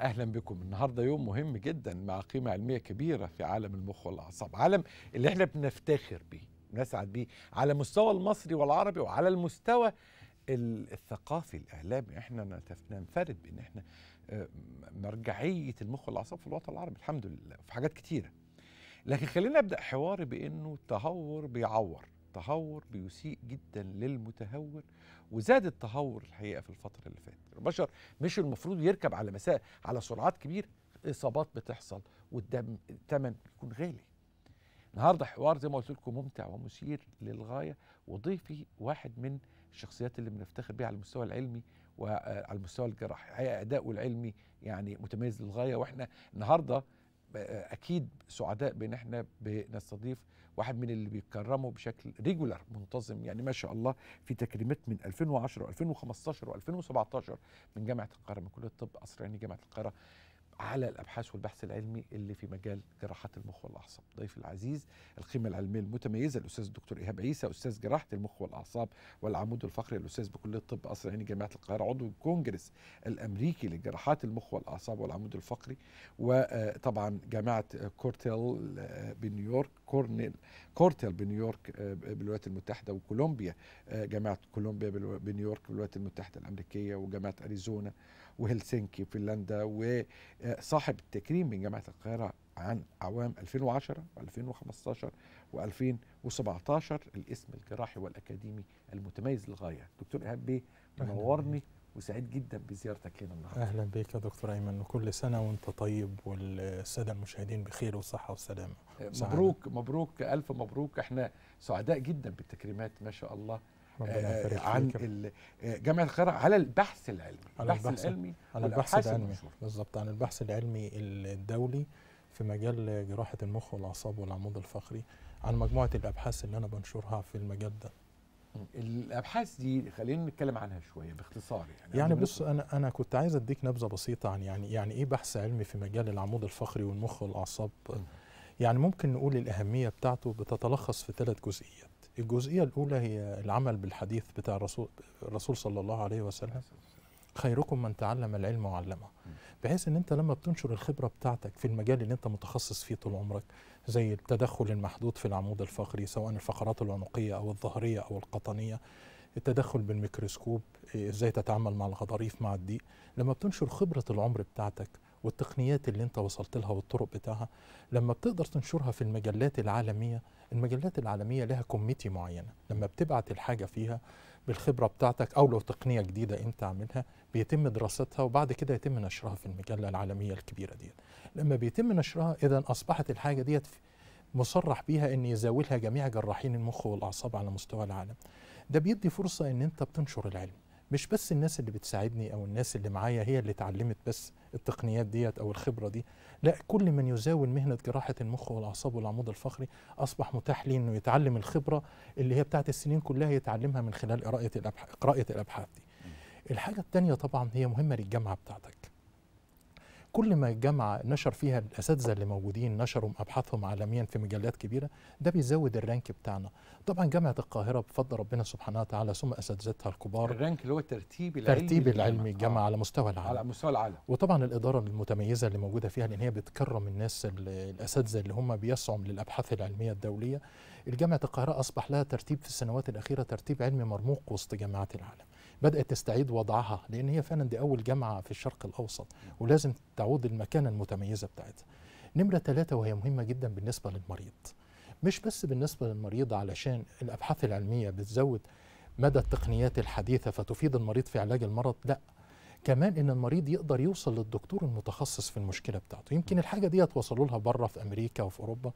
اهلا بكم النهارده يوم مهم جدا مع قيمه علميه كبيره في عالم المخ والاعصاب عالم اللي احنا بنفتخر بيه بنسعد بيه على مستوى المصري والعربي وعلى المستوى الثقافي الاعلامي احنا ننفرد بان احنا آه، مرجعيه المخ والاعصاب في الوطن العربي الحمد لله في حاجات كتيره لكن خلينا ابدا حواري بانه التهور بيعور التهور بيسيء جدا للمتهور وزاد التهور الحقيقه في الفتره اللي فاتت البشر مش المفروض يركب على مساء على سرعات كبير اصابات بتحصل والدم الثمن بيكون غالي النهارده حوار زي ما قلت لكم ممتع ومثير للغايه وضيفي واحد من الشخصيات اللي بنفتخر بيها على المستوى العلمي وعلى آه، المستوى الجراحي حقيقه اداؤه العلمي يعني متميز للغايه واحنا النهارده اكيد سعداء بان احنا بنستضيف واحد من اللي بيتكرموا بشكل ريجولار منتظم يعني ما شاء الله في تكريمات من 2010 و2015 و2017 من جامعه القاهره من كليه الطب قصر عيني جامعه القاهره على الابحاث والبحث العلمي اللي في مجال جراحات المخ والاعصاب ضيف العزيز القيمه العلميه المتميزه الاستاذ الدكتور ايهاب عيسى استاذ جراحه المخ والاعصاب والعمود الفقري الاستاذ بكليه الطب قصر عيني جامعه القاهره عضو الكونجرس الامريكي لجراحات المخ والاعصاب والعمود الفقري وطبعا جامعه كورتيل آه، بنيويورك كورنيل كورتيل بنيويورك آه، بالولايات المتحده وكولومبيا آه، جامعه كولومبيا بنيويورك بالولايات المتحده الامريكيه وجامعه اريزونا وهلسنكي فنلندا وصاحب التكريم من جامعه القاهره عن اعوام 2010 و2015 و2017 الاسم الجراحي والاكاديمي المتميز للغايه دكتور ايهاب بيه منورني وسعيد جدا بزيارتك لنا النهارده اهلا بيك يا دكتور ايمن وكل سنه وانت طيب والساده المشاهدين بخير وصحه وسلامه أه، مبروك مبروك الف مبروك احنا سعداء جدا بالتكريمات ما شاء الله آه، عن آه، جامعه القاهره على البحث العلمي على البحث, البحث العلمي على البحث العلمي بالظبط عن البحث العلمي الدولي في مجال جراحه المخ والاعصاب والعمود الفقري عن مجموعه الابحاث اللي انا بنشرها في المجال ده الابحاث دي خلينا نتكلم عنها شويه باختصار يعني يعني بص انا انا كنت عايز اديك نبذه بسيطه عن يعني يعني ايه بحث علمي في مجال العمود الفقري والمخ والاعصاب يعني ممكن نقول الاهميه بتاعته بتتلخص في ثلاث جزئيات الجزئية الأولى هي العمل بالحديث بتاع الرسول, الرسول صلى الله عليه وسلم خيركم من تعلم العلم وعلمه بحيث ان انت لما بتنشر الخبره بتاعتك في المجال اللي انت متخصص فيه طول عمرك زي التدخل المحدود في العمود الفقري سواء الفقرات العنقيه او الظهريه او القطنيه التدخل بالميكروسكوب إيه، ازاي تتعامل مع الغضاريف مع الضيق لما بتنشر خبره العمر بتاعتك والتقنيات اللي انت وصلت لها والطرق بتاعها لما بتقدر تنشرها في المجلات العالميه المجلات العالميه لها كوميتي معينه لما بتبعت الحاجه فيها بالخبره بتاعتك او لو تقنيه جديده انت عاملها بيتم دراستها وبعد كده يتم نشرها في المجله العالميه الكبيره ديت لما بيتم نشرها اذا اصبحت الحاجه ديت مصرح بيها ان يزاولها جميع جراحين المخ والاعصاب على مستوى العالم ده بيدي فرصه ان انت بتنشر العلم مش بس الناس اللي بتساعدني او الناس اللي معايا هي اللي اتعلمت بس التقنيات ديت او الخبره دي لا كل من يزاول مهنه جراحه المخ والاعصاب والعمود الفقري اصبح متاح لي انه يتعلم الخبره اللي هي بتاعت السنين كلها يتعلمها من خلال قراءه الابحاث قراءه الابحاث دي الحاجه الثانيه طبعا هي مهمه للجامعه بتاعتك كل ما الجامعه نشر فيها الاساتذه اللي موجودين نشروا ابحاثهم عالميا في مجلات كبيره ده بيزود الرانك بتاعنا طبعا جامعه القاهره بفضل ربنا سبحانه وتعالى ثم اساتذتها الكبار الرانك اللي هو الترتيب العلمي الترتيب العلمي الجامعه آه. على مستوى العالم على مستوى العالم وطبعا الاداره المتميزه اللي موجوده فيها لان هي بتكرم الناس الاساتذه اللي هم بيسعوا للابحاث العلميه الدوليه الجامعه القاهره اصبح لها ترتيب في السنوات الاخيره ترتيب علمي مرموق وسط جامعات العالم بدات تستعيد وضعها لان هي فعلا دي اول جامعه في الشرق الاوسط ولازم تعود المكانه المتميزه بتاعتها نمره ثلاثة وهي مهمه جدا بالنسبه للمريض مش بس بالنسبه للمريض علشان الابحاث العلميه بتزود مدى التقنيات الحديثه فتفيد المريض في علاج المرض لا كمان ان المريض يقدر يوصل للدكتور المتخصص في المشكله بتاعته يمكن الحاجه ديت وصلوا لها بره في امريكا وفي اوروبا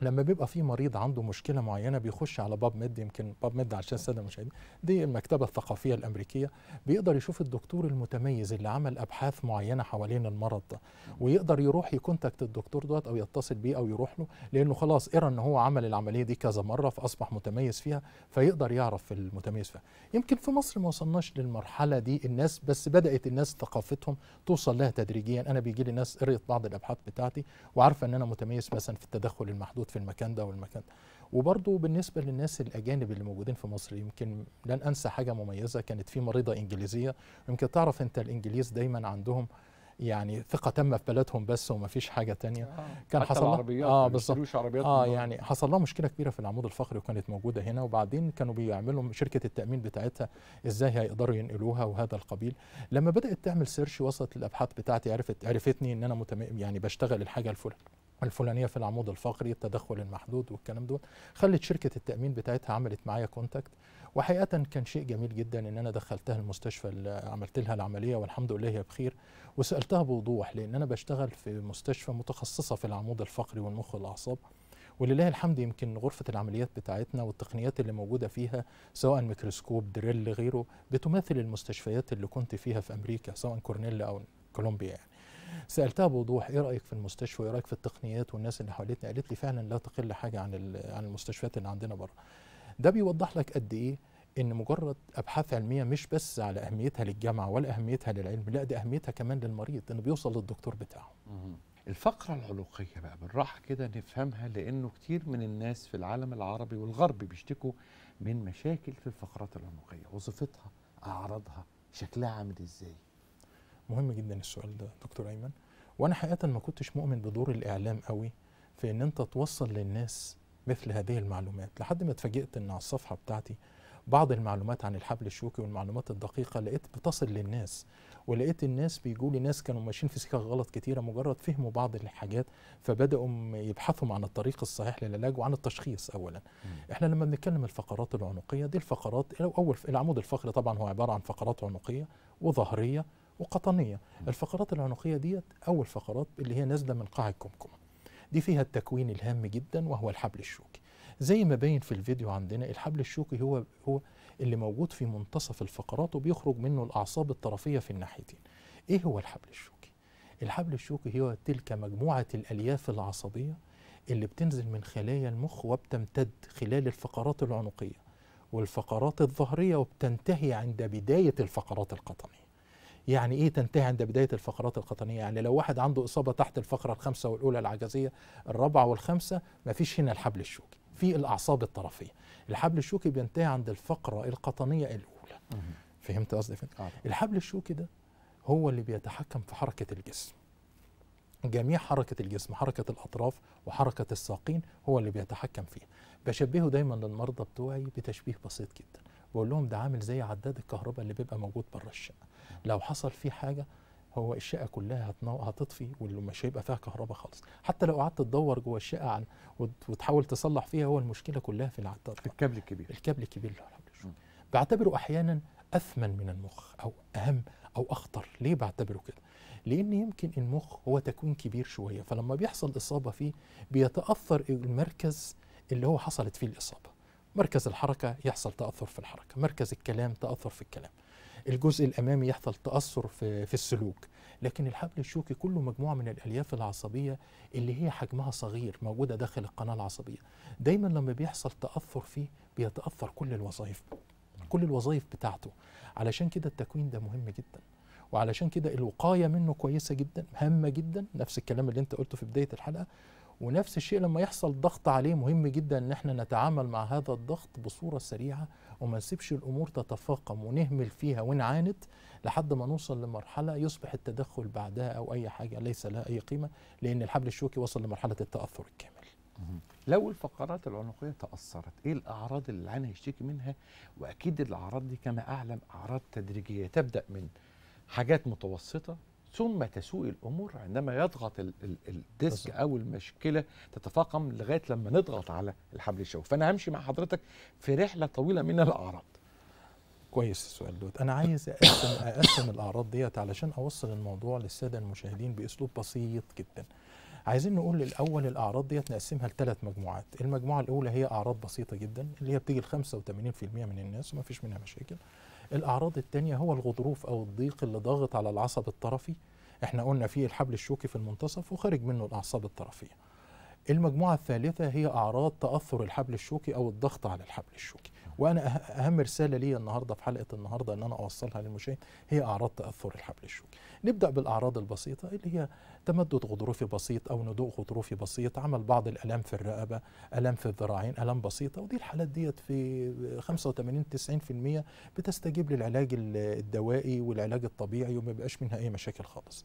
لما بيبقى في مريض عنده مشكله معينه بيخش على باب ميد يمكن باب ميد عشان الساده المشاهدين دي المكتبه الثقافيه الامريكيه بيقدر يشوف الدكتور المتميز اللي عمل ابحاث معينه حوالين المرض ده ويقدر يروح يكونتاكت الدكتور دوت او يتصل بيه او يروح له لانه خلاص قرا ان هو عمل العمليه دي كذا مره فاصبح متميز فيها فيقدر يعرف المتميز فيها يمكن في مصر ما وصلناش للمرحله دي الناس بس بدات الناس ثقافتهم توصل لها تدريجيا انا بيجي لي ناس قريت بعض الابحاث بتاعتي وعارفه ان انا متميز مثلا في التدخل المحدود في المكان ده والمكان ده وبرضه بالنسبة للناس الأجانب اللي موجودين في مصر يمكن لن أنسى حاجة مميزة كانت في مريضة إنجليزية يمكن تعرف أنت الإنجليز دايما عندهم يعني ثقة تامة في بلدهم بس وما فيش حاجة تانية آه. كان حصل العربيات اه بالظبط اه يعني حصل لها مشكلة كبيرة في العمود الفقري وكانت موجودة هنا وبعدين كانوا بيعملوا شركة التأمين بتاعتها ازاي هيقدروا ينقلوها وهذا القبيل لما بدأت تعمل سيرش وصلت للأبحاث بتاعتي عرفت عرفتني ان انا متم... يعني بشتغل الحاجة الفلانية الفلانيه في العمود الفقري التدخل المحدود والكلام دول خلت شركه التامين بتاعتها عملت معايا كونتاكت وحقيقه كان شيء جميل جدا ان انا دخلتها المستشفى اللي عملت لها العمليه والحمد لله هي بخير وسالتها بوضوح لان انا بشتغل في مستشفى متخصصه في العمود الفقري والمخ والاعصاب ولله الحمد يمكن غرفة العمليات بتاعتنا والتقنيات اللي موجودة فيها سواء ميكروسكوب دريل غيره بتماثل المستشفيات اللي كنت فيها في أمريكا سواء كورنيلا أو كولومبيا يعني. سالتها بوضوح ايه رايك في المستشفى وايه رايك في التقنيات والناس اللي حواليتنا قالت لي فعلا لا تقل حاجه عن عن المستشفيات اللي عندنا بره ده بيوضح لك قد ايه ان مجرد ابحاث علميه مش بس على اهميتها للجامعه ولا اهميتها للعلم لا دي اهميتها كمان للمريض انه بيوصل للدكتور بتاعه الفقرة العلوقية بقى بالراحة كده نفهمها لأنه كتير من الناس في العالم العربي والغربي بيشتكوا من مشاكل في الفقرات العنقية وظيفتها أعراضها شكلها عامل إزاي مهم جدا السؤال ده دكتور ايمن وانا حقيقه ما كنتش مؤمن بدور الاعلام قوي في ان انت توصل للناس مثل هذه المعلومات لحد ما اتفاجئت ان على الصفحه بتاعتي بعض المعلومات عن الحبل الشوكي والمعلومات الدقيقه لقيت بتصل للناس ولقيت الناس بيجوا لي ناس كانوا ماشيين في سكه غلط كتيره مجرد فهموا بعض الحاجات فبداوا يبحثوا عن الطريق الصحيح للعلاج وعن التشخيص اولا مم. احنا لما بنتكلم الفقرات العنقيه دي الفقرات اول العمود الفقري طبعا هو عباره عن فقرات عنقيه وظهريه وقطنيه الفقرات العنقيه ديت اول فقرات اللي هي نازله من قاع الكمكمه دي فيها التكوين الهام جدا وهو الحبل الشوكي زي ما باين في الفيديو عندنا الحبل الشوكي هو هو اللي موجود في منتصف الفقرات وبيخرج منه الاعصاب الطرفيه في الناحيتين ايه هو الحبل الشوكي الحبل الشوكي هو تلك مجموعه الالياف العصبيه اللي بتنزل من خلايا المخ وبتمتد خلال الفقرات العنقيه والفقرات الظهريه وبتنتهي عند بدايه الفقرات القطنيه يعني ايه تنتهي عند بدايه الفقرات القطنيه يعني لو واحد عنده اصابه تحت الفقره الخامسه والاولى العجزيه الرابعه والخامسه مفيش هنا الحبل الشوكي في الاعصاب الطرفيه الحبل الشوكي بينتهي عند الفقره القطنيه الاولى فهمت قصدي فين آه. الحبل الشوكي ده هو اللي بيتحكم في حركه الجسم جميع حركة الجسم حركة الأطراف وحركة الساقين هو اللي بيتحكم فيها بشبهه دايما للمرضى بتوعي بتشبيه بسيط جدا بقول لهم ده عامل زي عداد الكهرباء اللي بيبقى موجود بره الشقه لو حصل فيه حاجه هو الشقه كلها هتطفي ومش هيبقى فيها كهرباء خالص حتى لو قعدت تدور جوه الشقه عن وتحاول تصلح فيها هو المشكله كلها في العداد الكابل الكبير الكابل الكبير اللي حواليه بعتبره احيانا اثمن من المخ او اهم او اخطر ليه بعتبره كده لان يمكن المخ هو تكوين كبير شويه فلما بيحصل اصابه فيه بيتاثر المركز اللي هو حصلت فيه الاصابه مركز الحركة يحصل تأثر في الحركة مركز الكلام تأثر في الكلام الجزء الأمامي يحصل تأثر في, في السلوك لكن الحبل الشوكي كله مجموعة من الألياف العصبية اللي هي حجمها صغير موجودة داخل القناة العصبية دايما لما بيحصل تأثر فيه بيتأثر كل الوظائف كل الوظائف بتاعته علشان كده التكوين ده مهم جدا وعلشان كده الوقاية منه كويسة جدا هامة جدا نفس الكلام اللي انت قلته في بداية الحلقة ونفس الشيء لما يحصل ضغط عليه مهم جدا ان احنا نتعامل مع هذا الضغط بصوره سريعه وما نسيبش الامور تتفاقم ونهمل فيها ونعاند لحد ما نوصل لمرحله يصبح التدخل بعدها او اي حاجه ليس لها اي قيمه لان الحبل الشوكي وصل لمرحله التاثر الكامل. لو الفقرات العنقيه تاثرت ايه الاعراض اللي العين هيشتكي منها؟ واكيد الاعراض دي كما اعلم اعراض تدريجيه تبدا من حاجات متوسطه ثم تسوء الامور عندما يضغط الديسك او المشكله تتفاقم لغايه لما نضغط على الحبل الشوكي فانا همشي مع حضرتك في رحله طويله من الاعراض كويس السؤال دوت انا عايز اقسم اقسم الاعراض ديت علشان اوصل الموضوع للساده المشاهدين باسلوب بسيط جدا عايزين نقول الاول الاعراض ديت نقسمها لثلاث مجموعات المجموعه الاولى هي اعراض بسيطه جدا اللي هي بتيجي ل 85% من الناس وما فيش منها مشاكل الاعراض الثانيه هو الغضروف او الضيق اللي ضاغط على العصب الطرفي احنا قلنا فيه الحبل الشوكي في المنتصف وخارج منه الاعصاب الطرفيه المجموعه الثالثه هي اعراض تاثر الحبل الشوكي او الضغط على الحبل الشوكي وانا أه-, اهم رساله لي النهارده في حلقه النهارده ان انا اوصلها للمشاهد هي اعراض تاثر الحبل الشوكي نبدا بالاعراض البسيطه اللي هي تمدد غضروفي بسيط او ندوء غضروفي بسيط عمل بعض الالام في الرقبه الام في الذراعين الام بسيطه ودي الحالات ديت في 85 90% بتستجيب للعلاج الدوائي والعلاج الطبيعي وما بيبقاش منها اي مشاكل خالص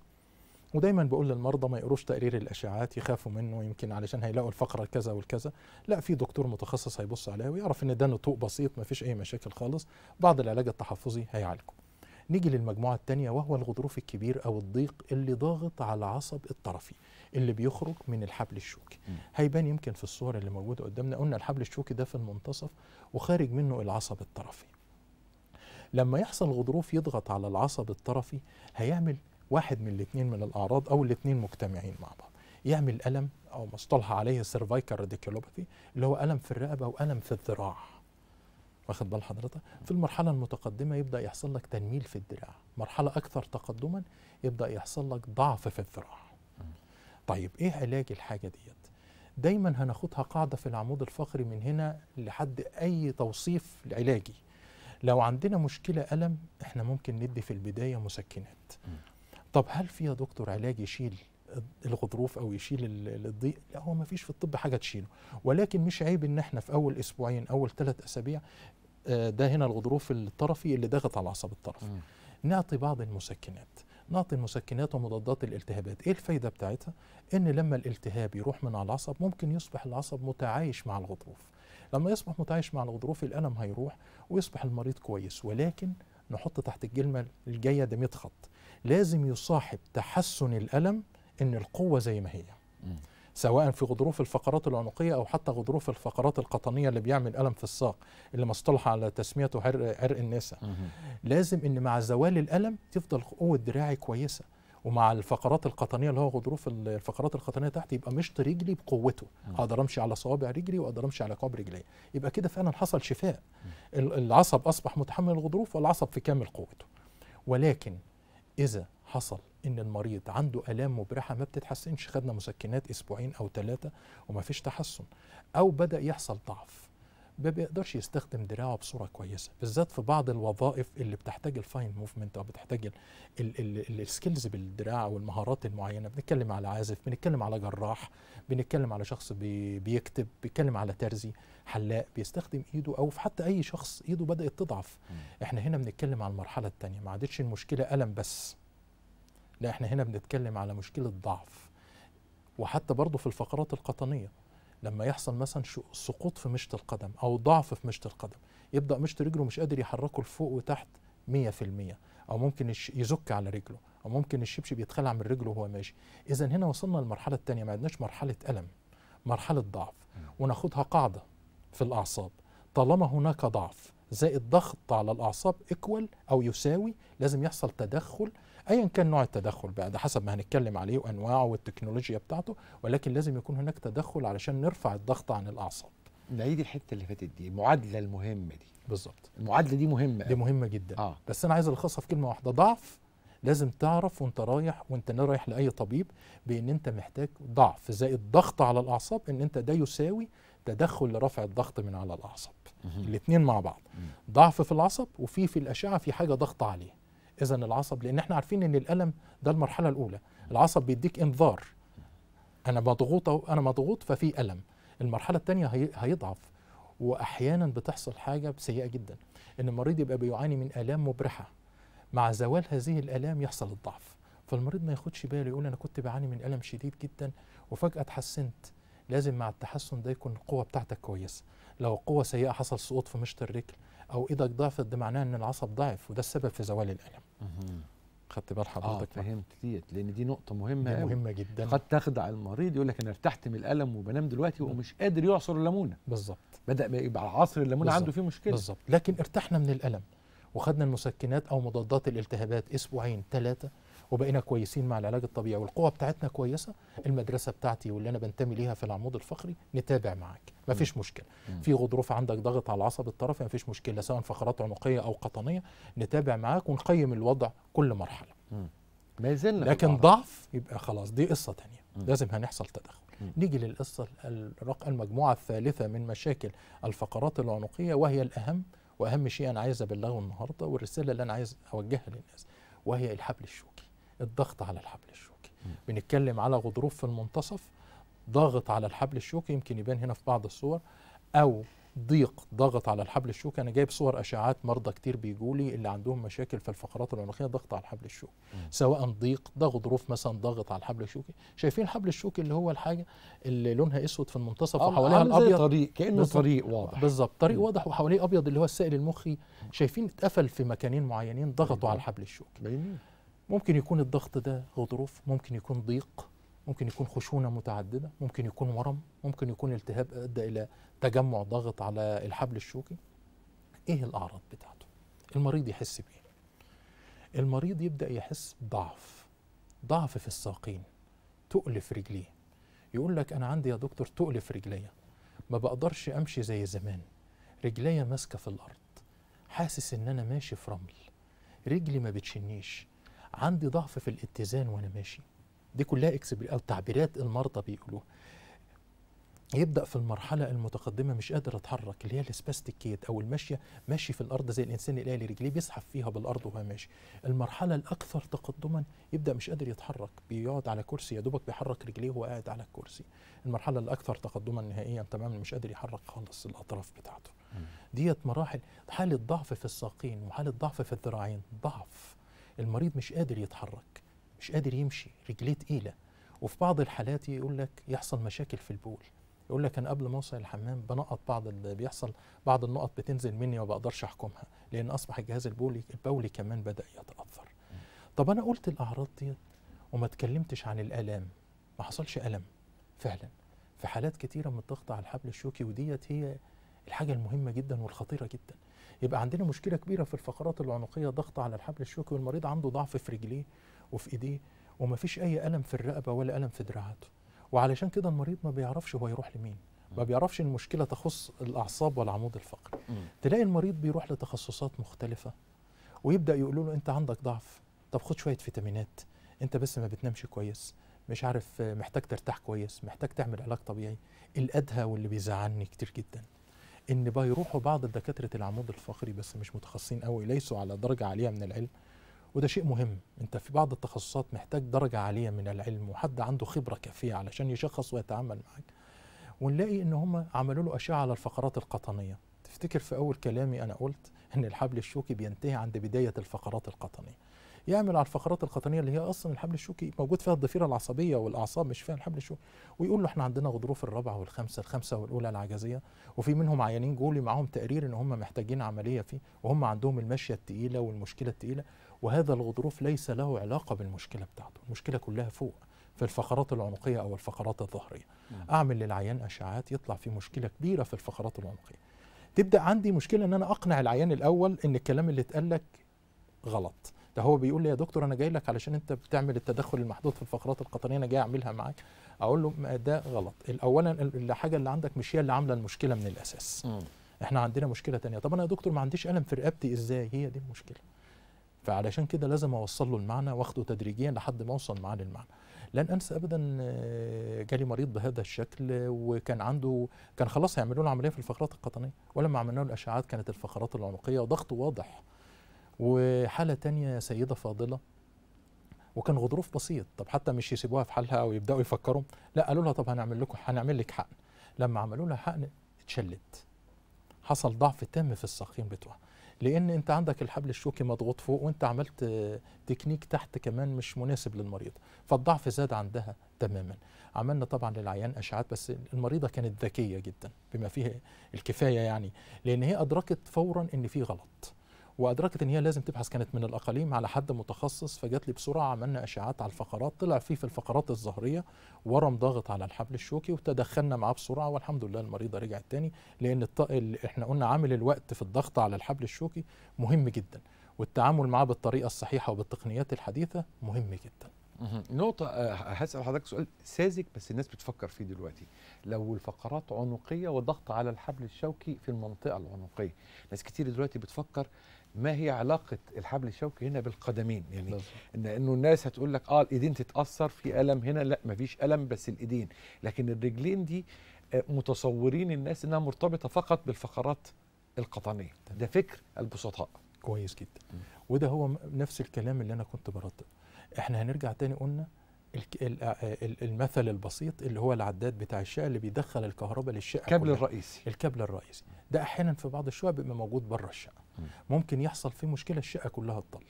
ودايما بقول للمرضى ما يقروش تقرير الاشعاعات يخافوا منه يمكن علشان هيلاقوا الفقره الكذا والكذا لا في دكتور متخصص هيبص عليها ويعرف ان ده نطوق بسيط ما فيش اي مشاكل خالص بعض العلاج التحفظي هيعالجه نيجي للمجموعه الثانيه وهو الغضروف الكبير او الضيق اللي ضاغط على العصب الطرفي اللي بيخرج من الحبل الشوكي هيبان يمكن في الصور اللي موجوده قدامنا قلنا الحبل الشوكي ده في المنتصف وخارج منه العصب الطرفي لما يحصل غضروف يضغط على العصب الطرفي هيعمل واحد من الاثنين من الاعراض او الاثنين مجتمعين مع بعض يعمل الم او مصطلح عليه سيرفايكال راديكولوباثي اللي هو الم في الرقبه والم في الذراع واخد بال حضرتك في المرحله المتقدمه يبدا يحصل لك تنميل في الذراع مرحله اكثر تقدما يبدا يحصل لك ضعف في الذراع طيب ايه علاج الحاجه ديت دايما هناخدها قاعده في العمود الفقري من هنا لحد اي توصيف علاجي لو عندنا مشكله الم احنا ممكن ندي في البدايه مسكنات طب هل في يا دكتور علاج يشيل الغضروف او يشيل الضيق لا هو ما فيش في الطب حاجه تشيله ولكن مش عيب ان احنا في اول اسبوعين اول ثلاث اسابيع آه، ده هنا الغضروف الطرفي اللي ضغط على العصب الطرفي نعطي بعض المسكنات نعطي المسكنات ومضادات الالتهابات ايه الفايده بتاعتها ان لما الالتهاب يروح من على العصب ممكن يصبح العصب متعايش مع الغضروف لما يصبح متعايش مع الغضروف الالم هيروح ويصبح المريض كويس ولكن نحط تحت الجلمه الجايه ده 100 خط لازم يصاحب تحسن الألم أن القوة زي ما هي سواء في غضروف الفقرات العنقية أو حتى غضروف الفقرات القطنية اللي بيعمل ألم في الساق اللي مصطلح على تسميته عرق الناس لازم أن مع زوال الألم تفضل قوة دراعي كويسة ومع الفقرات القطنيه اللي هو غضروف الفقرات القطنيه تحت يبقى مشط رجلي بقوته اقدر امشي على صوابع رجلي واقدر امشي على كعب رجلي يبقى كده فعلا حصل شفاء العصب اصبح متحمل الغضروف والعصب في كامل قوته ولكن إذا حصل ان المريض عنده الام مبرحه ما بتتحسنش خدنا مسكنات اسبوعين او ثلاثه وما فيش تحسن او بدا يحصل ضعف ما بيقدرش يستخدم دراعه بصوره كويسه بالذات في بعض الوظائف اللي بتحتاج الفاين موفمنت او بتحتاج السكيلز بالدراع والمهارات المعينه بنتكلم على عازف بنتكلم على جراح بنتكلم على شخص بي بيكتب بنتكلم على ترزي حلاق بيستخدم ايده او في حتى اي شخص ايده بدات تضعف م. احنا هنا بنتكلم على المرحله الثانيه ما عادتش المشكله الم بس لا احنا هنا بنتكلم على مشكله ضعف وحتى برضه في الفقرات القطنيه لما يحصل مثلا سقوط في مشط القدم او ضعف في مشط القدم يبدا مشط رجله مش قادر يحركه لفوق وتحت 100% او ممكن يزك على رجله او ممكن الشبشب يتخلع من رجله وهو ماشي اذا هنا وصلنا للمرحله الثانيه ما عندناش مرحله الم مرحله ضعف نعم. وناخدها قاعده في الاعصاب طالما هناك ضعف زائد ضغط على الاعصاب ايكوال او يساوي لازم يحصل تدخل ايا كان نوع التدخل بقى ده حسب ما هنتكلم عليه وانواعه والتكنولوجيا بتاعته ولكن لازم يكون هناك تدخل علشان نرفع الضغط عن الاعصاب نعيد الحته اللي فاتت دي المعادله المهمه دي بالظبط المعادله دي مهمه دي مهمه جدا آه. بس انا عايز الخصها في كلمه واحده ضعف لازم تعرف وانت رايح وانت رايح لاي طبيب بان انت محتاج ضعف زائد ضغط على الاعصاب ان انت ده يساوي تدخل لرفع الضغط من على الاعصاب الاثنين مع بعض ضعف في العصب وفي في الاشعه في حاجه ضغط عليه اذا العصب لان احنا عارفين ان الالم ده المرحله الاولى العصب بيديك انذار انا مضغوط انا مضغوط ففي الم المرحله الثانيه هيضعف واحيانا بتحصل حاجه سيئه جدا ان المريض يبقى بيعاني من الام مبرحه مع زوال هذه الالام يحصل الضعف فالمريض ما ياخدش باله يقول انا كنت بعاني من الم شديد جدا وفجاه اتحسنت لازم مع التحسن ده يكون القوه بتاعتك كويسه لو قوه سيئه حصل سقوط في مشط الرجل او ايدك ضعفت ده معناه ان العصب ضعف وده السبب في زوال الالم خدت بال آه، حضرتك آه فهمت ديت لان دي نقطه مهمه دي مهمه جدا قد تخدع المريض يقول لك انا ارتحت من الالم وبنام دلوقتي ومش قادر يعصر الليمونه بالظبط بدا يبقى عصر الليمونه عنده فيه مشكله بالظبط لكن ارتحنا من الالم وخدنا المسكنات او مضادات الالتهابات اسبوعين ثلاثه وبقينا كويسين مع العلاج الطبيعي والقوه بتاعتنا كويسه المدرسه بتاعتي واللي انا بنتمي ليها في العمود الفقري نتابع معاك ما فيش مشكله في غضروف عندك ضغط على العصب الطرفي ما فيش مشكله سواء فقرات عنقيه او قطنيه نتابع معاك ونقيم الوضع كل مرحله ما زلنا لكن ضعف يبقى خلاص دي قصه ثانيه لازم هنحصل تدخل نيجي للقصه المجموعه الثالثه من مشاكل الفقرات العنقيه وهي الاهم واهم شيء انا عايز ابلغه النهارده والرساله اللي انا عايز اوجهها للناس وهي الحبل الشوكي الضغط على الحبل الشوكي بنتكلم على غضروف في المنتصف ضغط على الحبل الشوكي يمكن يبان هنا في بعض الصور او ضيق ضغط على الحبل الشوكي انا جايب صور اشعاعات مرضى كتير بيجوا لي اللي عندهم مشاكل في الفقرات العنقيه ضغط على الحبل الشوكي سواء ضيق ده غضروف مثلا ضغط على الحبل الشوكي شايفين الحبل الشوكي اللي هو الحاجه اللي لونها اسود في المنتصف وحواليها الابيض طريق كانه طريق واضح بالظبط طريق واضح وحواليه ابيض اللي هو السائل المخي شايفين اتقفل في مكانين معينين ضغطوا أيوة. على الحبل الشوكي ممكن يكون الضغط ده غضروف ممكن يكون ضيق ممكن يكون خشونة متعددة ممكن يكون ورم ممكن يكون التهاب أدى إلى تجمع ضغط على الحبل الشوكي إيه الأعراض بتاعته المريض يحس بيه المريض يبدأ يحس بضعف ضعف في الساقين تؤلف رجليه يقول لك أنا عندي يا دكتور تؤلف رجليا ما بقدرش أمشي زي زمان رجليا ماسكة في الأرض حاسس إن أنا ماشي في رمل رجلي ما بتشنيش عندي ضعف في الاتزان وانا ماشي دي كلها اكسبري او تعبيرات المرضى بيقولوها يبدا في المرحله المتقدمه مش قادر اتحرك اللي هي السباستيكيت او المشيه ماشي في الارض زي الانسان اللي رجليه بيسحب فيها بالارض وهو ماشي المرحله الاكثر تقدما يبدا مش قادر يتحرك بيقعد على كرسي يا دوبك بيحرك رجليه وهو قاعد على الكرسي المرحله الاكثر تقدما نهائيا تماما مش قادر يحرك خالص الاطراف بتاعته ديت مراحل حاله ضعف في الساقين وحاله ضعف في الذراعين ضعف المريض مش قادر يتحرك مش قادر يمشي رجليه تقيله وفي بعض الحالات يقول لك يحصل مشاكل في البول يقول لك انا قبل ما اوصل الحمام بنقط بعض اللي بيحصل بعض النقط بتنزل مني وما بقدرش احكمها لان اصبح الجهاز البولي البولي كمان بدا يتاثر طب انا قلت الاعراض دي وما اتكلمتش عن الالام ما حصلش الم فعلا في حالات كتيره من الضغط على الحبل الشوكي وديت هي الحاجه المهمه جدا والخطيره جدا يبقى عندنا مشكله كبيره في الفقرات العنقيه ضغط على الحبل الشوكي والمريض عنده ضعف في رجليه وفي ايديه وما فيش اي الم في الرقبه ولا الم في دراعاته وعلشان كده المريض ما بيعرفش هو يروح لمين ما بيعرفش المشكله تخص الاعصاب والعمود الفقري تلاقي المريض بيروح لتخصصات مختلفه ويبدا يقولوا له انت عندك ضعف طب خد شويه فيتامينات انت بس ما بتنامش كويس مش عارف محتاج ترتاح كويس محتاج تعمل علاج طبيعي الادهى واللي بيزعلني كتير جدا ان بيروحوا بعض دكاتره العمود الفقري بس مش متخصصين قوي ليسوا على درجه عاليه من العلم وده شيء مهم انت في بعض التخصصات محتاج درجه عاليه من العلم وحد عنده خبره كافيه علشان يشخص ويتعامل معاك ونلاقي ان هم عملوا له اشعه على الفقرات القطنيه تفتكر في اول كلامي انا قلت ان الحبل الشوكي بينتهي عند بدايه الفقرات القطنيه يعمل على الفقرات القطنيه اللي هي اصلا الحبل الشوكي موجود فيها الضفيره العصبيه والاعصاب مش فيها الحبل الشوكي ويقول له احنا عندنا غضروف الرابعه والخامسه الخامسه والاولى العجزيه وفي منهم عيانين جولي معاهم تقرير ان هم محتاجين عمليه فيه وهم عندهم المشيه الثقيله والمشكله الثقيله وهذا الغضروف ليس له علاقه بالمشكله بتاعته المشكله كلها فوق في الفقرات العنقيه او الفقرات الظهريه نعم. اعمل للعيان اشعاعات يطلع في مشكله كبيره في الفقرات العنقيه تبدا عندي مشكله ان انا اقنع العيان الاول ان الكلام اللي اتقال لك غلط ده هو بيقول لي يا دكتور انا جاي لك علشان انت بتعمل التدخل المحدود في الفقرات القطنيه انا جاي اعملها معاك اقول له ده غلط اولا الحاجه اللي عندك مش هي اللي عامله المشكله من الاساس م. احنا عندنا مشكله تانية طب انا يا دكتور ما عنديش الم في رقبتي ازاي هي دي المشكله فعلشان كده لازم اوصل له المعنى واخده تدريجيا لحد ما اوصل معاه للمعنى لن انسى ابدا آه، جالي مريض بهذا الشكل وكان عنده كان خلاص هيعملوا له عمليه في الفقرات القطنيه ولما عملنا له الاشعاعات كانت الفقرات العنقيه وضغطه واضح وحالة تانية يا سيدة فاضلة وكان غضروف بسيط طب حتى مش يسيبوها في حالها او يبداوا يفكروا لا قالوا لها طب هنعمل لكم هنعمل لك حقن لما عملوا لها حقن اتشلت حصل ضعف تام في الساقين بتوعها لان انت عندك الحبل الشوكي مضغوط فوق وانت عملت تكنيك تحت كمان مش مناسب للمريض فالضعف زاد عندها تماما عملنا طبعا للعيان اشعات بس المريضه كانت ذكيه جدا بما فيه الكفايه يعني لان هي ادركت فورا ان في غلط وادركت ان هي لازم تبحث كانت من الاقاليم على حد متخصص فجات لي بسرعه عملنا اشعاعات على الفقرات طلع فيه في الفقرات الظهريه ورم ضاغط على الحبل الشوكي وتدخلنا معاه بسرعه والحمد لله المريضه رجعت تاني لان الط... احنا قلنا عامل الوقت في الضغط على الحبل الشوكي مهم جدا والتعامل معاه بالطريقه الصحيحه وبالتقنيات الحديثه مهم جدا نقطة آه، هسأل حضرتك سؤال ساذج بس الناس بتفكر فيه دلوقتي لو الفقرات عنقية وضغط على الحبل الشوكي في المنطقة العنقية ناس كتير دلوقتي بتفكر ما هي علاقه الحبل الشوكي هنا بالقدمين يعني إن انه الناس هتقول لك اه الايدين تتاثر في الم هنا لا مفيش الم بس الايدين لكن الرجلين دي آه، متصورين الناس انها مرتبطه فقط بالفقرات القطنيه ده فكر البسطاء كويس جدا وده هو نفس الكلام اللي انا كنت برد احنا هنرجع تاني قلنا آه، المثل البسيط اللي هو العداد بتاع الشقه اللي بيدخل الكهرباء للشقه الكابل الرئيسي الكابل الرئيسي ده احيانا في بعض الشقق بيبقى موجود بره الشقه ممكن يحصل فيه مشكله الشقه كلها تضل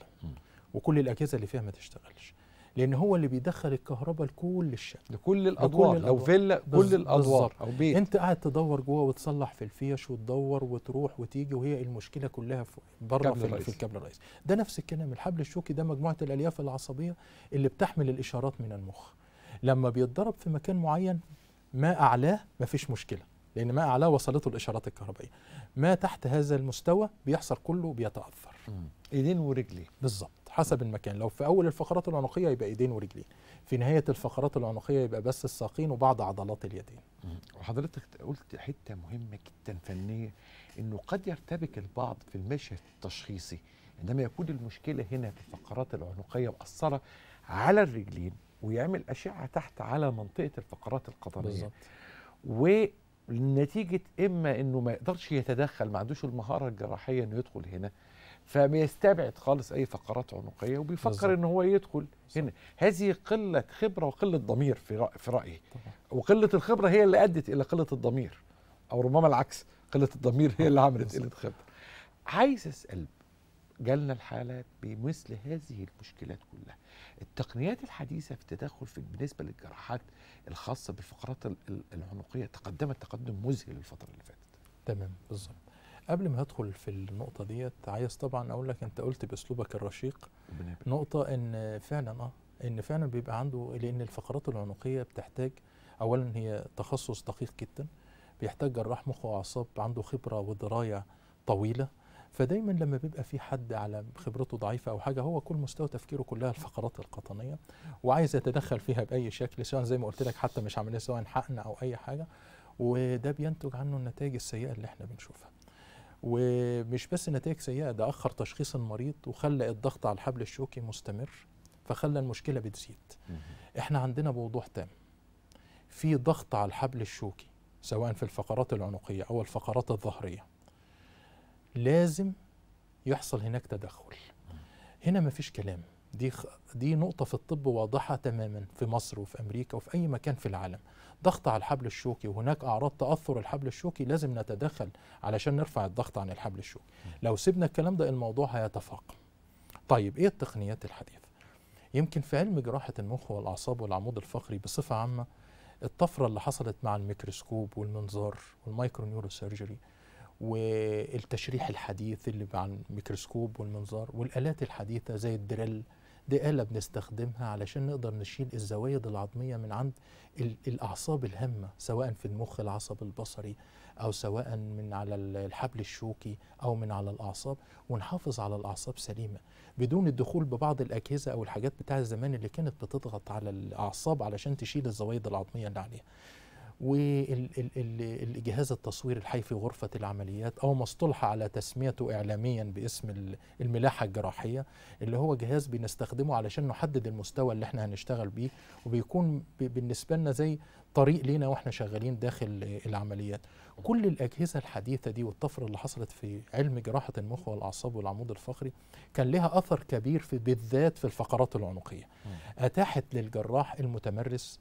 وكل الاجهزه اللي فيها ما تشتغلش لان هو اللي بيدخل الكهرباء لكل الشقه لكل الادوار لو فيلا كل الادوار او بيت انت قاعد تدور جوه وتصلح في الفيش وتدور وتروح وتيجي وهي المشكله كلها بره في, في الكابل الرئيسي ده نفس الكلام الحبل الشوكي ده مجموعه الالياف العصبيه اللي بتحمل الاشارات من المخ لما بيتضرب في مكان معين ما اعلاه مفيش مشكله لأن ما أعلاه وصلته الإشارات الكهربائية ما تحت هذا المستوى بيحصل كله بيتأثر إيدين ورجلين بالظبط حسب المكان لو في أول الفقرات العنقية يبقى إيدين ورجلين في نهاية الفقرات العنقية يبقى بس الساقين وبعض عضلات اليدين وحضرتك قلت حتة مهمة جدا فنية إنه قد يرتبك البعض في المشهد التشخيصي عندما يكون المشكلة هنا في الفقرات العنقية مأثرة على الرجلين ويعمل أشعة تحت على منطقة الفقرات القطنية بالظبط نتيجه اما انه ما يقدرش يتدخل ما عندوش المهاره الجراحيه انه يدخل هنا فبيستبعد خالص اي فقرات عنقيه وبيفكر إنه ان هو يدخل صح. هنا هذه قله خبره وقله ضمير في رأي في رايي وقله الخبره هي اللي ادت الى قله الضمير او ربما العكس قله الضمير هي اللي عملت قله الخبره عايز اسال جالنا الحالات بمثل هذه المشكلات كلها التقنيات الحديثة في التدخل في بالنسبة للجراحات الخاصة بالفقرات العنقية تقدمت تقدم مذهل الفترة اللي فاتت تمام بالظبط قبل ما ادخل في النقطه ديت عايز طبعا اقول لك انت قلت باسلوبك الرشيق نقطه ان فعلا اه ان فعلا بيبقى عنده لان الفقرات العنقيه بتحتاج اولا هي تخصص دقيق جدا بيحتاج جراح مخ واعصاب عنده خبره ودرايه طويله فدايما لما بيبقى في حد على خبرته ضعيفه او حاجه هو كل مستوى تفكيره كلها الفقرات القطنيه وعايز يتدخل فيها باي شكل سواء زي ما قلت لك حتى مش عمليه سواء حقن او اي حاجه وده بينتج عنه النتائج السيئه اللي احنا بنشوفها ومش بس نتائج سيئه ده اخر تشخيص المريض وخلى الضغط على الحبل الشوكي مستمر فخلى المشكله بتزيد احنا عندنا بوضوح تام في ضغط على الحبل الشوكي سواء في الفقرات العنقيه او الفقرات الظهريه لازم يحصل هناك تدخل هنا مفيش كلام دي خ... دي نقطه في الطب واضحه تماما في مصر وفي امريكا وفي اي مكان في العالم ضغط على الحبل الشوكي وهناك اعراض تاثر الحبل الشوكي لازم نتدخل علشان نرفع الضغط عن الحبل الشوكي لو سيبنا الكلام ده الموضوع هيتفاقم طيب ايه التقنيات الحديثه يمكن في علم جراحه المخ والاعصاب والعمود الفقري بصفه عامه الطفره اللي حصلت مع الميكروسكوب والمنظار والمايكرو نيورو سيرجري والتشريح الحديث اللي عن الميكروسكوب والمنظار والآلات الحديثة زي الدريل دي آلة بنستخدمها علشان نقدر نشيل الزوايد العظمية من عند الأعصاب الهامة سواء في المخ العصب البصري أو سواء من على الحبل الشوكي أو من على الأعصاب ونحافظ على الأعصاب سليمة بدون الدخول ببعض الأجهزة أو الحاجات بتاع زمان اللي كانت بتضغط على الأعصاب علشان تشيل الزوايد العظمية اللي عليها والجهاز التصوير الحي في غرفة العمليات أو ما على تسميته إعلاميا باسم الملاحة الجراحية اللي هو جهاز بنستخدمه علشان نحدد المستوى اللي احنا هنشتغل بيه وبيكون بالنسبة لنا زي طريق لينا واحنا شغالين داخل العمليات كل الأجهزة الحديثة دي والطفرة اللي حصلت في علم جراحة المخ والأعصاب والعمود الفقري كان لها أثر كبير في بالذات في الفقرات العنقية أتاحت للجراح المتمرس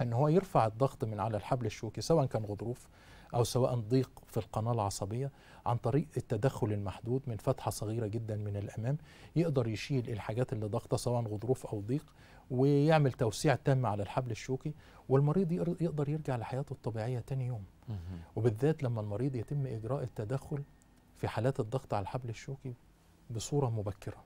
ان هو يرفع الضغط من على الحبل الشوكي سواء كان غضروف او سواء ضيق في القناه العصبيه عن طريق التدخل المحدود من فتحه صغيره جدا من الامام يقدر يشيل الحاجات اللي ضاغطه سواء غضروف او ضيق ويعمل توسيع تام على الحبل الشوكي والمريض يقدر يرجع لحياته الطبيعيه تاني يوم وبالذات لما المريض يتم اجراء التدخل في حالات الضغط على الحبل الشوكي بصوره مبكره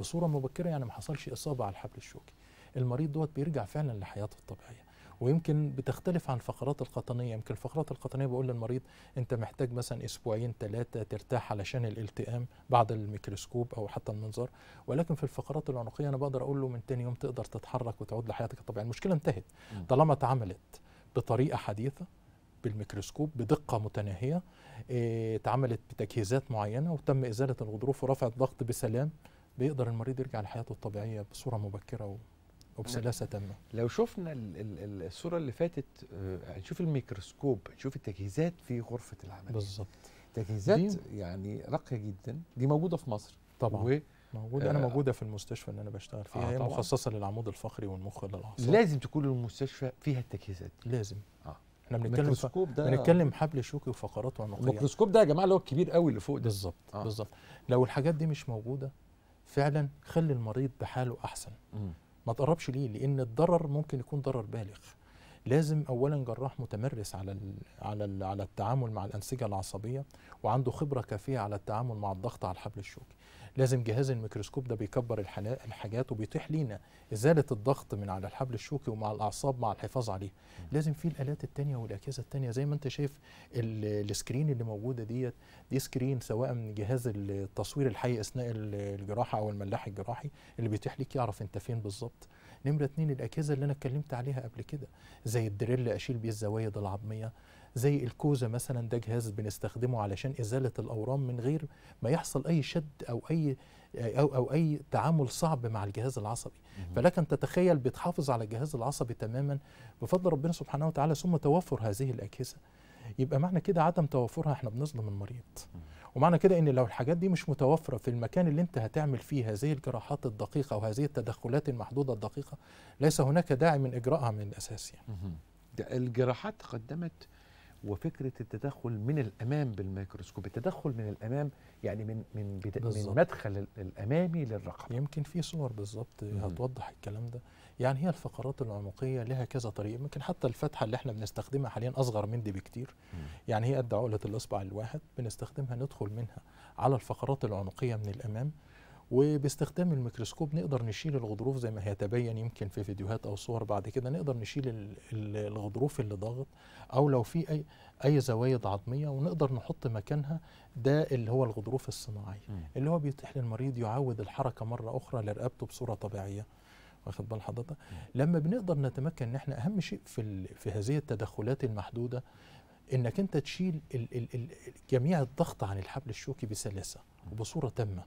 بصوره مبكره يعني ما حصلش اصابه على الحبل الشوكي المريض دوت بيرجع فعلا لحياته الطبيعيه ويمكن بتختلف عن الفقرات القطنيه يمكن الفقرات القطنيه بقول للمريض انت محتاج مثلا اسبوعين ثلاثه ترتاح علشان الالتئام بعد الميكروسكوب او حتى المنظار ولكن في الفقرات العنقيه انا بقدر اقول له من ثاني يوم تقدر تتحرك وتعود لحياتك الطبيعيه المشكله انتهت طالما اتعملت بطريقه حديثه بالميكروسكوب بدقه متناهيه آه، اتعملت بتجهيزات معينه وتم ازاله الغضروف ورفع الضغط بسلام بيقدر المريض يرجع لحياته الطبيعيه بصوره مبكره و... نعم. وبسلاسه تامه لو شفنا الصوره اللي فاتت هنشوف آه، الميكروسكوب هنشوف التجهيزات في غرفه العمليه بالظبط تجهيزات يعني راقيه جدا دي موجوده في مصر طبعا و موجودة أنا آه، موجودة في المستشفى اللي أنا بشتغل فيها آه هي مخصصة للعمود الفقري والمخ للأعصاب لازم تكون المستشفى فيها التجهيزات لازم آه احنا بنتكلم الميكروسكوب ده بنتكلم حبل شوكي وفقرات عنقية الميكروسكوب ده يا جماعة اللي هو الكبير قوي اللي فوق ده بالظبط آه بالظبط لو الحاجات دي مش موجودة فعلا خلي المريض بحاله أحسن مم. تقربش ليه لان الضرر ممكن يكون ضرر بالغ لازم اولا جراح متمرس على على على التعامل مع الانسجه العصبيه وعنده خبره كافيه على التعامل مع الضغط على الحبل الشوكي لازم جهاز الميكروسكوب ده بيكبر الحاجات وبيتيح لينا ازاله الضغط من على الحبل الشوكي ومع الاعصاب مع الحفاظ عليه لازم في الالات التانية والاجهزه التانية زي ما انت شايف السكرين اللي موجوده ديت دي سكرين سواء من جهاز التصوير الحي اثناء الجراحه او الملاح الجراحي اللي بيتيح ليك يعرف انت فين بالظبط نمره اثنين الاجهزه اللي انا اتكلمت عليها قبل كده زي الدريل اشيل بيه الزوايد العظميه زي الكوزة مثلا ده جهاز بنستخدمه علشان إزالة الأورام من غير ما يحصل أي شد أو أي أو, أو أي تعامل صعب مع الجهاز العصبي فلك أن تتخيل بتحافظ على الجهاز العصبي تماما بفضل ربنا سبحانه وتعالى ثم توفر هذه الأجهزة يبقى معنى كده عدم توفرها احنا بنظلم المريض ومعنى كده ان لو الحاجات دي مش متوفره في المكان اللي انت هتعمل فيه هذه الجراحات الدقيقه وهذه التدخلات المحدوده الدقيقه ليس هناك داعي من اجراءها من الاساس يعني الجراحات قدمت وفكره التدخل من الامام بالميكروسكوب التدخل من الامام يعني من من من مدخل الامامي للرقم يمكن في صور بالظبط هتوضح الكلام ده يعني هي الفقرات العنقيه لها كذا طريقه يمكن حتى الفتحه اللي احنا بنستخدمها حاليا اصغر من دي بكتير مم. يعني هي قد عقله الاصبع الواحد بنستخدمها ندخل منها على الفقرات العنقيه من الامام وباستخدام الميكروسكوب نقدر نشيل الغضروف زي ما هيتبين يمكن في فيديوهات او صور بعد كده نقدر نشيل الغضروف اللي ضاغط او لو في اي اي زوايد عظميه ونقدر نحط مكانها ده اللي هو الغضروف الصناعي اللي هو بيتيح للمريض يعود الحركه مره اخرى لرقبته بصوره طبيعيه واخد بال حضرتك لما بنقدر نتمكن ان احنا اهم شيء في في هذه التدخلات المحدوده انك انت تشيل ال ال ال جميع الضغط عن الحبل الشوكي بسلاسه وبصوره تامه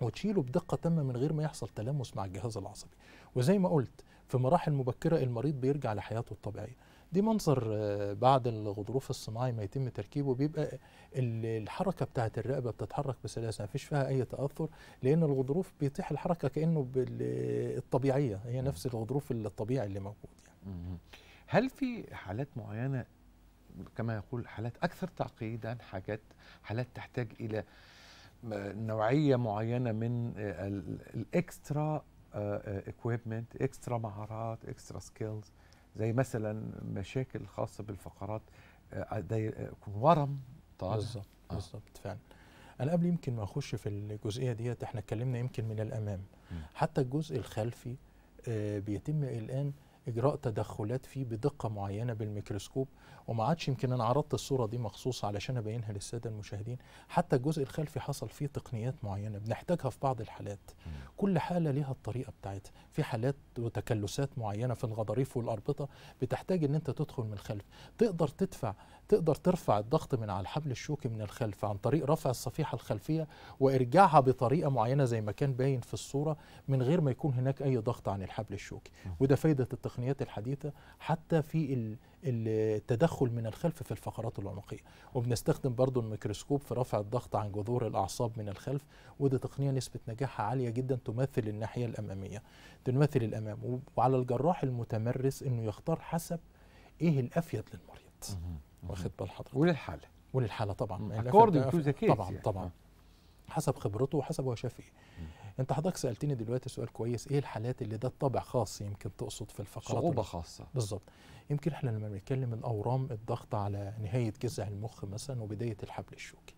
وتشيله بدقه تامه من غير ما يحصل تلامس مع الجهاز العصبي وزي ما قلت في مراحل مبكره المريض بيرجع لحياته الطبيعيه دي منظر آه، بعد الغضروف الصناعي ما يتم تركيبه بيبقى الحركه بتاعه الرقبه بتتحرك بسلاسه ما فيش فيها اي تاثر لان الغضروف بيتيح الحركه كانه الطبيعيه هي نفس الغضروف الطبيعي اللي موجود يعني هل في حالات معينه كما يقول حالات اكثر تعقيدا حاجات حالات تحتاج الى نوعيه معينه من آه، الاكسترا اكويبمنت آه، آه، اكسترا مهارات اكسترا سكيلز زي مثلا مشاكل خاصه بالفقرات ده يكون ورم بالظبط بالظبط آه. بالظبط فعلا انا قبل يمكن ما اخش في الجزئيه ديت احنا اتكلمنا يمكن من الامام م. حتى الجزء الخلفي بيتم الان اجراء تدخلات فيه بدقه معينه بالميكروسكوب وما عادش يمكن انا عرضت الصوره دي مخصوص علشان ابينها للساده المشاهدين حتى الجزء الخلفي حصل فيه تقنيات معينه بنحتاجها في بعض الحالات مم. كل حاله ليها الطريقه بتاعتها في حالات وتكلسات معينه في الغضاريف والاربطه بتحتاج ان انت تدخل من الخلف تقدر تدفع تقدر ترفع الضغط من على الحبل الشوكي من الخلف عن طريق رفع الصفيحه الخلفيه وارجاعها بطريقه معينه زي ما كان باين في الصوره من غير ما يكون هناك اي ضغط عن الحبل الشوكي وده فائده التقنيات الحديثه حتى في التدخل من الخلف في الفقرات العنقيه وبنستخدم برضو الميكروسكوب في رفع الضغط عن جذور الاعصاب من الخلف وده تقنيه نسبه نجاحها عاليه جدا تمثل الناحيه الاماميه تمثل الامام وعلى الجراح المتمرس انه يختار حسب ايه الافيد للمريض واخد بال حضرتك وللحاله وللحاله طبعا اكوردنج تو ذا كيس طبعا يعني. طبعا آه. حسب خبرته وحسب هو شاف ايه انت حضرتك سالتني دلوقتي سؤال كويس ايه الحالات اللي ده طابع خاص يمكن تقصد في الفقرات صعوبه خاصه بالظبط يمكن احنا لما بنتكلم الاورام الضغط على نهايه جذع المخ مثلا وبدايه الحبل الشوكي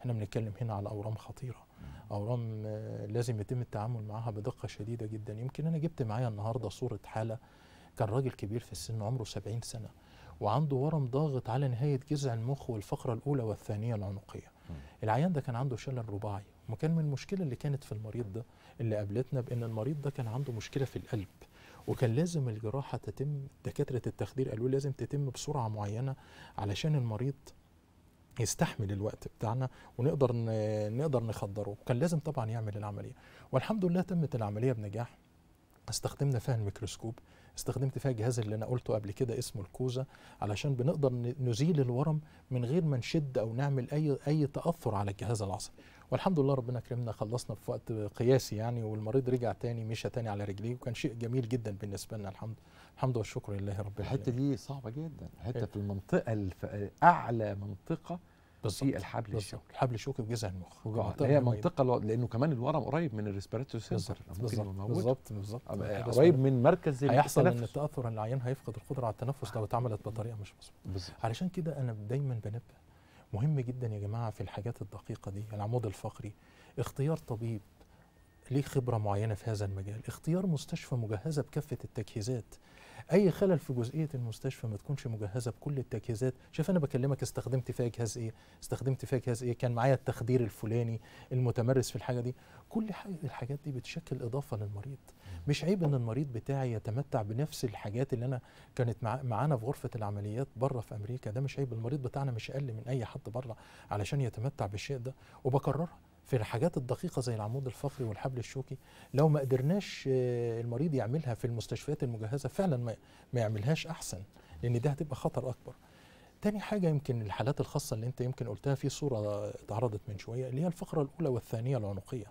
احنا بنتكلم هنا على اورام خطيره اورام آه، لازم يتم التعامل معها بدقه شديده جدا يمكن انا جبت معايا النهارده صوره حاله كان راجل كبير في السن عمره 70 سنه وعنده ورم ضاغط على نهايه جذع المخ والفقره الاولى والثانيه العنقيه العيان ده كان عنده شلل رباعي وكان من المشكله اللي كانت في المريض ده اللي قابلتنا بان المريض ده كان عنده مشكله في القلب وكان لازم الجراحه تتم دكاتره التخدير قالوا لازم تتم بسرعه معينه علشان المريض يستحمل الوقت بتاعنا ونقدر نقدر نخدره كان لازم طبعا يعمل العمليه والحمد لله تمت العمليه بنجاح استخدمنا فيها الميكروسكوب استخدمت فيها الجهاز اللي انا قلته قبل كده اسمه الكوزا علشان بنقدر نزيل الورم من غير ما نشد او نعمل اي اي تاثر على الجهاز العصبي والحمد لله ربنا كرمنا خلصنا في وقت قياسي يعني والمريض رجع تاني مشى تاني على رجليه وكان شيء جميل جدا بالنسبه لنا الحمد الحمد والشكر لله رب العالمين الحته دي صعبه جدا حته إيه؟ في المنطقه الف... اعلى منطقه بالظبط في الحبل الشوكي الحبل الشوكي في جذع المخ هي منطقه لو... لانه كمان الورم قريب من الريسبيراتوري سنتر بالظبط بالظبط قريب من مركز هيحصل ان التاثر ان العيان هيفقد القدره على التنفس لو اتعملت بطريقه مش مظبوطه علشان كده انا دايما بنبه مهم جدا يا جماعه في الحاجات الدقيقه دي العمود الفقري اختيار طبيب ليه خبره معينه في هذا المجال اختيار مستشفى مجهزه بكافه التجهيزات اي خلل في جزئيه المستشفى ما تكونش مجهزه بكل التجهيزات شوف انا بكلمك استخدمت فيها جهاز ايه استخدمت فيها جهاز ايه كان معايا التخدير الفلاني المتمرس في الحاجه دي كل حاجه الحاجات دي بتشكل اضافه للمريض مش عيب ان المريض بتاعي يتمتع بنفس الحاجات اللي انا كانت معانا في غرفه العمليات بره في امريكا ده مش عيب المريض بتاعنا مش اقل من اي حد بره علشان يتمتع بالشيء ده وبكررها في الحاجات الدقيقه زي العمود الفقري والحبل الشوكي لو ما قدرناش آه، المريض يعملها في المستشفيات المجهزه فعلا ما, يعملهاش احسن لان ده هتبقى خطر اكبر تاني حاجه يمكن الحالات الخاصه اللي انت يمكن قلتها في صوره اتعرضت من شويه اللي هي الفقره الاولى والثانيه العنقيه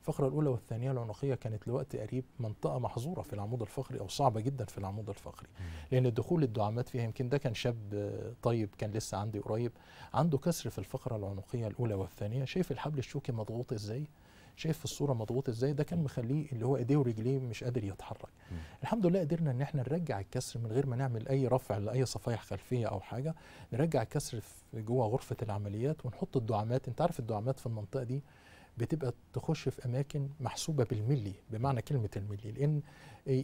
الفقره الاولى والثانيه العنقيه كانت لوقت قريب منطقه محظوره في العمود الفقري او صعبه جدا في العمود الفقري لان دخول الدعامات فيها يمكن ده كان شاب طيب كان لسه عندي قريب عنده كسر في الفقره العنقيه الاولى والثانيه شايف الحبل الشوكي مضغوط ازاي شايف في الصوره مضغوط ازاي ده كان مخليه اللي هو ايديه ورجليه مش قادر يتحرك م. الحمد لله قدرنا ان احنا نرجع الكسر من غير ما نعمل اي رفع لاي صفائح خلفيه او حاجه نرجع الكسر جوه غرفه العمليات ونحط الدعامات انت عارف الدعامات في المنطقه دي بتبقى تخش في اماكن محسوبه بالملي بمعنى كلمه الملي لان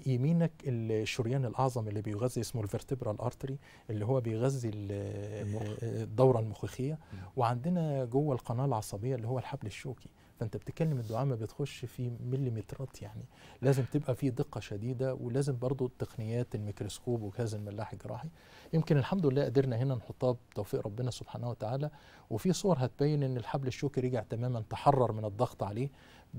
يمينك الشريان الاعظم اللي بيغذي اسمه الفرتبرال ارتري اللي هو بيغذي الدوره المخيخيه وعندنا جوه القناه العصبيه اللي هو الحبل الشوكي فانت بتتكلم الدعامه بتخش في مليمترات يعني لازم تبقى في دقه شديده ولازم برضو تقنيات الميكروسكوب وجهاز الملاح الجراحي يمكن الحمد لله قدرنا هنا نحطها بتوفيق ربنا سبحانه وتعالى وفي صور هتبين ان الحبل الشوكي رجع تماما تحرر من الضغط عليه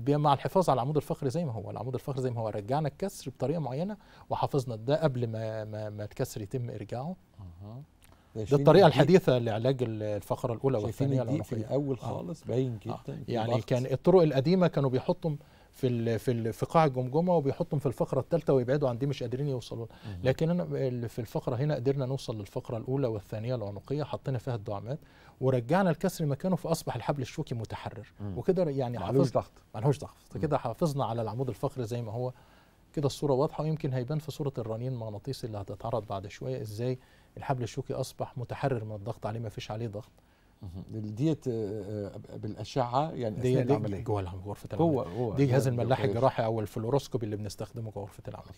مع الحفاظ على العمود الفقري زي ما هو العمود الفقري زي ما هو رجعنا الكسر بطريقه معينه وحافظنا ده قبل ما ما, ما الكسر يتم ارجاعه دي الطريقه الحديثه لعلاج الفقره الاولى والثانيه دي آه. آه. في الاول خالص آه. باين جدا آه. يعني ضغط. كان الطرق القديمه كانوا بيحطهم في في في قاع الجمجمه وبيحطهم في الفقره الثالثه ويبعدوا عن دي مش قادرين يوصلوا لكن انا في الفقره هنا قدرنا نوصل للفقره الاولى والثانيه العنقيه حطينا فيها الدعامات ورجعنا الكسر مكانه فاصبح الحبل الشوكي متحرر وكده يعني حافظ ضغط ملهوش ضغط كده حافظنا على العمود الفقري زي ما هو كده الصوره واضحه ويمكن هيبان في صوره الرنين المغناطيسي اللي هتتعرض بعد شويه ازاي الحبل الشوكي اصبح متحرر من الضغط عليه ما فيش عليه ضغط ديت آه، آه، بالاشعه يعني دي العمليه جوه غرفه العمليه هو هو دي جهاز الملاح الجراحي او الفلوروسكوب اللي بنستخدمه جوه غرفه العمليه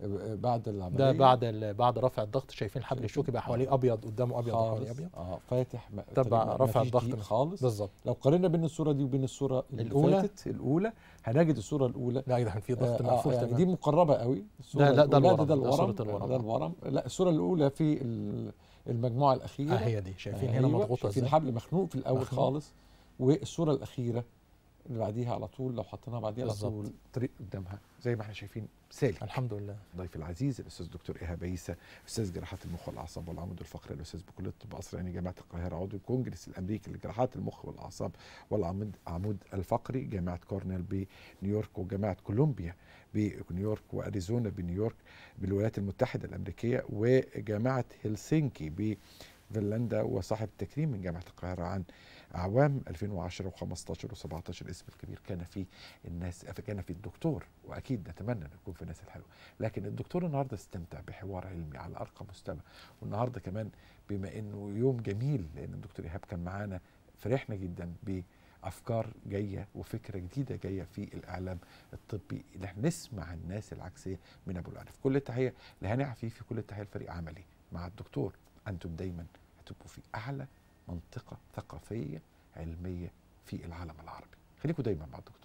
آه، بعد العمليه ده بعد بعد رفع الضغط شايفين الحبل الشوكي بقى حواليه ابيض قدامه ابيض حواليه ابيض اه فاتح تبع رفع الضغط خالص بالظبط لو قارنا بين الصوره دي وبين الصوره اللي الاولى فاتت الاولى هنجد الصوره الاولى لا يا في ضغط آه مقفول آه، يعني دي مقربه قوي الصوره لا, لا ده الورم ده الورم ده الورم, ده الورم. لا الصوره الاولى في المجموعه الاخيره آه هي دي شايفين آه، هنا أيوة، مضغوطه في الحبل مخنوق في الاول مخنوق. خالص والصوره الاخيره اللي بعديها على طول لو حطيناها بعديها على طول طريق قدامها زي ما احنا شايفين سالك الحمد لله ضيف العزيز الاستاذ دكتور ايهاب عيسى استاذ جراحه المخ والاعصاب والعمود الفقري الاستاذ بكليه الطب يعني جامعه القاهره عضو الكونجرس الامريكي لجراحات المخ والاعصاب والعمود عمود الفقري جامعه كورنيل بنيويورك وجامعه كولومبيا بنيويورك واريزونا بنيويورك بالولايات المتحده الامريكيه وجامعه هلسنكي بفنلندا وصاحب التكريم من جامعه القاهره عن اعوام 2010 و15 و17 الاسم الكبير كان في الناس كان في الدكتور واكيد نتمنى ان يكون في الناس الحلوه لكن الدكتور النهارده استمتع بحوار علمي على ارقى مستوى والنهارده كمان بما انه يوم جميل لان الدكتور ايهاب كان معانا فرحنا جدا ب افكار جايه وفكره جديده جايه في الاعلام الطبي اللي احنا نسمع الناس العكسيه من ابو العنف كل التحيه لهاني عفيفي كل التحيه لفريق عملي مع الدكتور انتم دايما هتبقوا في اعلى منطقة ثقافية علمية في العالم العربي خليكم دايما مع الدكتور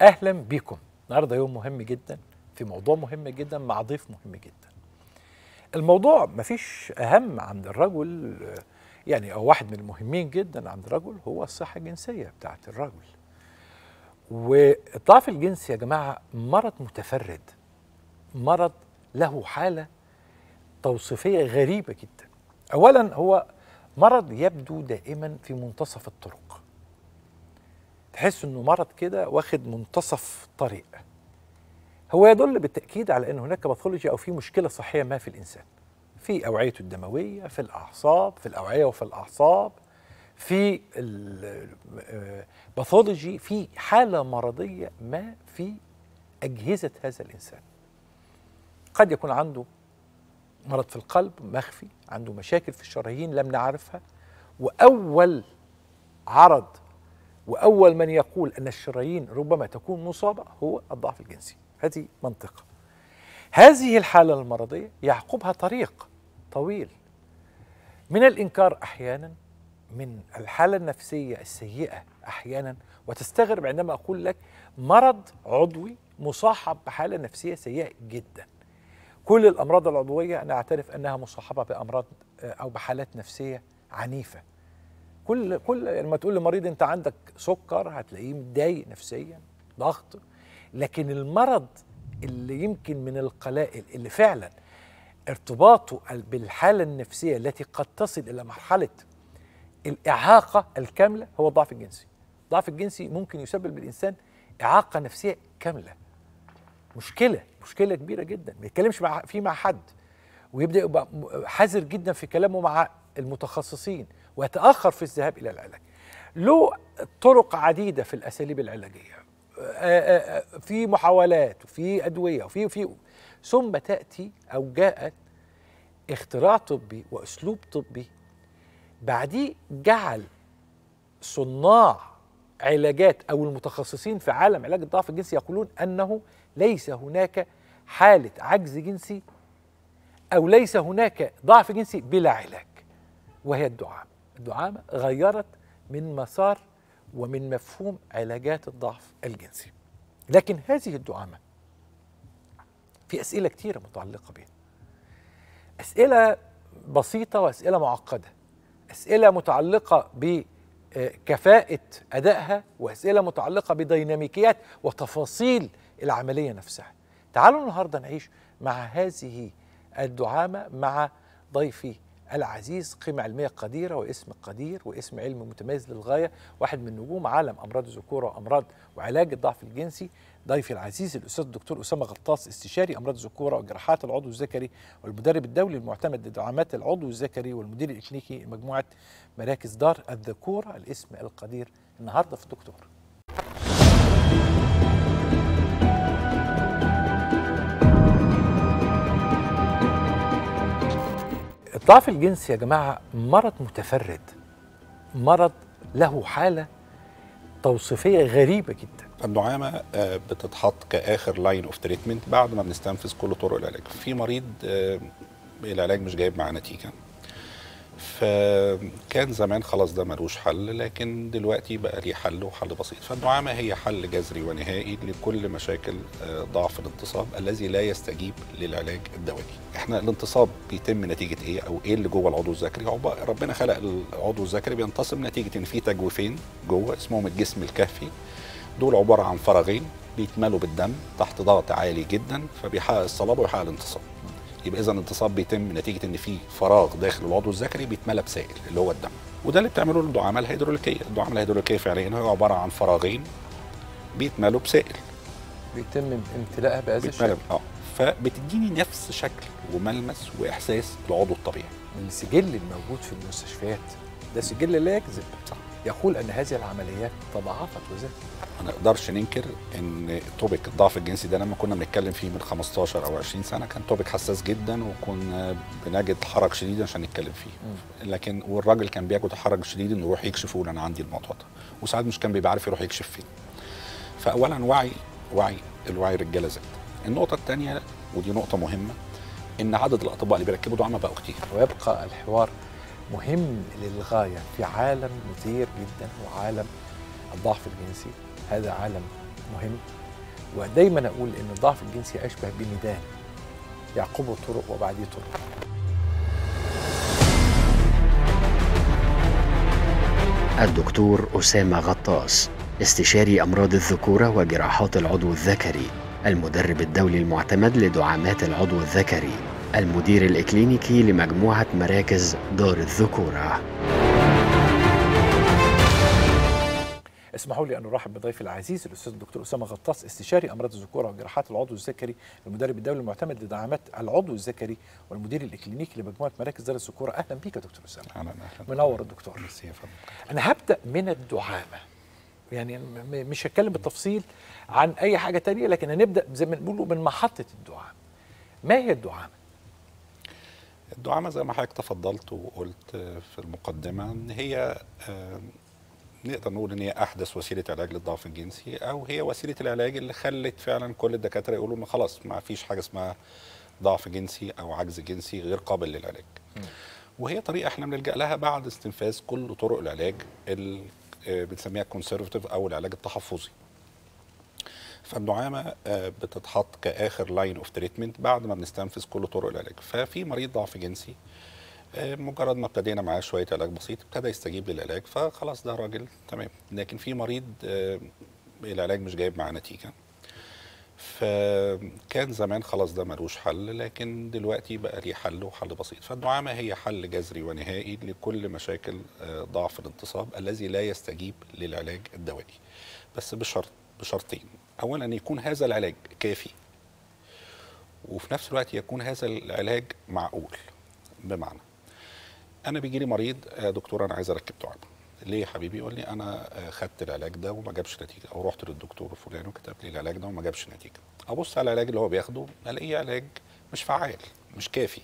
اهلا بيكم النهارده يوم مهم جدا في موضوع مهم جدا مع ضيف مهم جدا الموضوع مفيش اهم عند الرجل يعني واحد من المهمين جدا عند الرجل هو الصحة الجنسية بتاعة الرجل والضعف الجنسي يا جماعة مرض متفرد مرض له حالة توصيفية غريبة جدا أولا هو مرض يبدو دائما في منتصف الطرق تحس انه مرض كده واخد منتصف طريق هو يدل بالتأكيد على أن هناك باثولوجي أو في مشكلة صحية ما في الإنسان في أوعيته الدموية في الأعصاب في الأوعية وفي الأعصاب في الباثولوجي آه، في حالة مرضية ما في أجهزة هذا الإنسان قد يكون عنده مرض في القلب مخفي عنده مشاكل في الشرايين لم نعرفها وأول عرض وأول من يقول أن الشرايين ربما تكون مصابة هو الضعف الجنسي هذه منطقة هذه الحالة المرضية يعقبها طريق طويل من الإنكار أحيانا من الحالة النفسية السيئة أحيانا وتستغرب عندما أقول لك مرض عضوي مصاحب بحالة نفسية سيئة جدا كل الأمراض العضوية أنا أعترف أنها مصاحبة بأمراض آه، أو بحالات نفسية عنيفة كل كل لما تقول لمريض أنت عندك سكر هتلاقيه متضايق نفسيا ضغط لكن المرض اللي يمكن من القلائل اللي فعلا ارتباطه بالحالة النفسية التي قد تصل إلى مرحلة الإعاقة الكاملة هو الضعف الجنسي الضعف الجنسي ممكن يسبب بالانسان إعاقة نفسية كاملة مشكلة مشكلة كبيرة جدا ما يتكلمش مع فيه مع حد ويبدأ يبقى حذر جدا في كلامه مع المتخصصين ويتأخر في الذهاب إلى العلاج له طرق عديدة في الأساليب العلاجية آه، آه، آه، في محاولات وفي ادويه وفي وفي ثم تاتي او جاءت اختراع طبي واسلوب طبي بعديه جعل صناع علاجات او المتخصصين في عالم علاج الضعف الجنسي يقولون انه ليس هناك حاله عجز جنسي او ليس هناك ضعف جنسي بلا علاج وهي الدعامه الدعامه غيرت من مسار ومن مفهوم علاجات الضعف الجنسي لكن هذه الدعامة في أسئلة كتيرة متعلقة بها أسئلة بسيطة وأسئلة معقدة أسئلة متعلقة بكفاءة أدائها وأسئلة متعلقة بديناميكيات وتفاصيل العملية نفسها تعالوا النهاردة نعيش مع هذه الدعامة مع ضيفي العزيز قيمة علمية قديرة واسم قدير واسم علمي متميز للغاية واحد من نجوم عالم أمراض الذكورة وأمراض وعلاج الضعف الجنسي ضيفي العزيز الأستاذ الدكتور أسامة غطاس استشاري أمراض الذكورة وجراحات العضو الذكري والمدرب الدولي المعتمد لدعامات العضو الذكري والمدير الإكلينيكي لمجموعة مراكز دار الذكورة الاسم القدير النهاردة في الدكتور ضعف الجنس يا جماعة مرض متفرد مرض له حالة توصيفية غريبة جدا النعامة آه، بتتحط كآخر لاين اوف تريتمنت بعد ما بنستنفذ كل طرق العلاج في مريض آه، العلاج مش جايب معاه نتيجة فكان زمان خلاص ده ملوش حل لكن دلوقتي بقى ليه حل وحل بسيط فالنعامه هي حل جذري ونهائي لكل مشاكل آه، ضعف الانتصاب الذي لا يستجيب للعلاج الدوائي احنا الانتصاب بيتم نتيجه ايه او ايه اللي جوه العضو الذكري ربنا خلق العضو الذكري بينتصب نتيجه ان في تجويفين جوه اسمهم الجسم الكهفي دول عباره عن فراغين بيتملوا بالدم تحت ضغط عالي جدا فبيحقق الصلابه ويحقق الانتصاب يبقى اذا الانتصاب بيتم نتيجه ان في فراغ داخل العضو الذكري بيتملى بسائل اللي هو الدم وده اللي بتعمله الدعامه الهيدروليكيه الدعامه الهيدروليكيه فعليا هي عباره عن فراغين بيتملوا بسائل بيتم امتلاءها بهذا الشكل اه فبتديني نفس شكل وملمس واحساس العضو الطبيعي السجل الموجود في المستشفيات ده سجل لا يكذب صح يقول ان هذه العمليات تضاعفت وزادت ما نقدرش ننكر ان توبيك الضعف الجنسي ده لما كنا بنتكلم فيه من 15 او 20 سنه كان توبيك حساس جدا وكنا بنجد حرج شديد عشان نتكلم فيه لكن والراجل كان بياخد حرج شديد انه يروح يكشف يقول انا عندي الموضوع ده وساعات مش كان بيبقى عارف يروح يكشف فين فاولا وعي وعي الوعي الرجاله زاد النقطه الثانيه ودي نقطه مهمه ان عدد الاطباء اللي بيركبوا دعامه بقوا كتير ويبقى الحوار مهم للغاية في عالم مثير جدا وعالم الضعف الجنسي هذا عالم مهم ودايما أقول إن الضعف الجنسي أشبه بميدان يعقبه طرق وبعديه طرق الدكتور أسامة غطاس استشاري أمراض الذكورة وجراحات العضو الذكري المدرب الدولي المعتمد لدعامات العضو الذكري المدير الإكلينيكي لمجموعة مراكز دار الذكورة اسمحوا لي ان ارحب بضيفي العزيز الاستاذ الدكتور اسامه غطاس استشاري امراض الذكوره وجراحات العضو الذكري المدرب الدولي المعتمد لدعامات العضو الذكري والمدير الاكلينيكي لمجموعه مراكز دار الذكوره اهلا بيك يا دكتور اسامه اهلا اهلا منور الدكتور ميرسي يا فندم انا هبدا من الدعامه يعني مش هتكلم بالتفصيل عن اي حاجه تانية لكن هنبدا زي ما بنقول من محطه الدعامه ما هي الدعامه الدعامة زي ما حضرتك تفضلت وقلت في المقدمة إن هي نقدر نقول إن هي أحدث وسيلة علاج للضعف الجنسي أو هي وسيلة العلاج اللي خلت فعلا كل الدكاترة يقولوا إن خلاص ما فيش حاجة اسمها ضعف جنسي أو عجز جنسي غير قابل للعلاج. وهي طريقة احنا بنلجأ لها بعد استنفاذ كل طرق العلاج اللي آه، بنسميها كونسرفتيف أو العلاج التحفظي. فالنعامه آه، بتتحط كاخر لاين اوف تريتمنت بعد ما بنستنفذ كل طرق العلاج ففي مريض ضعف جنسي آه، مجرد ما ابتدينا معاه شويه علاج بسيط ابتدى يستجيب للعلاج فخلاص ده راجل تمام لكن في مريض آه، العلاج مش جايب معاه نتيجه فكان زمان خلاص ده ملوش حل لكن دلوقتي بقى ليه حل وحل بسيط فالنعامه هي حل جذري ونهائي لكل مشاكل ضعف الانتصاب الذي لا يستجيب للعلاج الدوائي بس بشرط بشرطين اولا يكون هذا العلاج كافي وفي نفس الوقت يكون هذا العلاج معقول بمعنى انا بيجي لي مريض يا آه، دكتور انا عايز اركب تعب ليه يا حبيبي يقول لي انا آه، خدت العلاج ده وما جابش نتيجه او رحت للدكتور فلان وكتب لي العلاج ده وما جابش نتيجه ابص على العلاج اللي هو بياخده الاقيه علاج مش فعال مش كافي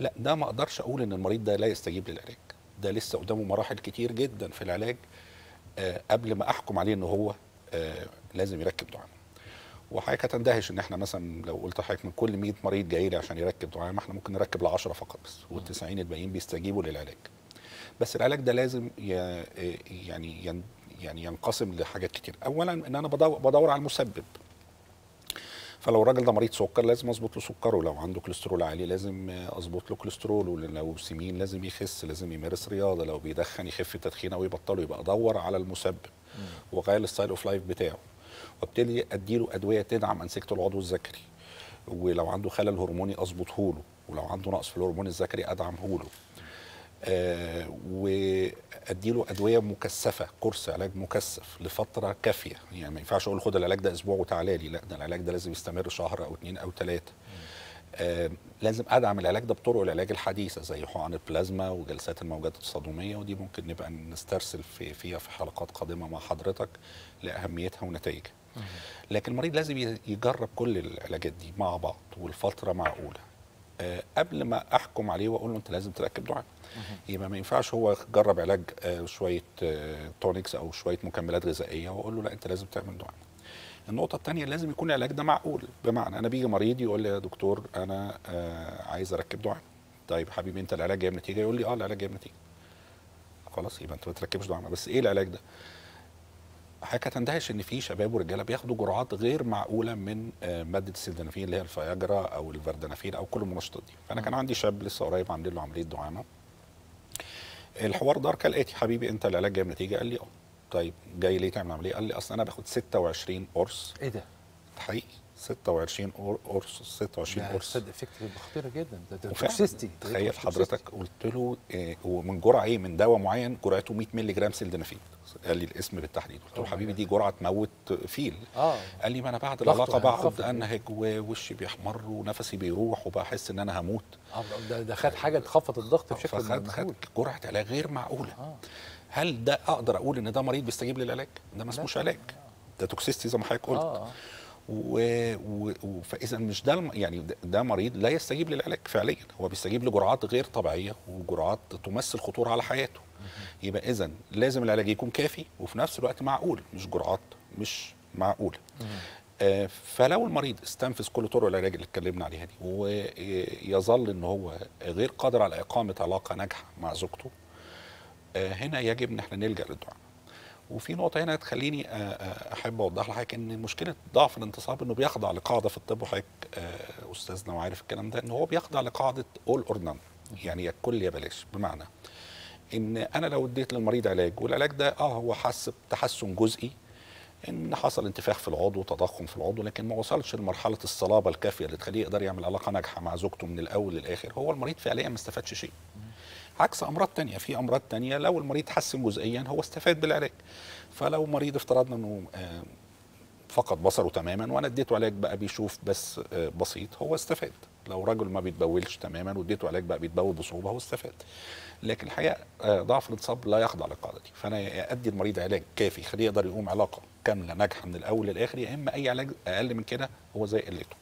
لا ده ما اقدرش اقول ان المريض ده لا يستجيب للعلاج ده لسه قدامه مراحل كتير جدا في العلاج آه، قبل ما احكم عليه ان هو لازم يركب دعامه وحضرتك هتندهش ان احنا مثلا لو قلت لحضرتك من كل 100 مريض جاي لي عشان يركب دعامه احنا ممكن نركب ل 10 فقط بس وال90 الباقيين بيستجيبوا للعلاج بس العلاج ده لازم آه، يعني يعني ينقسم لحاجات كتير اولا ان انا بدور, على المسبب فلو الراجل ده مريض سكر لازم اظبط له سكره لو عنده كوليسترول عالي لازم اظبط له كوليسترول لو سمين لازم يخس لازم يمارس رياضه لو بيدخن يخف التدخين او يبطله يبقى ادور على المسبب وغير الستايل اوف لايف بتاعه وابتدي اديله ادويه تدعم انسجه العضو الذكري ولو عنده خلل هرموني اظبطه له ولو عنده نقص في الهرمون الذكري ادعمه له آه واديله ادويه مكثفه قرص علاج مكثف لفتره كافيه يعني ما ينفعش اقول خد العلاج ده اسبوع وتعالى لي لا ده العلاج ده لازم يستمر شهر او اتنين او تلاته آه لازم ادعم العلاج ده بطرق العلاج الحديثه زي حقن البلازما وجلسات الموجات الصدوميه ودي ممكن نبقى نسترسل في فيها في حلقات قادمه مع حضرتك لاهميتها ونتائجها لكن المريض لازم يجرب كل العلاجات دي مع بعض والفتره معقوله آه، قبل ما احكم عليه واقول له انت لازم تركب دعاء يبقى ما ينفعش هو جرب علاج آه، شويه تونكس آه، او شويه مكملات غذائيه واقول له لا انت لازم تعمل دعاء النقطه الثانيه لازم يكون العلاج ده معقول بمعنى انا بيجي مريض يقول لي يا دكتور انا عايز اركب دعاء طيب حبيبي انت العلاج جايب نتيجه يقول لي اه العلاج جايب نتيجه خلاص يبقى انت ما تركبش دعاء بس ايه العلاج ده كانت تندهش ان في شباب ورجاله بياخدوا جرعات غير معقوله من آه، ماده السلدنافيل اللي هي الفياجرا او الفردنافيل او كل المنشطات دي فانا كان عندي شاب لسه قريب عاملين له عمليه دعامه الحوار دار كالاتي حبيبي انت العلاج جايب نتيجه قال لي اه طيب جاي ليه تعمل عمليه قال لي اصل انا باخد 26 قرص ايه ده حقيقي 26 قرص 26 قرص ده افكت خطيره جدا ده توكسيستي تخيل حضرتك قلت له إيه ومن جرعه ايه من دواء معين جرعته 100 مللي جرام سلدنافيل قال لي الاسم بالتحديد قلت له oh حبيبي دي جرعه تموت فيل آه. قال لي ما انا بعد العلاقه يعني، بقعد يعني. انهج ووشي بيحمر ونفسي بيروح وبحس ان انا هموت اه ده, ده خد حاجه تخفض الضغط آه، بشكل خد خد جرعه علاج غير معقوله آه. هل ده اقدر اقول ان ده مريض بيستجيب للعلاج؟ ده ما اسموش علاج ده توكسيستي زي ما حضرتك قلت آه. آه. فاذا مش ده يعني ده مريض لا يستجيب للعلاج فعليا هو بيستجيب لجرعات غير طبيعيه وجرعات تمثل خطوره على حياته يبقى اذا لازم العلاج يكون كافي وفي نفس الوقت معقول مش جرعات مش معقوله آه فلو المريض استنفذ كل طرق العلاج اللي اتكلمنا عليها دي ويظل ان هو غير قادر على اقامه علاقه ناجحه مع زوجته آه هنا يجب ان احنا نلجا للدعاء وفي نقطه هنا تخليني آه، آه، احب اوضح لحضرتك ان مشكله ضعف الانتصاب انه بيخضع لقاعده في الطب وحضرتك آه، استاذنا وعارف الكلام ده ان هو بيخضع لقاعده اول اور نان يعني يا كل يا بلاش بمعنى ان انا لو اديت للمريض علاج والعلاج ده اه هو حس بتحسن جزئي ان حصل انتفاخ في العضو تضخم في العضو لكن ما وصلش لمرحله الصلابه الكافيه اللي تخليه يقدر يعمل علاقه ناجحه مع زوجته من الاول للاخر هو المريض فعليا ما استفادش شيء عكس امراض تانية في امراض تانية لو المريض حسن جزئيا هو استفاد بالعلاج فلو مريض افترضنا انه آه، فقد بصره تماما وانا اديته علاج بقى بيشوف بس آه، بسيط هو استفاد لو رجل ما بيتبولش تماما واديته علاج بقى بيتبول بصعوبه هو استفاد لكن الحقيقه آه، ضعف الانتصاب لا يخضع للقاعده دي فانا ادي المريض علاج كافي خليه يقدر يقوم علاقه كامله ناجحه من الاول للاخر يا اما اي علاج اقل من كده هو زي قلته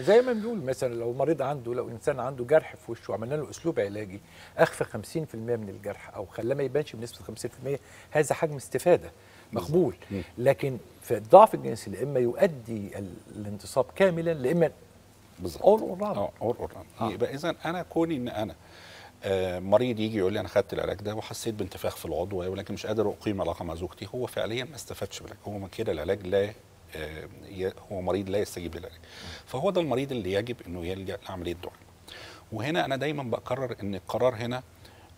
زي ما بنقول مثلا لو مريض عنده لو انسان عنده جرح في وشه وعملنا له اسلوب علاجي اخفى 50% من الجرح او خلاه ما يبانش بنسبه 50% هذا حجم استفاده مقبول لكن في الضعف الجنسي لا اما يؤدي الانتصاب كاملا لا اما بالظبط اور نان اور نان يبقى اذا انا كوني ان انا آه، مريض يجي يقول لي انا خدت العلاج ده وحسيت بانتفاخ في العضو ولكن مش قادر اقيم علاقه مع زوجتي هو فعليا ما استفادش بالعلاج هو كده العلاج لا آه، هو مريض لا يستجيب للعلاج فهو ده المريض اللي يجب انه يلجا لعمليه دعاء وهنا انا دايما بقرر ان القرار هنا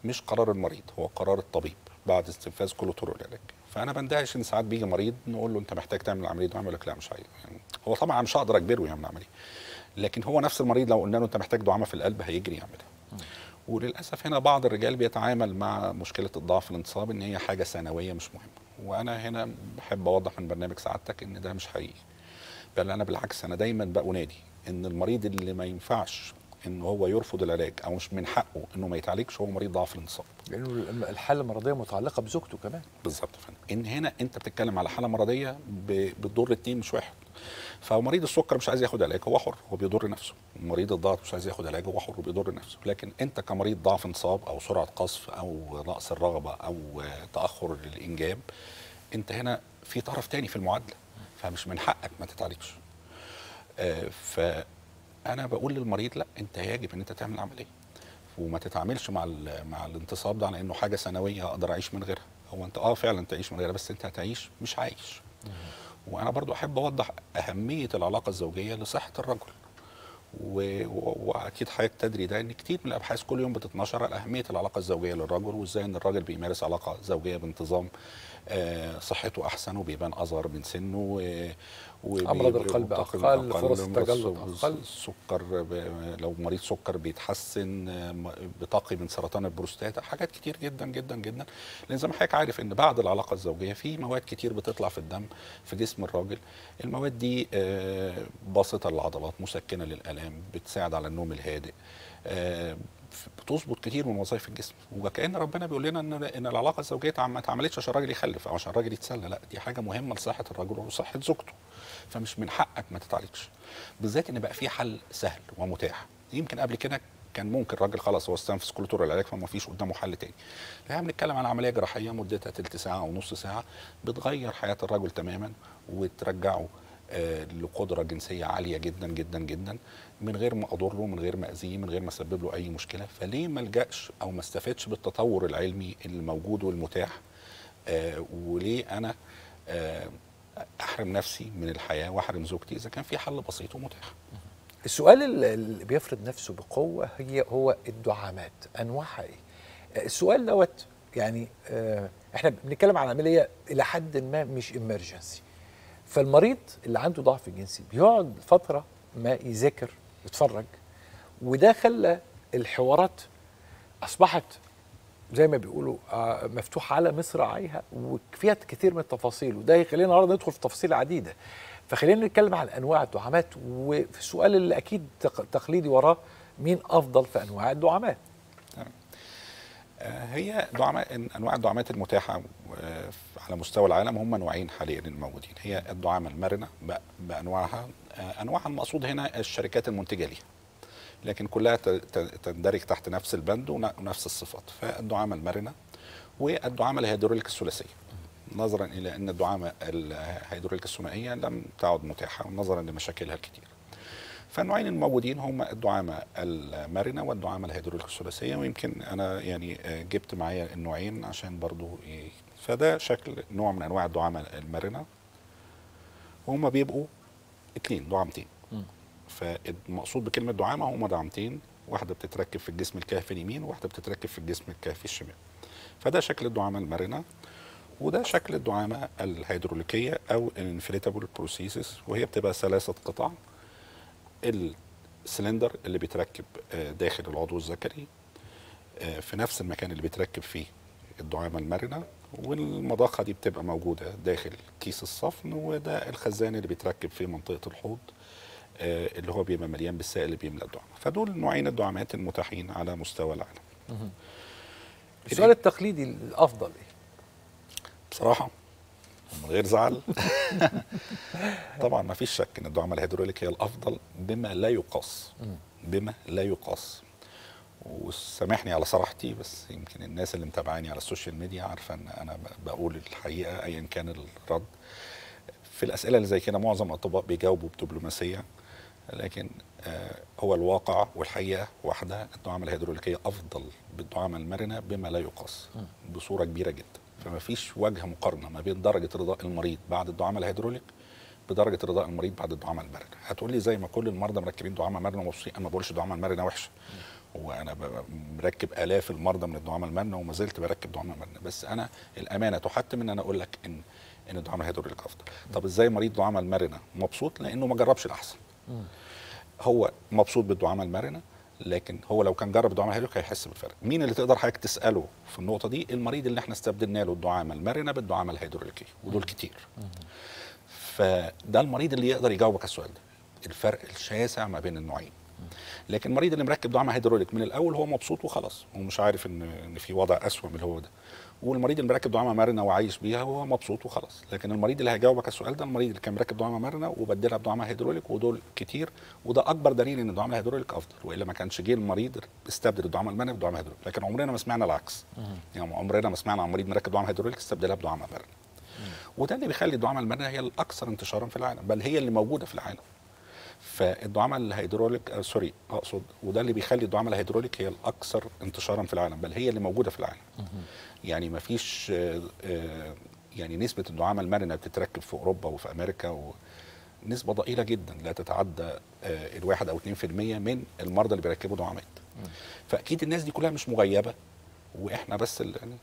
مش قرار المريض هو قرار الطبيب بعد استنفاذ كل طرق العلاج فانا بندهش ان ساعات بيجي مريض نقول له انت محتاج تعمل عمليه دعاء يقول لك لا مش عايز يعني هو طبعا مش هقدر اجبره يعمل عمليه لكن هو نفس المريض لو قلنا له انت محتاج دعامه في القلب هيجري يعملها وللاسف هنا بعض الرجال بيتعامل مع مشكله الضعف الانتصاب ان هي حاجه ثانويه مش مهمه وانا هنا بحب اوضح من برنامج سعادتك ان ده مش حقيقي بل انا بالعكس انا دايما بنادي ان المريض اللي ما ينفعش ان هو يرفض العلاج او مش من حقه انه ما يتعالجش هو مريض ضعف الانتصاب لانه يعني الحاله المرضيه متعلقه بزوجته كمان بالظبط يا فندم ان هنا انت بتتكلم على حاله مرضيه بتضر اتنين مش واحد فمريض السكر مش عايز ياخد علاج هو حر هو بيضر نفسه مريض الضغط مش عايز ياخد علاج هو حر وبيضر نفسه لكن انت كمريض ضعف انصاب او سرعه قصف او نقص الرغبه او تاخر الانجاب انت هنا في طرف تاني في المعادله فمش من حقك ما تتعالجش ف آه، فانا بقول للمريض لا انت يجب ان انت تعمل عمليه وما تتعاملش مع مع الانتصاب ده على انه حاجه ثانويه اقدر اعيش من غيرها هو انت اه فعلا تعيش من غيرها بس انت هتعيش مش عايش وانا برضو احب اوضح اهميه العلاقه الزوجيه لصحه الرجل واكيد حضرتك تدري ده ان كتير من الابحاث كل يوم بتتنشر على اهميه العلاقه الزوجيه للرجل وازاي ان الرجل بيمارس علاقه زوجيه بانتظام آه، صحته احسن وبيبان اصغر من سنه امراض القلب اقل فرص التجلط اقل السكر لو مريض سكر بيتحسن آه، بطاقي من سرطان البروستاتا حاجات كتير جدا جدا جدا لان زي ما حضرتك عارف ان بعد العلاقه الزوجيه في مواد كتير بتطلع في الدم في جسم الراجل المواد دي آه، باسطه للعضلات مسكنه للالام بتساعد على النوم الهادئ بتظبط كتير من وظائف الجسم وكان ربنا بيقول لنا ان ان العلاقه الزوجيه ما اتعملتش عشان الراجل يخلف او عشان الراجل يتسلى لا دي حاجه مهمه لصحه الرجل وصحه زوجته فمش من حقك ما تتعالجش بالذات ان بقى في حل سهل ومتاح يمكن قبل كده كان ممكن الراجل خلاص هو استنفذ كل طرق العلاج فما فيش قدامه حل تاني. احنا بنتكلم عن عمليه جراحيه مدتها تلت ساعه ونص ساعه بتغير حياه الرجل تماما وترجعه آه، لقدره جنسيه عاليه جدا جدا جدا من غير ما اضره من غير ما اذيه من غير ما اسبب له اي مشكله فليه ما الجاش او ما استفادش بالتطور العلمي الموجود والمتاح آه وليه انا آه احرم نفسي من الحياه واحرم زوجتي اذا كان في حل بسيط ومتاح السؤال اللي بيفرض نفسه بقوه هي هو الدعامات انواعها ايه آه، السؤال دوت يعني آه احنا بنتكلم عن عمليه الى حد ما مش امرجنسي فالمريض اللي عنده ضعف جنسي بيقعد فتره ما يذاكر يتفرج وده خلى الحوارات اصبحت زي ما بيقولوا آه، مفتوحه على مصراعيها وفيها كثير من التفاصيل وده يخلينا النهارده ندخل في تفاصيل عديده فخلينا نتكلم عن انواع الدعامات وفي السؤال اللي اكيد تقليدي وراه مين افضل في انواع الدعامات آه، هي دعامات انواع الدعامات المتاحه آه، على مستوى العالم هم نوعين حاليا الموجودين هي الدعامه المرنه بانواعها آه، انواع المقصود هنا الشركات المنتجه ليها لكن كلها تندرج تحت نفس البند ونفس الصفات فالدعامه المرنه والدعامه الهيدروليك الثلاثيه نظرا الى ان الدعامه الهيدروليك الثنائيه لم تعد متاحه ونظرا لمشاكلها الكثير فالنوعين الموجودين هما الدعامه المرنه والدعامه الهيدروليك الثلاثيه ويمكن انا يعني آه، جبت معايا النوعين عشان برضو فده شكل نوع من انواع الدعامه المرنه وهم بيبقوا اثنين دعامتين فالمقصود بكلمه دعامه هما دعامتين واحده بتتركب في الجسم الكهف اليمين وواحده بتتركب في الجسم الكهف الشمال فده شكل الدعامه المرنه وده شكل الدعامه الهيدروليكيه او الانفليتابل بروسيسس وهي بتبقى ثلاثه قطع السلندر اللي بيتركب آه، داخل العضو الذكري آه، في نفس المكان اللي بيتركب فيه الدعامه المرنه والمضخه دي بتبقى موجوده داخل كيس الصفن وده الخزان اللي بيتركب في منطقه الحوض آه، اللي هو بيبقى مليان بالسائل اللي بيملى الدعامه فدول نوعين الدعامات المتاحين على مستوى العالم السؤال التقليدي الافضل ايه بصراحه من غير زعل طبعا ما فيش شك ان الدعامه الهيدروليك هي الافضل بما لا يقاس بما لا يقاس وسامحني على صراحتي بس يمكن الناس اللي متابعاني على السوشيال ميديا عارفه ان انا بقول الحقيقه ايا كان الرد في الاسئله اللي زي كده معظم الاطباء بيجاوبوا بدبلوماسيه لكن آه، هو الواقع والحقيقه واحده الدعامه الهيدروليكيه افضل بالدعامه المرنه بما لا يقاس بصوره كبيره جدا فما فيش وجه مقارنه ما بين درجه رضاء المريض بعد الدعامه الهيدروليك بدرجه رضاء المريض بعد الدعامه المرنه هتقول لي زي ما كل المرضى مركبين دعامه مرنه ومبسوطين انا ما بقولش الدعامه المرنه وحشه وانا بركب الاف المرضى من الدعامه المنه وما زلت بركب دعامه المنه بس انا الامانه تحتم ان انا اقول لك ان ان الدعامه الهيدروليك افضل طب ازاي مريض دعامه المرنه مبسوط لانه ما جربش الاحسن هو مبسوط بالدعامه المرنه لكن هو لو كان جرب الدعامه الهيدروليك هيحس بالفرق مين اللي تقدر حضرتك تساله في النقطه دي المريض اللي احنا استبدلنا له الدعامه المرنه بالدعامه الهيدروليكيه ودول كتير فده المريض اللي يقدر يجاوبك على السؤال ده الفرق الشاسع ما بين النوعين لكن المريض اللي مركب دعامه هيدروليك من الاول هو مبسوط وخلاص هو مش عارف ان ان في وضع اسوء من اللي هو ده والمريض اللي مركب دعامه مرنه وعايش بيها هو مبسوط وخلاص لكن المريض اللي هيجاوبك السؤال ده المريض اللي كان مركب دعامه مرنه وبدلها بدعامه هيدروليك ودول كتير وده اكبر دليل ان الدعامه الهيدروليك افضل والا ما كانش جه المريض استبدل الدعامه المرنه بدعامه هيدروليك لكن عمرنا ما سمعنا العكس يعني عمرنا ما سمعنا عن مريض مركب دعامه هيدروليك استبدلها بدعامه مرنه وده اللي بيخلي الدعامه المرنه هي الاكثر انتشارا في العالم بل هي اللي موجوده في العالم فالدعامه الهيدروليك آه سوري اقصد وده اللي بيخلي الدعامه الهيدروليك هي الاكثر انتشارا في العالم بل هي اللي موجوده في العالم يعني ما فيش آه،, آه يعني نسبه الدعامه المرنه بتتركب في اوروبا وفي امريكا و نسبة ضئيلة جدا لا تتعدى آه، الواحد أو 2% من المرضى اللي بيركبوا دعامات فأكيد الناس دي كلها مش مغيبة وإحنا بس اللي يعني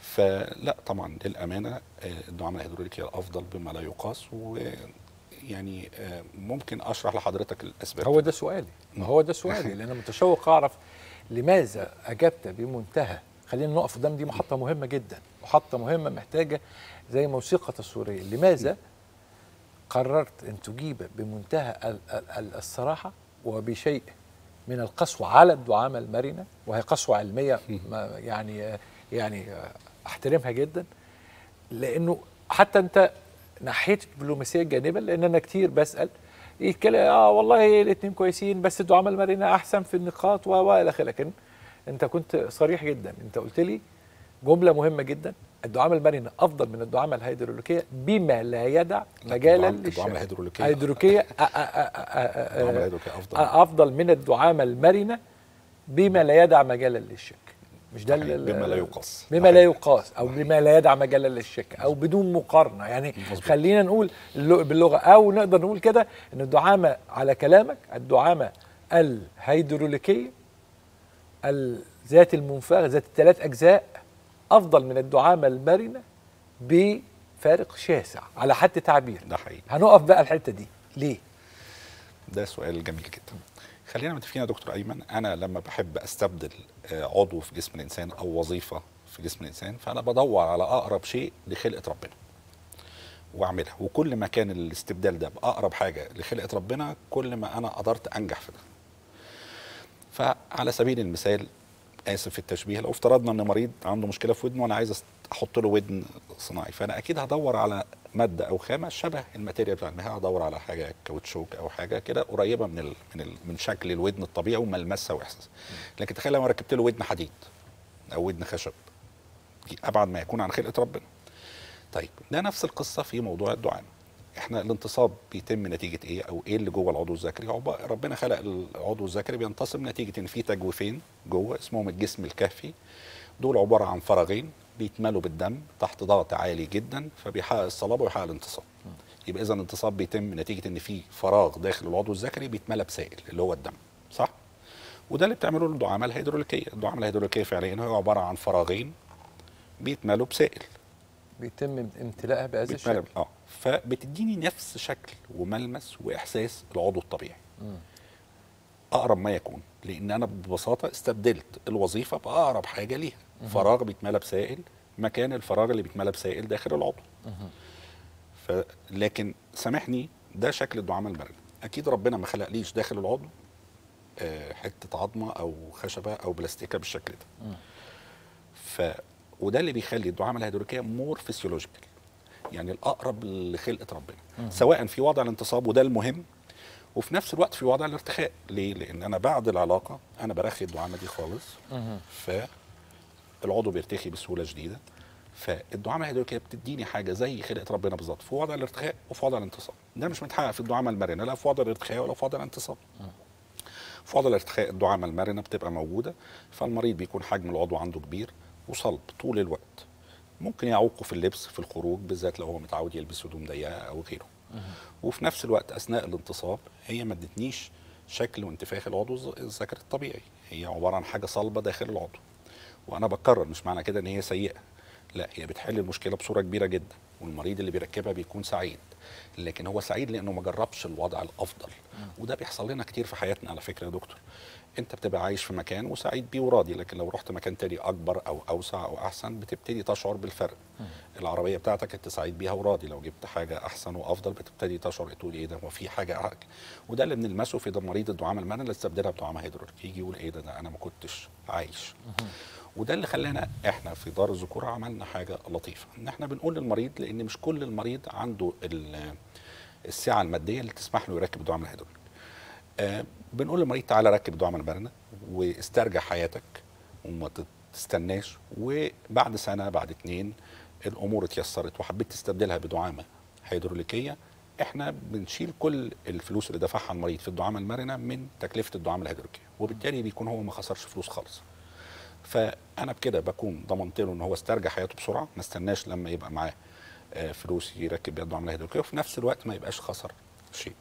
فلا طبعا للأمانة آه، الدعامة الهيدروليك هي الأفضل بما لا يقاس و يعني آه، ممكن اشرح لحضرتك الاسباب هو ده سؤالي ما هو ده سؤالي لان انا متشوق اعرف لماذا اجبت بمنتهى خلينا نقف قدام دي محطه مهمه جدا محطه مهمه محتاجه زي موسيقى تصويريه لماذا قررت ان تجيب بمنتهى الصراحه وبشيء من القسوه على الدعامه المرنه وهي قسوه علميه يعني يعني احترمها جدا لانه حتى انت نحيت الدبلوماسيه جانبا لان انا كتير بسال يتكلم إيه اه والله الاثنين كويسين بس الدعامه المارينا احسن في النقاط و الى اخره لكن انت كنت صريح جدا انت قلت لي جمله مهمه جدا الدعامه المرنه افضل من الدعامه الهيدروليكيه آه، بما لا يدع مجالا للشك الدعامه الهيدروليكيه افضل افضل من الدعامه المرنه بما لا يدع مجالا للشك مش ده يعني بما لا يقاس بما لا يقاس او بما لا يدع مجالا للشك او بدون مقارنه يعني مزبط. خلينا نقول باللغه او نقدر نقول كده ان الدعامه على كلامك الدعامه الهيدروليكيه ذات المنفغ ذات الثلاث اجزاء افضل من الدعامه المرنه بفارق شاسع على حد تعبير ده حقيقي هنقف بقى الحته دي ليه؟ ده سؤال جميل جدا خلينا متفقين يا دكتور ايمن انا لما بحب استبدل آه، عضو في جسم الانسان او وظيفه في جسم الانسان فانا بدور على اقرب شيء لخلقه ربنا واعملها وكل ما كان الاستبدال ده باقرب حاجه لخلقه ربنا كل ما انا قدرت انجح في ده فعلى سبيل المثال اسف في التشبيه لو افترضنا ان مريض عنده مشكله في ودنه وانا عايز احط له ودن صناعي فانا اكيد هدور على ماده او خامه شبه الماتيريال بتاع المهنه يعني هدور على حاجه كاوتشوك او حاجه كده قريبه من ال من ال من شكل الودن الطبيعي وملمسها واحساسها لكن تخيل لو ركبت له ودن حديد او ودن خشب ابعد ما يكون عن خلقه ربنا طيب ده نفس القصه في موضوع الدعامه احنا الانتصاب بيتم نتيجه ايه او ايه اللي جوه العضو الذكري ربنا خلق العضو الذكري بينتصب نتيجه ان في تجويفين جوه اسمهم الجسم الكهفي دول عباره عن فراغين بيتملوا بالدم تحت ضغط عالي جدا فبيحقق الصلابه ويحقق الانتصاب يبقى اذا الانتصاب بيتم نتيجه ان في فراغ داخل العضو الذكري بيتملى بسائل اللي هو الدم صح وده اللي بتعمله الدعامه الهيدروليكيه الدعامه الهيدروليكيه فعليا هي عباره عن فراغين بيتملوا بسائل بيتم امتلائها بهذا الشكل اه فبتديني نفس شكل وملمس واحساس العضو الطبيعي م. اقرب ما يكون لان انا ببساطه استبدلت الوظيفه باقرب حاجه ليها فراغ بيتملى بسائل مكان الفراغ اللي بيتملى بسائل داخل العضو ف... لكن سامحني ده شكل الدعامه المرنه اكيد ربنا ما خلقليش داخل العضو آه، حته عظمه او خشبه او بلاستيكه بالشكل ده ف وده اللي بيخلي الدعامه الهيدروليكيه مور فيسيولوجيكال يعني الاقرب لخلقه ربنا سواء في وضع الانتصاب وده المهم وفي نفس الوقت في وضع الارتخاء ليه لان انا بعد العلاقه انا برخي الدعامه دي خالص ف العضو بيرتخي بسهوله شديده فالدعامه دلوقتي بتديني حاجه زي خلقه ربنا بالظبط في وضع الارتخاء وفي وضع الانتصاب ده مش متحقق في الدعامه المرنه لا في وضع الارتخاء ولا في وضع الانتصاب في وضع الارتخاء الدعامه المرنه بتبقى موجوده فالمريض بيكون حجم العضو عنده كبير وصلب طول الوقت ممكن يعوقه في اللبس في الخروج بالذات لو هو متعود يلبس هدوم ضيقه او غيره وفي نفس الوقت اثناء الانتصاب هي ما ادتنيش شكل وانتفاخ العضو الذكري الطبيعي هي عباره عن حاجه صلبه داخل العضو وانا بكرر مش معنى كده ان هي سيئه لا هي بتحل المشكله بصوره كبيره جدا والمريض اللي بيركبها بيكون سعيد لكن هو سعيد لانه ما جربش الوضع الافضل وده بيحصل لنا كتير في حياتنا على فكره يا دكتور انت بتبقى عايش في مكان وسعيد بيه وراضي لكن لو رحت مكان تاني اكبر او اوسع او احسن بتبتدي تشعر بالفرق مم. العربيه بتاعتك انت سعيد بيها وراضي لو جبت حاجه احسن وافضل بتبتدي تشعر تقول ايه ده هو في حاجه أحك. وده اللي بنلمسه في ده مريض الدعامه المعنى اللي استبدلها بدعامه هيدروليك يجي يقول ايه ده, ده انا ما كنتش عايش مم. وده اللي خلانا احنا في دار الذكوره عملنا حاجه لطيفه ان احنا بنقول للمريض لان مش كل المريض عنده السعه الماديه اللي تسمح له يركب دعامه هيدروليك آه، بنقول للمريض تعالى ركب دعم المرنة واسترجع حياتك وما تستناش وبعد سنه بعد اتنين الامور اتيسرت وحبيت تستبدلها بدعامه هيدروليكيه احنا بنشيل كل الفلوس اللي دفعها المريض في الدعامه المرنه من تكلفه الدعامه الهيدروليكيه وبالتالي بيكون هو ما خسرش فلوس خالص فانا بكده بكون ضمنت له ان هو استرجع حياته بسرعه ما استناش لما يبقى معاه آه، فلوس يركب بيها الدعامه الهيدروليكيه وفي نفس الوقت ما يبقاش خسر شيء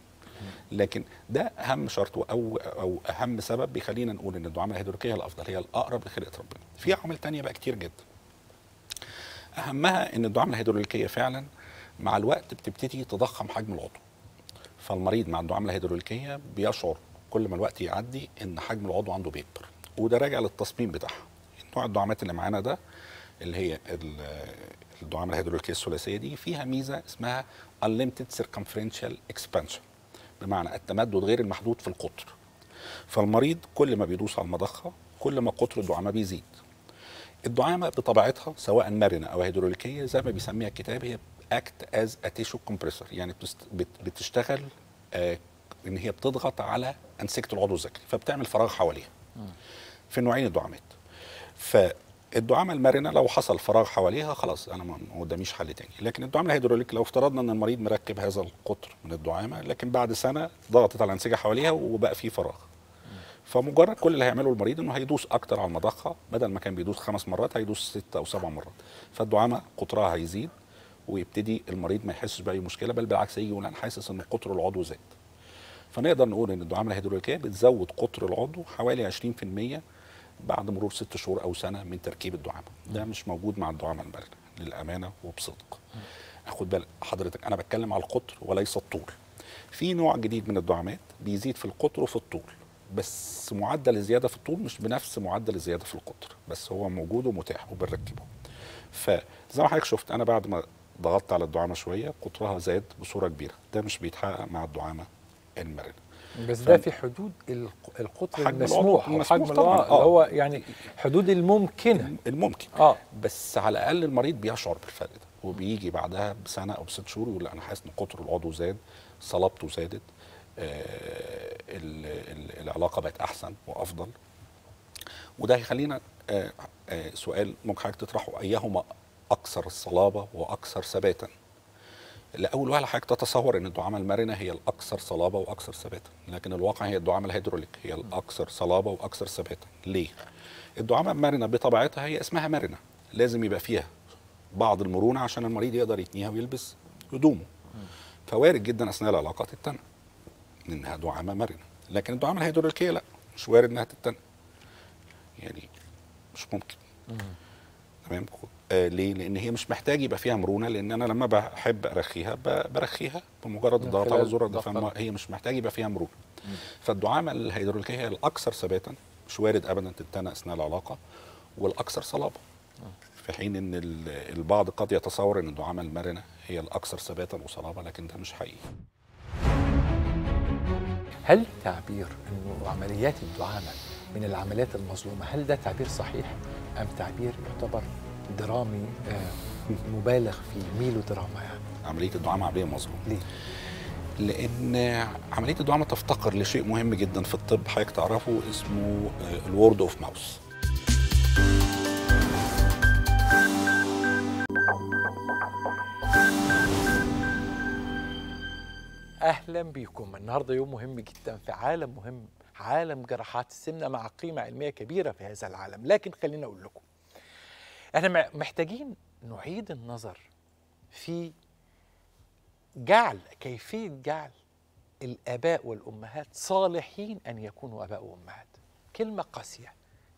لكن ده اهم شرط او او اهم سبب بيخلينا نقول ان الدعامه الهيدروليكيه هي الافضل هي الاقرب لخلقه ربنا في عوامل تانية بقى كتير جدا اهمها ان الدعامه الهيدروليكيه فعلا مع الوقت بتبتدي تضخم حجم العضو فالمريض مع الدعامه الهيدروليكيه بيشعر كل ما الوقت يعدي ان حجم العضو عنده بيكبر وده راجع للتصميم بتاعها نوع الدعامات اللي معانا ده اللي هي الدعامه الهيدروليكيه الثلاثيه دي فيها ميزه اسمها unlimited circumferential expansion بمعنى التمدد غير المحدود في القطر فالمريض كل ما بيدوس على المضخه كل ما قطر الدعامه بيزيد الدعامه بطبيعتها سواء مرنه او هيدروليكيه زي ما بيسميها الكتاب هي اكت از اتيشو كومبريسور يعني بتشتغل آه، ان هي بتضغط على انسجه العضو الذكري فبتعمل فراغ حواليها في نوعين الدعامات ف الدعامه المرنه لو حصل فراغ حواليها خلاص انا ما قداميش حل تاني لكن الدعامه الهيدروليك لو افترضنا ان المريض مركب هذا القطر من الدعامه لكن بعد سنه ضغطت على الانسجه حواليها وبقى في فراغ فمجرد كل اللي هيعمله المريض انه هيدوس اكتر على المضخه بدل ما كان بيدوس خمس مرات هيدوس ست او سبع مرات فالدعامه قطرها هيزيد ويبتدي المريض ما يحسش باي مشكله بل بالعكس يجي يقول انا حاسس ان قطر العضو زاد فنقدر نقول ان الدعامه الهيدروليكيه بتزود قطر العضو حوالي 20% بعد مرور ست شهور او سنه من تركيب الدعامه ده مش موجود مع الدعامه المرنه للامانه وبصدق خد بال حضرتك انا بتكلم على القطر وليس الطول في نوع جديد من الدعامات بيزيد في القطر وفي الطول بس معدل الزياده في الطول مش بنفس معدل الزياده في القطر بس هو موجود ومتاح وبنركبه فزي ما حضرتك شفت انا بعد ما ضغطت على الدعامه شويه قطرها زاد بصوره كبيره ده مش بيتحقق مع الدعامه المرنه بس ده في حدود القطر المسموح حجم طبعا آه. هو يعني حدود الممكنه الممكن اه بس على الاقل المريض بيشعر بالفرق ده وبيجي بعدها بسنه او بست شهور يقول انا حاسس ان قطر العضو زاد صلابته زادت آه العلاقه بقت احسن وافضل وده هيخلينا آه آه سؤال ممكن حضرتك تطرحه ايهما اكثر الصلابه واكثر ثباتا؟ لاول وهله حضرتك تتصور ان الدعامه المرنه هي الاكثر صلابه واكثر ثباتا لكن الواقع هي الدعامه الهيدروليك هي الاكثر صلابه واكثر ثباتا ليه الدعامه المرنه بطبيعتها هي اسمها مرنه لازم يبقى فيها بعض المرونه عشان المريض يقدر يتنيها ويلبس هدومه فوارد جدا اثناء العلاقات التانية انها دعامه مرنه لكن الدعامه الهيدروليكيه لا مش وارد انها تتنى يعني مش ممكن تمام آه، ليه؟ لان هي مش محتاج يبقى فيها مرونه لان انا لما بحب ارخيها برخيها بمجرد الضغط على زر الضغط هي مش محتاج يبقى فيها مرونه. فالدعامه الهيدروليكيه هي الاكثر ثباتا مش وارد ابدا تتنى اثناء العلاقه والاكثر صلابه. في حين ان البعض قد يتصور ان الدعامه المرنه هي الاكثر ثباتا وصلابه لكن ده مش حقيقي. هل تعبير انه عمليات الدعامه من العمليات المظلومه هل ده تعبير صحيح ام تعبير يعتبر درامي آه، مبالغ فيه ميلو دراما يعني عمليه الدعامه عمليه مظلومه ليه؟ لان عمليه الدعامه تفتقر لشيء مهم جدا في الطب حضرتك تعرفه اسمه الورد اوف ماوث اهلا بكم النهارده يوم مهم جدا في عالم مهم عالم جراحات السمنه مع قيمه علميه كبيره في هذا العالم لكن خليني اقول لكم احنا محتاجين نعيد النظر في جعل كيفيه جعل الاباء والامهات صالحين ان يكونوا اباء وامهات كلمه قاسيه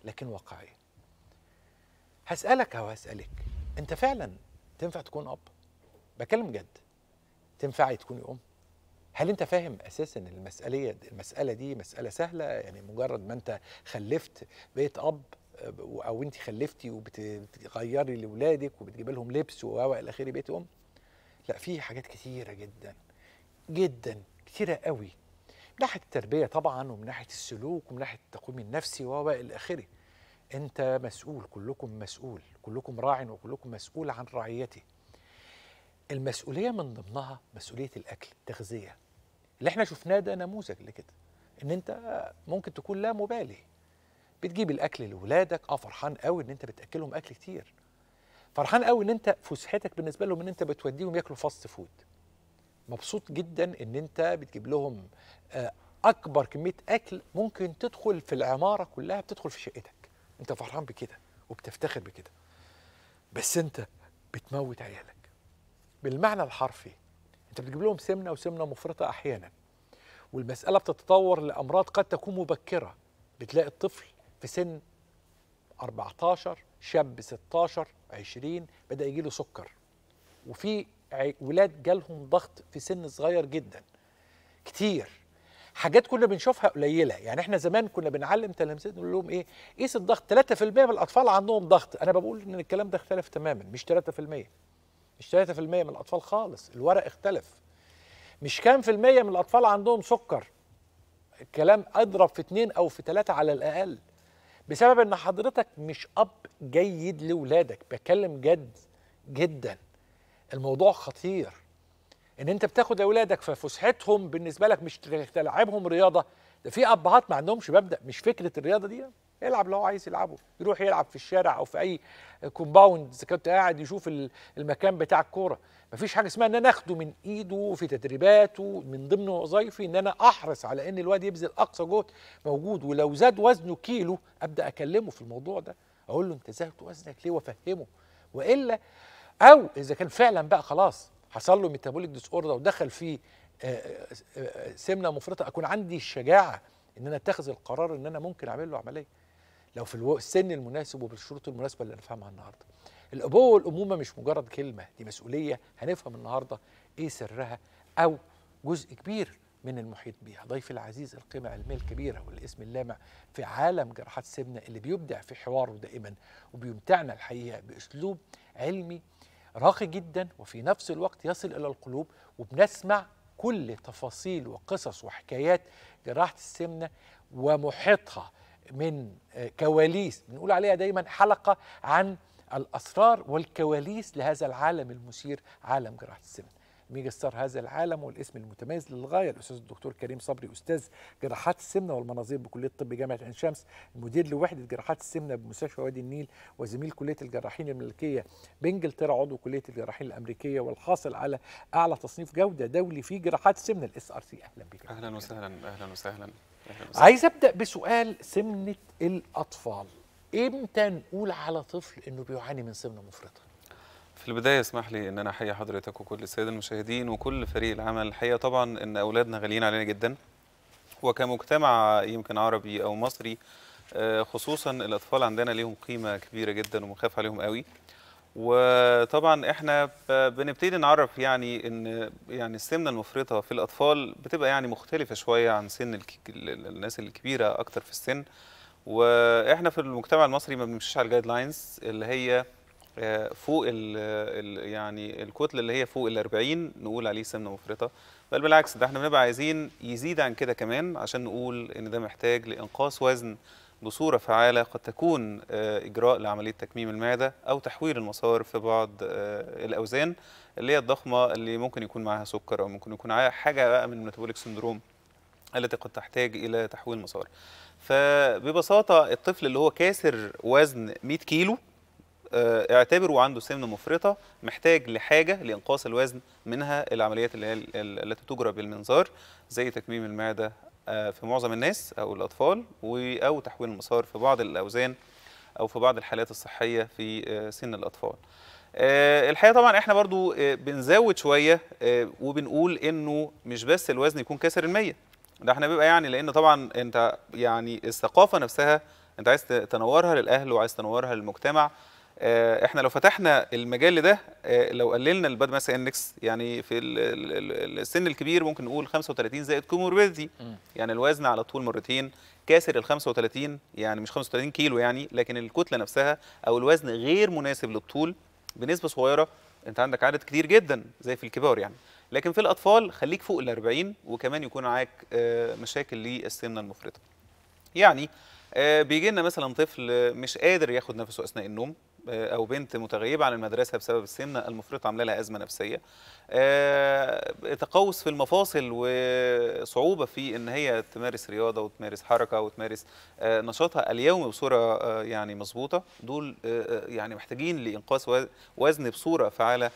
لكن واقعيه هسالك او هسالك انت فعلا تنفع تكون اب بكلم جد تنفعي تكوني ام هل انت فاهم اساسا المسألة المساله دي مساله سهله يعني مجرد ما انت خلفت بقيت اب او انت خلفتي وبتغيري لاولادك وبتجيبي لهم لبس و الى اخره بيت ام لا في حاجات كتيره جدا جدا كتيره قوي من ناحيه التربيه طبعا ومن ناحيه السلوك ومن ناحيه التقويم النفسي و الى اخره انت مسؤول كلكم مسؤول كلكم راع وكلكم مسؤول عن رعيته المسؤوليه من ضمنها مسؤوليه الاكل التغذيه اللي احنا شفناه ده نموذج لكده ان انت ممكن تكون لا مبالي بتجيب الاكل لاولادك اه فرحان قوي ان انت بتاكلهم اكل كتير فرحان قوي ان انت فسحتك بالنسبه لهم ان انت بتوديهم ياكلوا فاست فود مبسوط جدا ان انت بتجيب لهم آه، اكبر كميه اكل ممكن تدخل في العماره كلها بتدخل في شقتك انت فرحان بكده وبتفتخر بكده بس انت بتموت عيالك بالمعنى الحرفي انت بتجيب لهم سمنه وسمنه مفرطه احيانا والمساله بتتطور لامراض قد تكون مبكره بتلاقي الطفل في سن 14 شاب 16 20 بدا يجي له سكر وفي ولاد جالهم ضغط في سن صغير جدا كتير حاجات كنا بنشوفها قليله يعني احنا زمان كنا بنعلم تلامذتنا نقول لهم ايه قيس الضغط 3% من الاطفال عندهم ضغط انا بقول ان الكلام ده اختلف تماما مش 3% مش 3% من الاطفال خالص الورق اختلف مش كام في المية من الأطفال عندهم سكر الكلام أضرب في اتنين أو في تلاتة على الأقل بسبب ان حضرتك مش اب جيد لاولادك بكلم جد جدا الموضوع خطير ان انت بتاخد اولادك ففسحتهم بالنسبه لك مش تلعبهم رياضه ده في ابهات ما عندهمش مبدا مش فكره الرياضه دي يلعب لو عايز يلعبه يروح يلعب في الشارع او في اي كومباوند اذا كنت قاعد يشوف المكان بتاع الكوره مفيش حاجه اسمها ان انا اخده من ايده في تدريباته من ضمن وظايفي ان انا احرص على ان الواد يبذل اقصى جهد موجود ولو زاد وزنه كيلو ابدا اكلمه في الموضوع ده اقول له انت زادت وزنك ليه وافهمه والا او اذا كان فعلا بقى خلاص حصل له ميتابوليك ديس اوردر ودخل في آه، آه، آه، سمنه مفرطه اكون عندي الشجاعه ان انا اتخذ القرار ان انا ممكن اعمل له عمليه لو في السن المناسب وبالشروط المناسبه اللي هنفهمها النهارده. الابوه والامومه مش مجرد كلمه دي مسؤوليه هنفهم النهارده ايه سرها او جزء كبير من المحيط بيها ضيفي العزيز القيمة العلمية الكبيرة والاسم اللامع في عالم جراحات سمنة اللي بيبدع في حواره دائما وبيمتعنا الحقيقة بأسلوب علمي راقي جدا وفي نفس الوقت يصل إلى القلوب وبنسمع كل تفاصيل وقصص وحكايات جراحة السمنة ومحيطها من آه، كواليس بنقول عليها دايما حلقة عن الأسرار والكواليس لهذا العالم المثير عالم جراحة ميجا ستار هذا العالم والاسم المتميز للغاية الأستاذ الدكتور كريم صبري أستاذ جراحات السمنة والمناظير بكلية طب جامعة عين شمس المدير لوحدة جراحات السمنة بمستشفى وادي النيل وزميل كلية الجراحين الملكية بإنجلترا عضو كلية الجراحين الأمريكية والحاصل على أعلى تصنيف جودة دولي في جراحات السمنة الاس ار سي أهلا بك أهلا وسهلا أهلا وسهلا عايز ابدا بسؤال سمنه الاطفال امتى نقول على طفل انه بيعاني من سمنه مفرطه في البداية اسمح لي ان انا احيي حضرتك وكل السادة المشاهدين وكل فريق العمل الحقيقة طبعا ان اولادنا غاليين علينا جدا وكمجتمع يمكن عربي او مصري آه، خصوصا الاطفال عندنا ليهم قيمة كبيرة جدا ومخاف عليهم قوي وطبعا احنا بنبتدي نعرف يعني ان يعني السمنه المفرطه في الاطفال بتبقى يعني مختلفه شويه عن سن الناس الكبيره اكتر في السن واحنا في المجتمع المصري ما بنمشيش على الجايد لاينز اللي هي آه، فوق الـ يعني الكتله اللي هي فوق ال 40 نقول عليه سمنه مفرطه بل بالعكس ده احنا بنبقى عايزين يزيد عن كده كمان عشان نقول ان ده محتاج لانقاص وزن بصورة فعالة قد تكون آه، إجراء لعملية تكميم المعدة أو تحويل المسار في بعض آه، الأوزان اللي هي الضخمة اللي ممكن يكون معاها سكر أو ممكن يكون معاها حاجة بقى من الميتابوليك سندروم التي قد تحتاج إلى تحويل مسار فببساطة الطفل اللي هو كاسر وزن 100 كيلو آه، اعتبره عنده سمنه مفرطه محتاج لحاجه لانقاص الوزن منها العمليات اللي هي التي تجرى بالمنظار زي تكميم المعده آه، في معظم الناس او الاطفال او تحويل المسار في بعض الاوزان او في بعض الحالات الصحيه في آه، سن الاطفال آه، الحقيقه طبعا احنا برضو بنزود شويه وبنقول انه مش بس الوزن يكون كسر المية ده احنا بيبقى يعني لان طبعا انت يعني الثقافه نفسها انت عايز تنورها للاهل وعايز تنورها للمجتمع آه، احنا لو فتحنا المجال ده آه، لو قللنا الباد ماس انكس يعني في السن الكبير ممكن نقول 35 زائد كوموربيدي يعني الوزن على طول مرتين كاسر ال 35 يعني مش 35 كيلو يعني لكن الكتله نفسها او الوزن غير مناسب للطول بنسبه صغيره انت عندك عدد كتير جدا زي في الكبار يعني لكن في الاطفال خليك فوق ال 40 وكمان يكون معاك آه، مشاكل للسمنه المفرطه يعني بيجي لنا مثلا طفل مش قادر ياخد نفسه اثناء النوم آه، او بنت متغيبه عن المدرسه بسبب السمنه المفرطه عامله لها ازمه نفسيه آه، تقوس في المفاصل وصعوبه في ان هي تمارس رياضه وتمارس حركه وتمارس آه، نشاطها اليومي بصوره يعني مظبوطه دول يعني محتاجين لانقاص وزن بصوره فعاله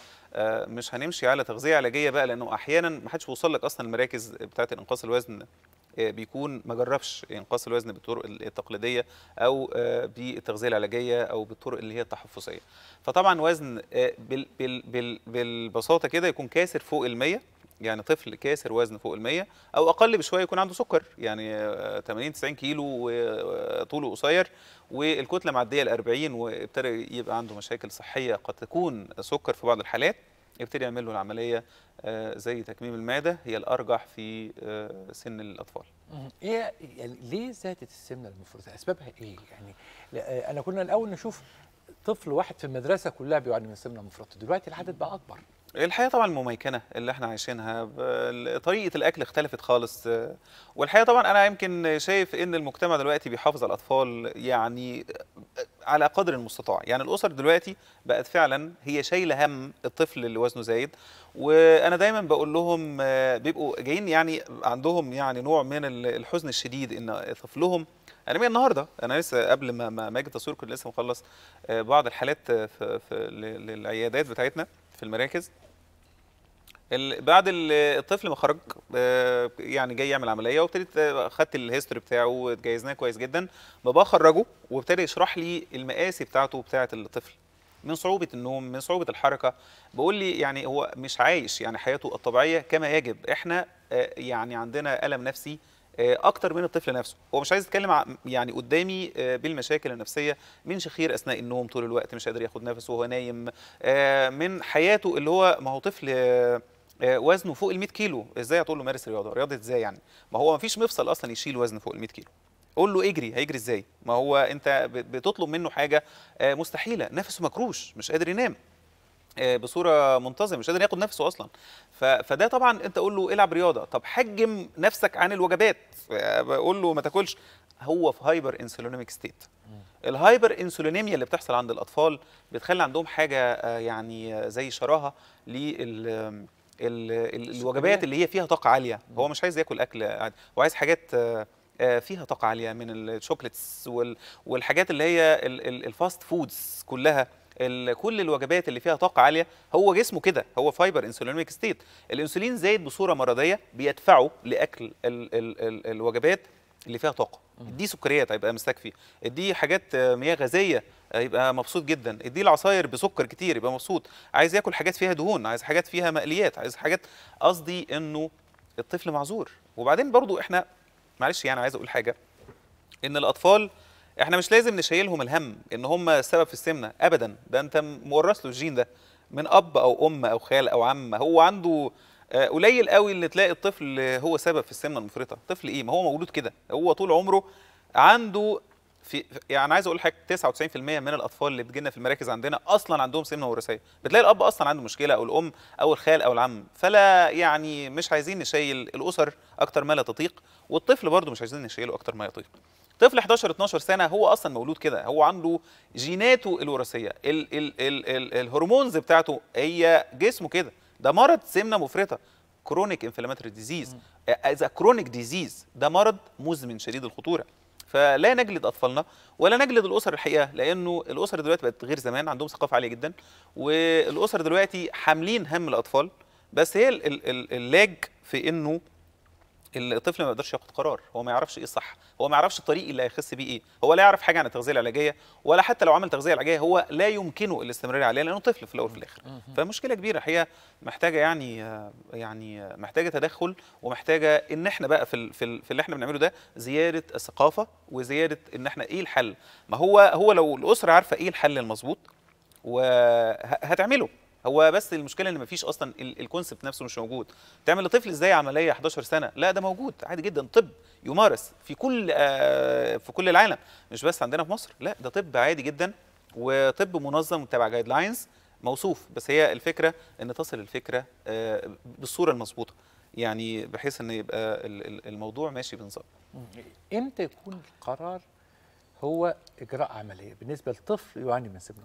مش هنمشي على تغذيه علاجيه بقى لانه احيانا ما حدش بيوصل لك اصلا المراكز بتاعه انقاص الوزن آه، بيكون ما جربش انقاص الوزن بالطرق التقليديه او آه، بالتغذيه العلاجيه او بالطرق اللي هي التحفظيه فطبعا وزن آه، بالبساطه كده يكون كاسر فوق ال100 يعني طفل كاسر وزن فوق ال100 او اقل بشويه يكون عنده سكر يعني 80 90 كيلو وطوله قصير والكتله معديه ال40 وابتدى يبقى عنده مشاكل صحيه قد تكون سكر في بعض الحالات يبتدي يعمل له العمليه آه، زي تكميم المعده هي الارجح في آه، سن الاطفال. ايه يعني ليه زادت السمنه المفرطه؟ اسبابها ايه؟ يعني آه، انا كنا الاول نشوف طفل واحد في المدرسه كلها بيعاني من سمنه مفرطه، دلوقتي العدد بقى اكبر. الحياه طبعا المميكنه اللي احنا عايشينها طريقه الاكل اختلفت خالص والحقيقه طبعا انا يمكن شايف ان المجتمع دلوقتي بيحافظ على الاطفال يعني على قدر المستطاع يعني الاسر دلوقتي بقت فعلا هي شايله هم الطفل اللي وزنه زايد وانا دايما بقول لهم آه، بيبقوا جايين يعني عندهم يعني نوع من الحزن الشديد ان طفلهم انا من النهارده انا لسه قبل ما ما اجي التصوير كنت لسه مخلص آه، بعض الحالات آه، في, في للعيادات بتاعتنا في المراكز بعد الطفل ما خرج آه، يعني جاي يعمل عمليه وابتديت آه، خدت الهيستوري بتاعه وجهزناه كويس جدا بابا خرجه وابتدى يشرح لي المقاسي بتاعته بتاعه الطفل من صعوبه النوم من صعوبه الحركه بقول لي يعني هو مش عايش يعني حياته الطبيعيه كما يجب احنا آه، يعني عندنا الم نفسي اكتر من الطفل نفسه هو مش عايز يتكلم يعني قدامي بالمشاكل النفسيه من شخير اثناء النوم طول الوقت مش قادر ياخد نفسه وهو نايم من حياته اللي هو ما هو طفل آه، وزنه فوق ال 100 كيلو ازاي هتقول له مارس رياضه رياضه ازاي يعني ما هو ما فيش مفصل اصلا يشيل وزن فوق ال 100 كيلو قول له اجري هيجري ازاي ما هو انت بتطلب منه حاجه آه، مستحيله نفسه مكروش مش قادر ينام آه، بصوره منتظمه مش قادر ياخد نفسه اصلا فده طبعا انت قول له العب رياضه طب حجم نفسك عن الوجبات قول له ما تاكلش هو في هايبر انسولينيميك ستيت الهايبر انسولينيميا اللي بتحصل عند الاطفال بتخلي عندهم حاجه يعني زي شراهه لل الوجبات اللي هي فيها طاقه عاليه هو مش عايز ياكل اكل عادي هو عايز حاجات آه، آه، فيها طاقه عاليه من الشوكليتس والحاجات اللي هي الفاست فودز كلها كل الوجبات اللي فيها طاقه عاليه هو جسمه كده هو فايبر انسولينيك ستيت الانسولين زايد بصوره مرضيه بيدفعه لاكل الوجبات اللي فيها طاقه اديه سكريات هيبقى مستكفي اديه حاجات آه، مياه غازيه آه، يبقى مبسوط جدا اديه العصاير بسكر كتير يبقى مبسوط عايز ياكل حاجات فيها دهون عايز حاجات فيها مقليات عايز حاجات قصدي انه الطفل معذور وبعدين برضو احنا معلش يعني عايز اقول حاجه ان الاطفال احنا مش لازم نشيلهم الهم ان هم السبب في السمنه ابدا ده انت مورث له الجين ده من اب او ام او خال او عم هو عنده آه، قليل قوي اللي تلاقي الطفل هو سبب في السمنه المفرطه طفل ايه ما هو مولود كده هو طول عمره عنده في يعني عايز اقول لحضرتك 99% من الاطفال اللي بتجينا في المراكز عندنا اصلا عندهم سمنه وراثيه بتلاقي الاب اصلا عنده مشكله او الام او الخال او العم فلا يعني مش عايزين نشيل الاسر اكتر ما لا تطيق والطفل برضه مش عايزين نشيله اكتر ما يطيق طفل 11 12 سنه هو اصلا مولود كده هو عنده جيناته الوراثيه الهرمونز بتاعته هي جسمه كده ده مرض سمنه مفرطه كرونيك انفلاماتوري ديزيز اذا كرونيك ديزيز ده مرض مزمن شديد الخطوره فلا نجلد اطفالنا ولا نجلد الاسر الحقيقه لانه الاسر دلوقتي بقت غير زمان عندهم ثقافه عاليه جدا والاسر دلوقتي حاملين هم الاطفال بس هي اللاج في انه الطفل ما يقدرش ياخد قرار هو ما يعرفش ايه الصح هو ما يعرفش الطريق اللي هيخس بيه ايه هو لا يعرف حاجه عن التغذيه العلاجيه ولا حتى لو عمل تغذيه علاجيه هو لا يمكنه الاستمرار عليها لانه طفل في الاول وفي الاخر فمشكله كبيره الحقيقه محتاجه يعني يعني محتاجه تدخل ومحتاجه ان احنا بقى في في, في اللي احنا بنعمله ده زياده الثقافه وزياده ان احنا ايه الحل ما هو هو لو الاسره عارفه ايه الحل المظبوط وهتعمله هو بس المشكله ان مفيش اصلا الكونسبت نفسه مش موجود تعمل لطفل ازاي عمليه 11 سنه لا ده موجود عادي جدا طب يمارس في كل آه، في كل العالم مش بس عندنا في مصر لا ده طب عادي جدا وطب منظم تبع جايد لاينز موصوف بس هي الفكره ان تصل الفكره آه، بالصوره المظبوطه يعني بحيث ان يبقى الموضوع ماشي بنظام امتى يكون القرار هو اجراء عمليه بالنسبه لطفل يعاني من سمنه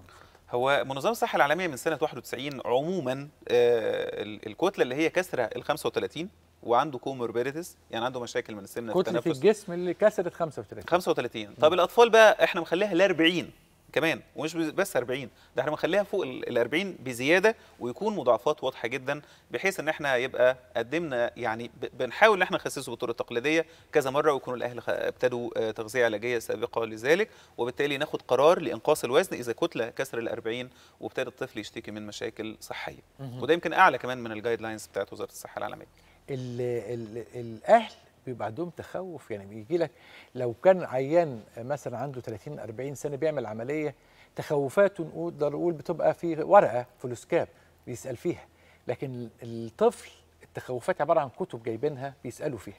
هو منظمه الصحه العالميه من سنه 91 عموما آه، الكتله اللي هي كسره ال 35 وعنده كوموربيديتس يعني عنده مشاكل من السمنه كتله في الجسم اللي كسرت 35 35 طب الاطفال بقى احنا مخليها ل 40 كمان ومش بس 40 ده احنا بنخليها فوق ال 40 بزياده ويكون مضاعفات واضحه جدا بحيث ان احنا يبقى قدمنا يعني بنحاول ان احنا نخسسه بالطرق التقليديه كذا مره ويكون الاهل ابتدوا آه، تغذيه علاجيه سابقه لذلك وبالتالي ناخد قرار لانقاص الوزن اذا كتله كسر ال 40 وابتدى الطفل يشتكي من مشاكل صحيه وده يمكن اعلى كمان من الجايد لاينز بتاعت وزاره الصحه العالميه الـ الـ الاهل بيبقى عندهم تخوف يعني بيجي لك لو كان عيان مثلا عنده 30 40 سنه بيعمل عمليه تخوفاته نقدر نقول بتبقى في ورقه فلوسكاب بيسال فيها لكن الطفل التخوفات عباره عن كتب جايبينها بيسالوا فيها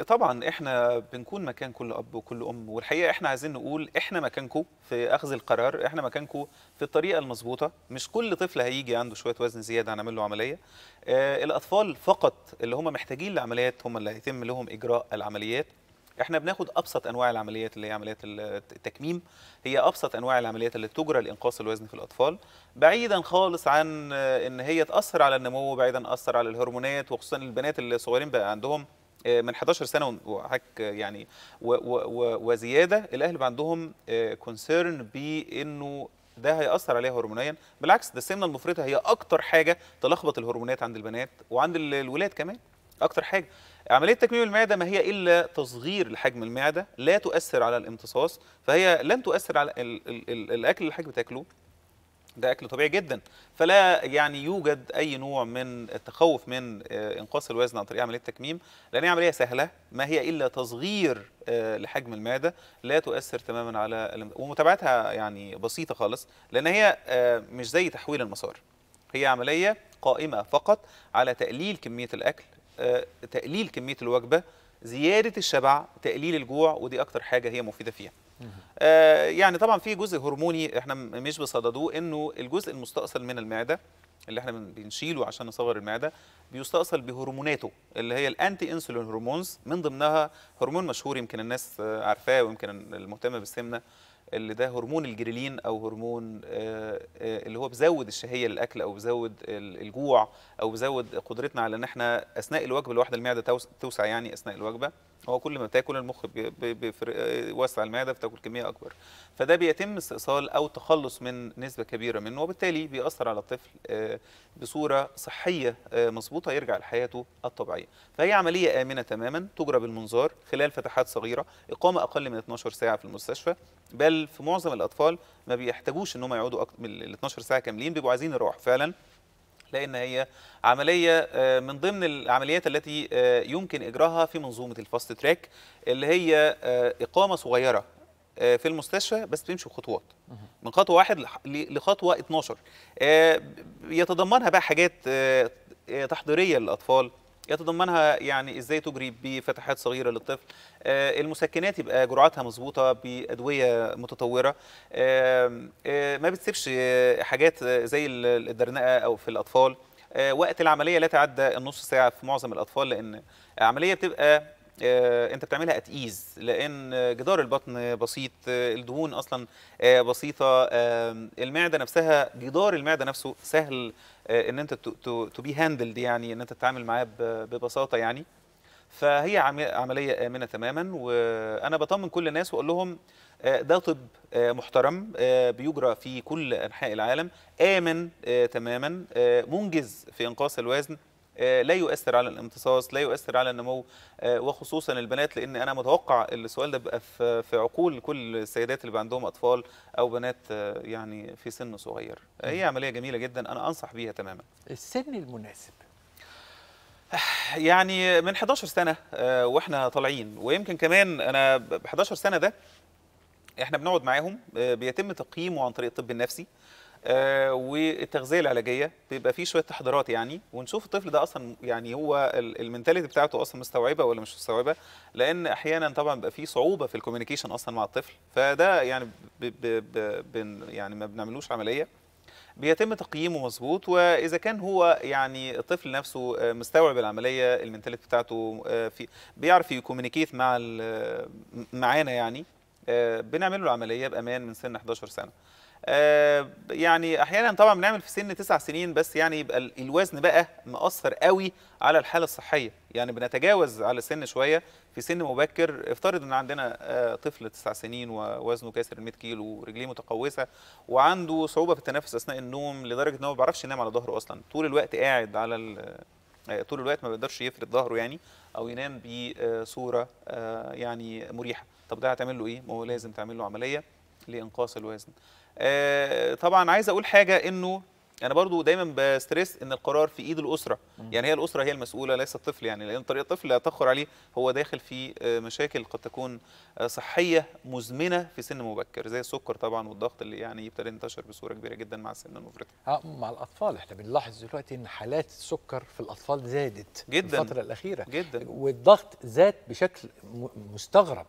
طبعا احنا بنكون مكان كل اب وكل ام والحقيقه احنا عايزين نقول احنا مكانكم في اخذ القرار احنا مكانكم في الطريقه المظبوطه مش كل طفل هيجي عنده شويه وزن زياده هنعمل له عمليه آه الاطفال فقط اللي هم محتاجين لعمليات هم اللي هيتم لهم اجراء العمليات احنا بناخد ابسط انواع العمليات اللي هي عمليات التكميم هي ابسط انواع العمليات اللي تجرى لانقاص الوزن في الاطفال بعيدا خالص عن ان هي تاثر على النمو بعيدا اثر على الهرمونات وخصوصا البنات الصغيرين بقى عندهم آه، من 11 سنه وحك آه، يعني وزياده الاهل بقى عندهم كونسيرن آه، بانه ده هياثر عليها هرمونيا بالعكس ده السمنه المفرطه هي اكتر حاجه تلخبط الهرمونات عند البنات وعند الولاد كمان اكتر حاجه عمليه تكميم المعده ما هي الا تصغير لحجم المعده لا تؤثر على الامتصاص فهي لن تؤثر على الاكل اللي حضرتك بتاكله ده اكل طبيعي جدا فلا يعني يوجد اي نوع من التخوف من آه، انقاص الوزن عن طريق عمليه التكميم لان هي عمليه سهله ما هي الا تصغير آه، لحجم المعده لا تؤثر تماما على ومتابعتها يعني بسيطه خالص لان هي آه، مش زي تحويل المسار هي عمليه قائمه فقط على تقليل كميه الاكل تقليل كميه الوجبه زياده الشبع تقليل الجوع ودي اكتر حاجه هي مفيده فيها آه، يعني طبعا في جزء هرموني احنا مش بصددوه انه الجزء المستأصل من المعده اللي احنا بنشيله عشان نصغر المعده بيستأصل بهرموناته اللي هي الانتي انسولين هرمونز من ضمنها هرمون مشهور يمكن الناس عارفاه ويمكن المهتمه بالسمنه اللي ده هرمون الجريلين او هرمون آه، آه، اللي هو بيزود الشهيه للاكل او بيزود الجوع او بيزود قدرتنا على ان احنا اثناء الوجبه الواحده المعده توسع يعني اثناء الوجبه هو كل ما بتاكل المخ بيوسع آه، المعده بتاكل كميه اكبر فده بيتم استئصال او تخلص من نسبه كبيره منه وبالتالي بيأثر على الطفل آه، بصوره صحيه آه، مظبوطه يرجع لحياته الطبيعيه فهي عمليه امنه تماما تجرى بالمنظار خلال فتحات صغيره اقامه اقل من 12 ساعه في المستشفى بل في معظم الاطفال ما بيحتاجوش ان هم يقعدوا من 12 ساعه كاملين بيبقوا عايزين يروحوا فعلا لأن هي عملية آه، من ضمن العمليات التي آه، يمكن إجراها في منظومة الفاست تراك اللي هي آه، إقامة صغيرة في المستشفى بس بتمشي بخطوات من خطوة واحد لخطوة 12 يتضمنها بقى حاجات تحضيرية للأطفال يتضمنها يعني ازاي تجري بفتحات صغيره للطفل آه، المسكنات يبقى جرعاتها مظبوطه بادويه متطوره آه، آه، ما بتسيبش حاجات زي الدرنقه او في الاطفال وقت العمليه لا تعدى النص ساعه في معظم الاطفال لان عمليه بتبقى آه، انت بتعملها اتقيز لان جدار البطن بسيط آه، الدهون اصلا آه، بسيطه المعده نفسها جدار المعده نفسه سهل ان انت تو بي هاندلد يعني ان انت تتعامل معاه ببساطه يعني فهي عمليه امنه تماما وانا بطمن كل الناس واقول لهم ده طب محترم بيجرى في كل انحاء العالم امن تماما منجز في انقاص الوزن آه، لا يؤثر على الامتصاص لا يؤثر على النمو آه، وخصوصا البنات لان انا متوقع السؤال ده بقى في عقول كل السيدات اللي عندهم اطفال او بنات آه، يعني في سن صغير هي عمليه جميله جدا انا انصح بيها تماما السن المناسب يعني من 11 سنه واحنا طالعين ويمكن كمان انا 11 سنه ده احنا بنقعد معاهم بيتم تقييمه عن طريق الطب النفسي آه، والتغذيه العلاجيه بيبقى فيه شويه تحضيرات يعني ونشوف الطفل ده اصلا يعني هو المنتاليتي بتاعته اصلا مستوعبه ولا مش مستوعبه لان احيانا طبعا بيبقى فيه صعوبه في الكوميونيكيشن اصلا مع الطفل فده يعني بـ بـ بـ يعني ما بنعملوش عمليه بيتم تقييمه مظبوط واذا كان هو يعني الطفل نفسه آه، مستوعب العمليه المنتاليتي بتاعته آه، في بيعرف يكومينيكيت مع معانا يعني بنعمل له العمليه بامان من سن 11 سنه آه، يعني احيانا طبعا بنعمل في سن تسع سنين بس يعني يبقى الوزن بقى مأثر قوي على الحاله الصحيه يعني بنتجاوز على سن شويه في سن مبكر افترض ان عندنا آه، طفل تسع سنين ووزنه كاسر ال 100 كيلو ورجليه متقوسه وعنده صعوبه في التنفس اثناء النوم لدرجه ان هو ما بيعرفش ينام على ظهره اصلا طول الوقت قاعد على آه، طول الوقت ما بيقدرش يفرد ظهره يعني او ينام بصوره يعني مريحه طب ده هتعمل له ايه ما هو لازم تعمل له عمليه لانقاص الوزن آه، طبعا عايز اقول حاجه انه انا برضو دايما بستريس ان القرار في ايد الاسره يعني هي الاسره هي المسؤوله ليس الطفل يعني لان طريقه الطفل لا تاخر عليه هو داخل في آه، مشاكل قد تكون آه، صحيه مزمنه في سن مبكر زي السكر طبعا والضغط اللي يعني يبتدي ينتشر بصوره كبيره جدا مع السن المفرطه اه مع الاطفال احنا بنلاحظ دلوقتي ان حالات السكر في الاطفال زادت جدا الفتره الاخيره جدا والضغط زاد بشكل مستغرب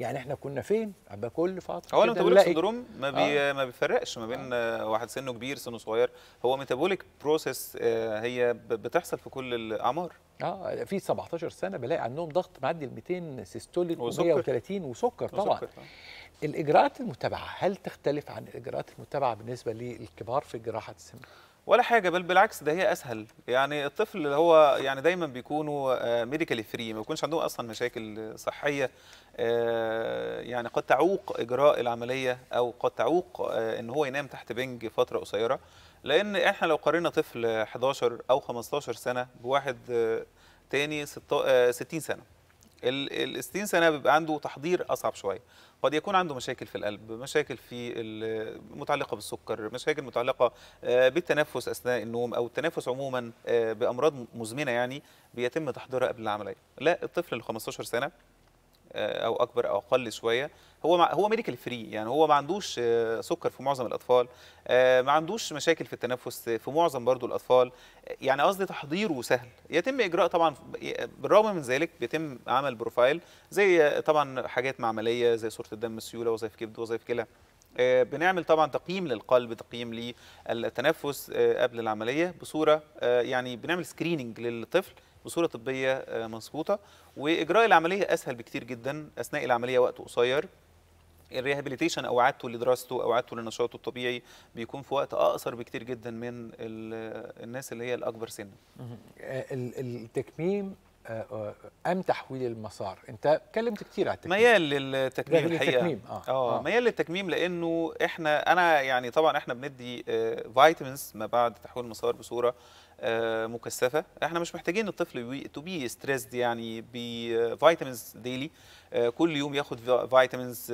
يعني احنا كنا فين كل فتره هو الميتابوليك سندروم ما بي آه. ما بيفرقش ما بين آه. واحد سنه كبير سنه صغير هو ميتابوليك بروسيس آه هي بتحصل في كل الاعمار اه في 17 سنه بلاقي عندهم ضغط معدي ال 200 سيستوليك و130 وسكر طبعا وسكر. الاجراءات المتبعه هل تختلف عن الاجراءات المتبعه بالنسبه للكبار في جراحه السمنه ولا حاجه بل بالعكس ده هي اسهل يعني الطفل اللي هو يعني دايما بيكونوا ميديكالي آه، فري ما بيكونش عندهم اصلا مشاكل صحيه آه، يعني قد تعوق اجراء العمليه او قد تعوق آه، ان هو ينام تحت بنج فتره قصيره لان احنا لو قارنا طفل 11 او 15 سنه بواحد تاني 60 سنه ال 60 سنه بيبقى عنده تحضير اصعب شويه قد يكون عنده مشاكل في القلب مشاكل في متعلقه بالسكر مشاكل متعلقه آه، بالتنفس اثناء النوم او التنفس عموما آه، بامراض مزمنه يعني بيتم تحضيرها قبل العمليه لا الطفل ال 15 سنه آه، او اكبر او اقل شويه هو مع هو ميديكال فري يعني هو ما عندوش آه، سكر في معظم الاطفال آه، ما عندوش مشاكل في التنفس آه، في معظم برضو الاطفال يعني قصدي تحضيره سهل يتم اجراء طبعا بالرغم من ذلك بيتم عمل بروفايل زي طبعا حاجات معمليه زي صوره الدم السيوله وظائف كبد وظائف كلى بنعمل طبعا تقييم للقلب تقييم للتنفس قبل العمليه بصوره يعني بنعمل سكريننج للطفل بصوره طبيه مظبوطه واجراء العمليه اسهل بكتير جدا اثناء العمليه وقت قصير الريهابيليتيشن او اعادته لدراسته او اعادته لنشاطه الطبيعي بيكون في وقت اقصر بكتير جدا من الناس اللي هي الاكبر سنا آه، التكميم آه، آه، ام تحويل المسار انت اتكلمت كتير على التكميم ميال للتكميم الحقيقه التكميم. آه. آه. آه. ميال للتكميم لانه احنا انا يعني طبعا احنا بندي فيتامينز آه، ما بعد تحويل المسار بصوره مكثفه احنا مش محتاجين الطفل تو بي ستريسد يعني بفيتامينز ديلي كل يوم ياخد فيتامينز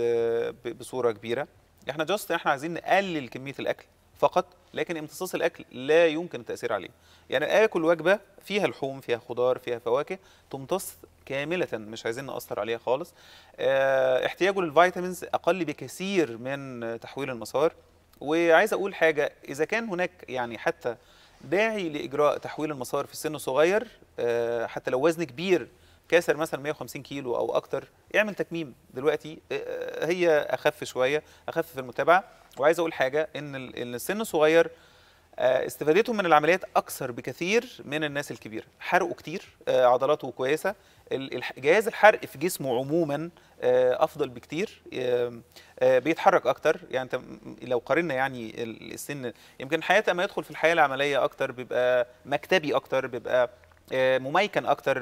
بصوره كبيره احنا جاست احنا عايزين نقلل كميه الاكل فقط لكن امتصاص الاكل لا يمكن التاثير عليه يعني اكل وجبه فيها لحوم فيها خضار فيها فواكه تمتص كامله مش عايزين ناثر عليها خالص آه، احتياجه للفيتامينز اقل بكثير من تحويل المسار وعايز اقول حاجه اذا كان هناك يعني حتى داعي لاجراء تحويل المسار في سن صغير آه، حتى لو وزن كبير كاسر مثلا 150 كيلو او اكتر اعمل تكميم دلوقتي آه، هي اخف شويه اخف في المتابعه وعايز اقول حاجه ان السن الصغير آه، استفادتهم من العمليات اكثر بكثير من الناس الكبيره حرقوا كتير آه، عضلاته كويسه جهاز الحرق في جسمه عموما آه، افضل بكتير بيتحرك اكتر يعني انت لو قارنا يعني السن يمكن حياته اما يدخل في الحياه العمليه اكتر بيبقى مكتبي اكتر بيبقى مميكن اكتر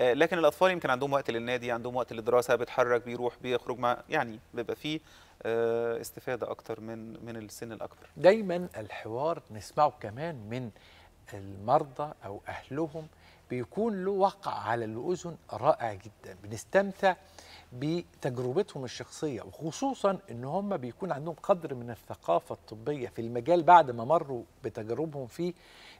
لكن الاطفال يمكن عندهم وقت للنادي عندهم وقت للدراسه بيتحرك بيروح بيخرج مع يعني بيبقى فيه آه، استفاده اكتر من من السن الاكبر دايما الحوار نسمعه كمان من المرضى او اهلهم بيكون له وقع على الاذن رائع جدا بنستمتع بتجربتهم الشخصيه وخصوصا ان هم بيكون عندهم قدر من الثقافه الطبيه في المجال بعد ما مروا بتجاربهم فيه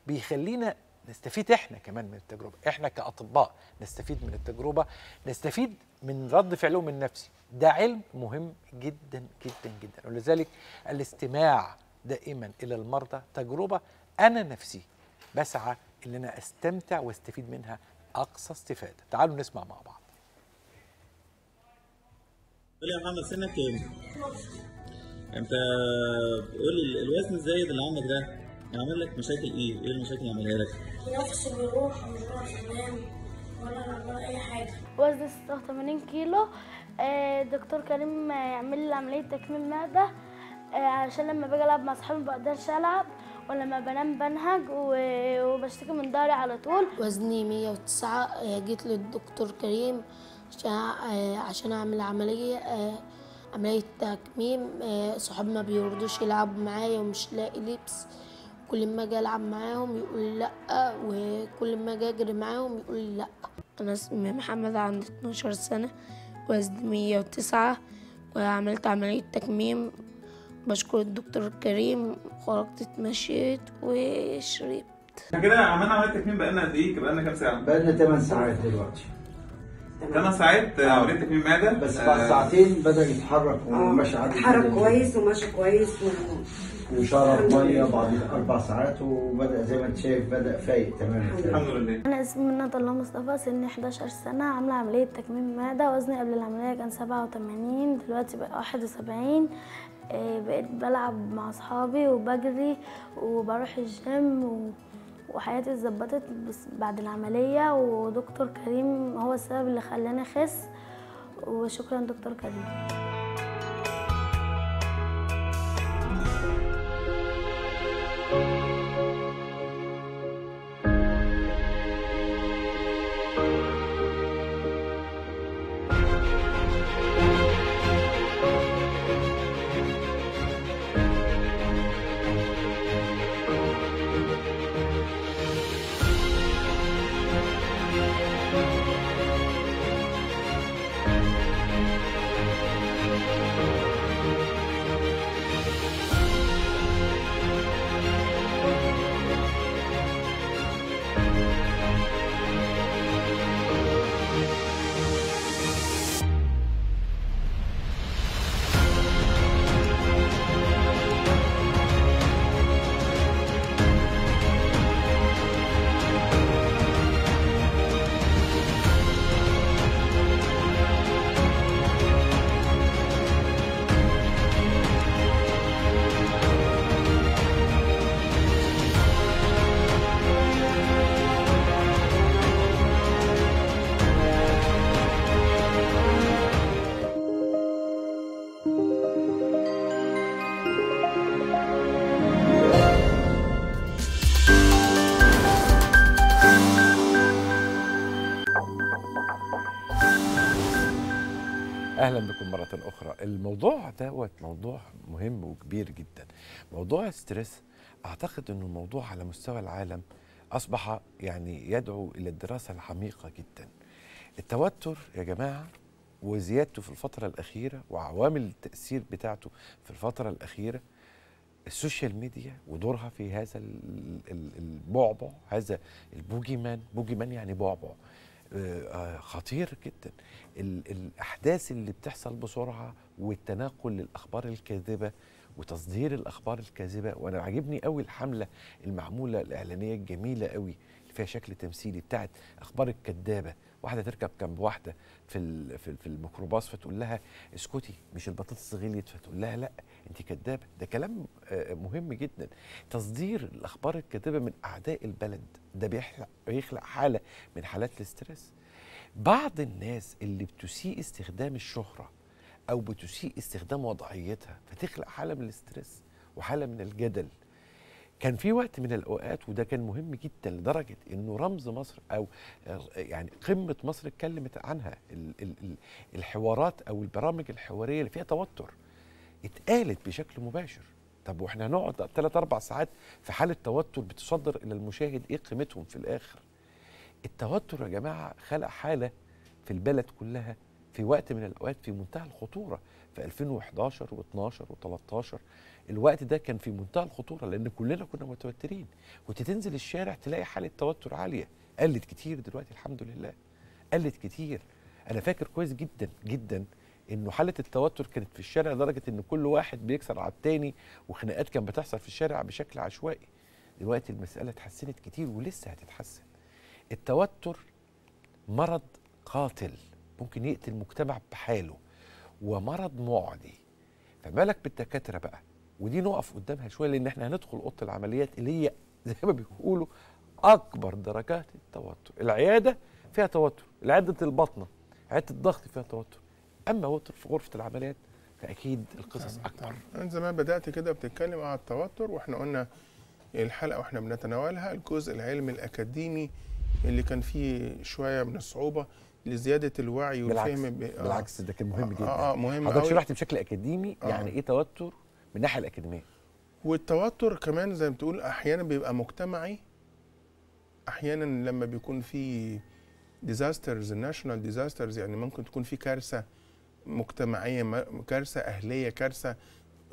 بيخلينا نستفيد احنا كمان من التجربه احنا كاطباء نستفيد من التجربه نستفيد من رد فعلهم النفسي ده علم مهم جدا جدا جدا ولذلك الاستماع دائما إلى المرضى تجربة أنا نفسي بسعى إن أنا أستمتع واستفيد منها أقصى استفادة تعالوا نسمع مع بعض قول يا محمد سنك كام؟ إيه؟ انت قول الوزن الزايد اللي عندك ده عامل لك مشاكل ايه؟ ايه المشاكل اللي عاملها لك؟ نفس بيروح ومش بعرف انام ولا اعمل اي حاجه وزني 86 كيلو آه، دكتور كريم يعمل لي عملية تكميم معدة آه، عشان لما باجي العب مع اصحابي مبقدرش العب ولما بنام بنهج وبشتكي من ضهري على طول وزني 109 آه، جيت للدكتور كريم عشان اعمل عمليه عمليه تكميم صحابي ما بيرضوش يلعبوا معايا ومش لاقي لبس كل ما اجي العب معاهم يقول لا وكل ما اجي اجري معاهم يقول لا انا اسمي محمد عندي 12 سنه وزن مية وتسعة وعملت عملية تكميم بشكر الدكتور الكريم خرجت اتمشيت وشربت احنا كده عملنا عملية تكميم بقالنا قد ايه؟ بقالنا كام ساعة؟ بقالنا 8 ساعات دلوقتي 8 ساعات عملية تكميم معدة بس بعد ساعتين بدأ يتحرك ومشى آه، عادي اتحرك كويس ومشى كويس و... وشرب ميه بعد اربع ساعات وبدا زي ما انت شايف بدا فايق تماما الحمد لله انا اسمي منى الله مصطفى سني 11 سنه عامله عمليه تكميم معده وزني قبل العمليه كان 87 دلوقتي بقى 71 آه، بقيت بلعب مع اصحابي وبجري وبروح الجيم و... وحياتي اتظبطت بعد العمليه ودكتور كريم هو السبب اللي خلاني اخس وشكرا دكتور كريم الموضوع دوت موضوع مهم وكبير جدا موضوع الستريس اعتقد انه موضوع على مستوى العالم اصبح يعني يدعو الى الدراسه العميقه جدا التوتر يا جماعه وزيادته في الفتره الاخيره وعوامل التاثير بتاعته في الفتره الاخيره السوشيال ميديا ودورها في هذا البعبع هذا البوجيمان بوجيمان يعني بعبع آه، آه، خطير جدا الاحداث اللي بتحصل بسرعه والتناقل للاخبار الكاذبه وتصدير الاخبار الكاذبه وانا عاجبني قوي الحمله المعموله الاعلانيه الجميله قوي اللي فيها شكل تمثيلي بتاعت اخبار الكذابه واحده تركب جنب واحده في في الميكروباص فتقول لها اسكتي مش البطاطس غليت فتقول لها لا انت كذابه ده كلام آه، مهم جدا تصدير الاخبار الكاذبه من اعداء البلد ده بيخلق بيخلق حاله من حالات الاسترس بعض الناس اللي بتسيء استخدام الشهره او بتسيء استخدام وضعيتها فتخلق حاله من الاسترس وحاله من الجدل كان في وقت من الاوقات وده كان مهم جدا لدرجه انه رمز مصر او آه، يعني قمه مصر اتكلمت عنها الحوارات او البرامج الحواريه اللي فيها توتر اتقالت بشكل مباشر طب واحنا هنقعد ثلاث اربع ساعات في حاله توتر بتصدر الى المشاهد ايه قيمتهم في الاخر التوتر يا جماعه خلق حاله في البلد كلها في وقت من الاوقات في منتهى الخطوره في 2011 و12 و13 الوقت ده كان في منتهى الخطوره لان كلنا كنا متوترين كنت تنزل الشارع تلاقي حاله توتر عاليه قلت كتير دلوقتي الحمد لله قلت كتير انا فاكر كويس جدا جدا انه حاله التوتر كانت في الشارع لدرجه ان كل واحد بيكسر على التاني وخناقات كانت بتحصل في الشارع بشكل عشوائي دلوقتي المساله اتحسنت كتير ولسه هتتحسن التوتر مرض قاتل ممكن يقتل مجتمع بحاله ومرض معدي فما بالدكاتره بقى ودي نقف قدامها شويه لان احنا هندخل اوضه العمليات اللي هي زي ما بيقولوا اكبر درجات التوتر العياده فيها توتر عدة البطنه عياده الضغط فيها توتر اما وتر في غرفه العمليات فاكيد القصص اكبر انت زمان بدات كده بتتكلم عن التوتر واحنا قلنا الحلقه واحنا بنتناولها الجزء العلمي الاكاديمي اللي كان فيه شويه من الصعوبه لزياده الوعي والفهم بالعكس, آه. بالعكس ده كان مهم آه، آه، جدا آه آه مهم حضرتك شرحت بشكل اكاديمي يعني آه يعني ايه توتر من الناحيه الاكاديميه والتوتر كمان زي ما تقول احيانا بيبقى مجتمعي احيانا لما بيكون في ديزاسترز ناشونال ديزاسترز يعني ممكن تكون في كارثه مجتمعيه كارثه اهليه كارثه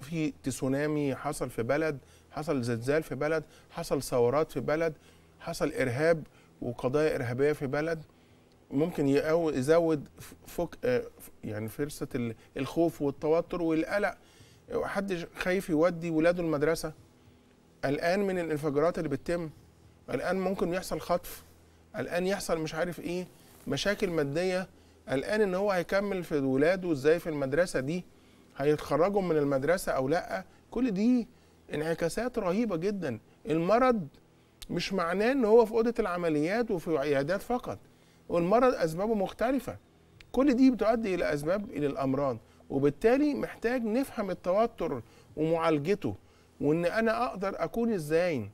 في تسونامي حصل في بلد حصل زلزال في بلد حصل ثورات في بلد حصل ارهاب وقضايا ارهابيه في بلد ممكن يزود فوق آه، يعني فرصه الخوف والتوتر والقلق حد خايف يودي ولاده المدرسه قلقان من الانفجارات اللي بتتم قلقان ممكن يحصل خطف قلقان يحصل مش عارف ايه مشاكل ماديه قلقان ان هو هيكمل في ولاده ازاي في المدرسه دي هيتخرجوا من المدرسه او لا كل دي انعكاسات رهيبه جدا المرض مش معناه ان هو في اوضه العمليات وفي عيادات فقط والمرض اسبابه مختلفه كل دي بتؤدي الى اسباب الى الامراض وبالتالي محتاج نفهم التوتر ومعالجته وان انا اقدر اكون ازاي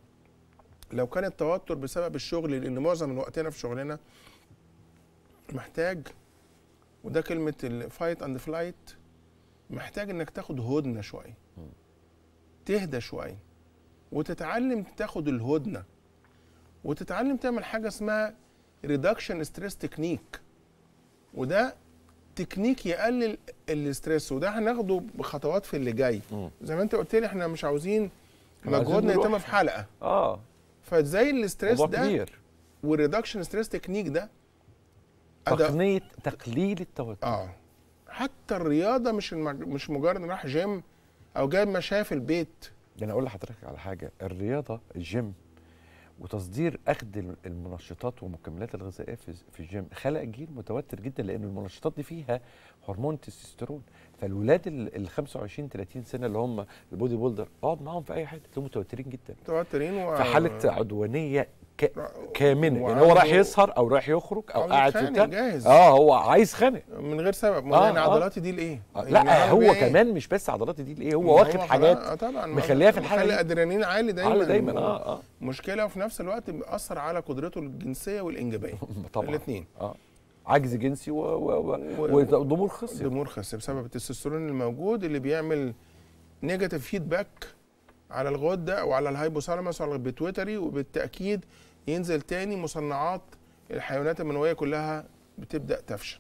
لو كان التوتر بسبب الشغل لان معظم وقتنا في شغلنا محتاج وده كلمه الفايت اند فلايت محتاج انك تاخد هدنه شويه تهدى شويه وتتعلم تاخد الهدنه وتتعلم تعمل حاجه اسمها ريدكشن ستريس تكنيك وده تكنيك يقلل الاستريس وده هناخده بخطوات في اللي جاي زي ما انت قلت لي احنا مش عاوزين مجهودنا يتم في حلقه اه فازاي الاستريس ده كبير والريدكشن ستريس تكنيك ده تقنيه تقليل التوتر اه حتى الرياضه مش المج... مش مجرد راح جيم او جايب مشاية في البيت انا اقول لحضرتك على حاجه الرياضه الجيم وتصدير اخذ المنشطات والمكملات الغذائيه في الجيم خلق جيل متوتر جدا لان المنشطات دي فيها هرمون تستوستيرون فالولاد ال 25 30 سنه اللي هم البودي بولدر اقعد معاهم في اي حته تلاقيهم متوترين جدا متوترين و... في حاله عدوانيه كامنه كامنه يعني هو رايح يسهر او رايح يخرج او قاعد في اه هو عايز خانق من غير سبب ما آه انا يعني آه عضلاتي دي لايه؟ آه، يعني لا هو إيه؟ كمان مش بس عضلاتي دي لايه هو واخد حاجات آه، طبعا مخليها في الحاله مخلي ادرينالين عالي دايما عالي دايما اه اه مشكله وفي نفس الوقت بيأثر على قدرته الجنسيه والانجابيه طبعا الاثنين اه عجز جنسي وضمور خصي ضمور خصي بسبب التستوستيرون الموجود اللي بيعمل نيجاتيف فيدباك على الغده وعلى الهايبوثالاموس وعلى البيتويتري وبالتاكيد ينزل تاني مصنعات الحيوانات المنويه كلها بتبدا تفشل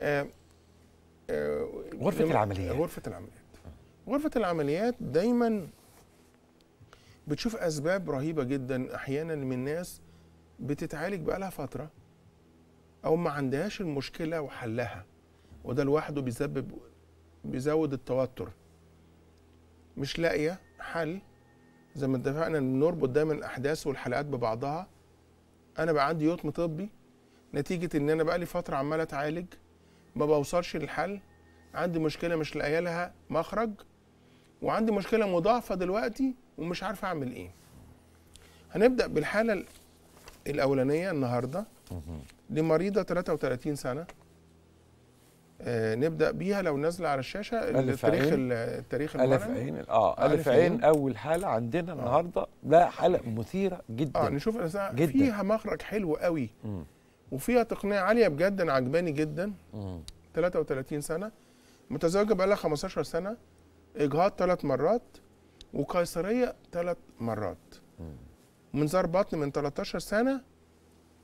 آه آه غرفه العمليات غرفه العمليات غرفه العمليات دايما بتشوف اسباب رهيبه جدا احيانا من ناس بتتعالج بقالها فتره او ما عندهاش المشكله وحلها وده لوحده بيسبب بيزود التوتر مش لاقيه حل زي ما اتفقنا نربط دايما الاحداث والحلقات ببعضها انا بقى عندي يطم طبي نتيجه ان انا بقى لي فتره عمال اتعالج ما بوصلش للحل عندي مشكله مش لاقيه لها مخرج وعندي مشكله مضاعفه دلوقتي ومش عارف اعمل ايه هنبدا بالحاله الاولانيه النهارده لمريضه 33 سنه آه، نبدا بيها لو نازله على الشاشه ألف التاريخ عين. التاريخ المعلن. الف عين اه الف عين, عين اول حاله عندنا آه. النهارده ده لا حاله مثيره جدا اه نشوف جدا. فيها مخرج حلو قوي وفيها تقنيه عاليه بجد انا عجباني جدا م. 33 سنه متزوجه بقى لها 15 سنه اجهاض ثلاث مرات وقيصريه ثلاث مرات منظار بطن من 13 سنه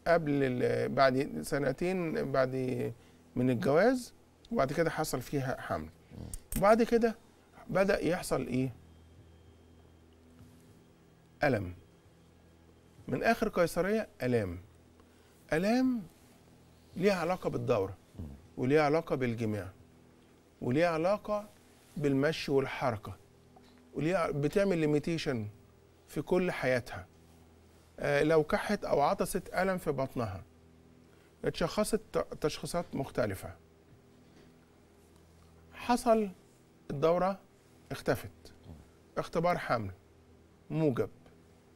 قبل بعد سنتين بعد من الجواز وبعد كده حصل فيها حمل وبعد كده بدا يحصل ايه الم من اخر قيصريه الام الام ليها علاقه بالدوره وليها علاقه بالجماع وليها علاقه بالمشي والحركه وليها بتعمل ليميتيشن في كل حياتها آه لو كحت او عطست الم في بطنها اتشخصت تشخيصات مختلفه حصل الدورة اختفت اختبار حمل موجب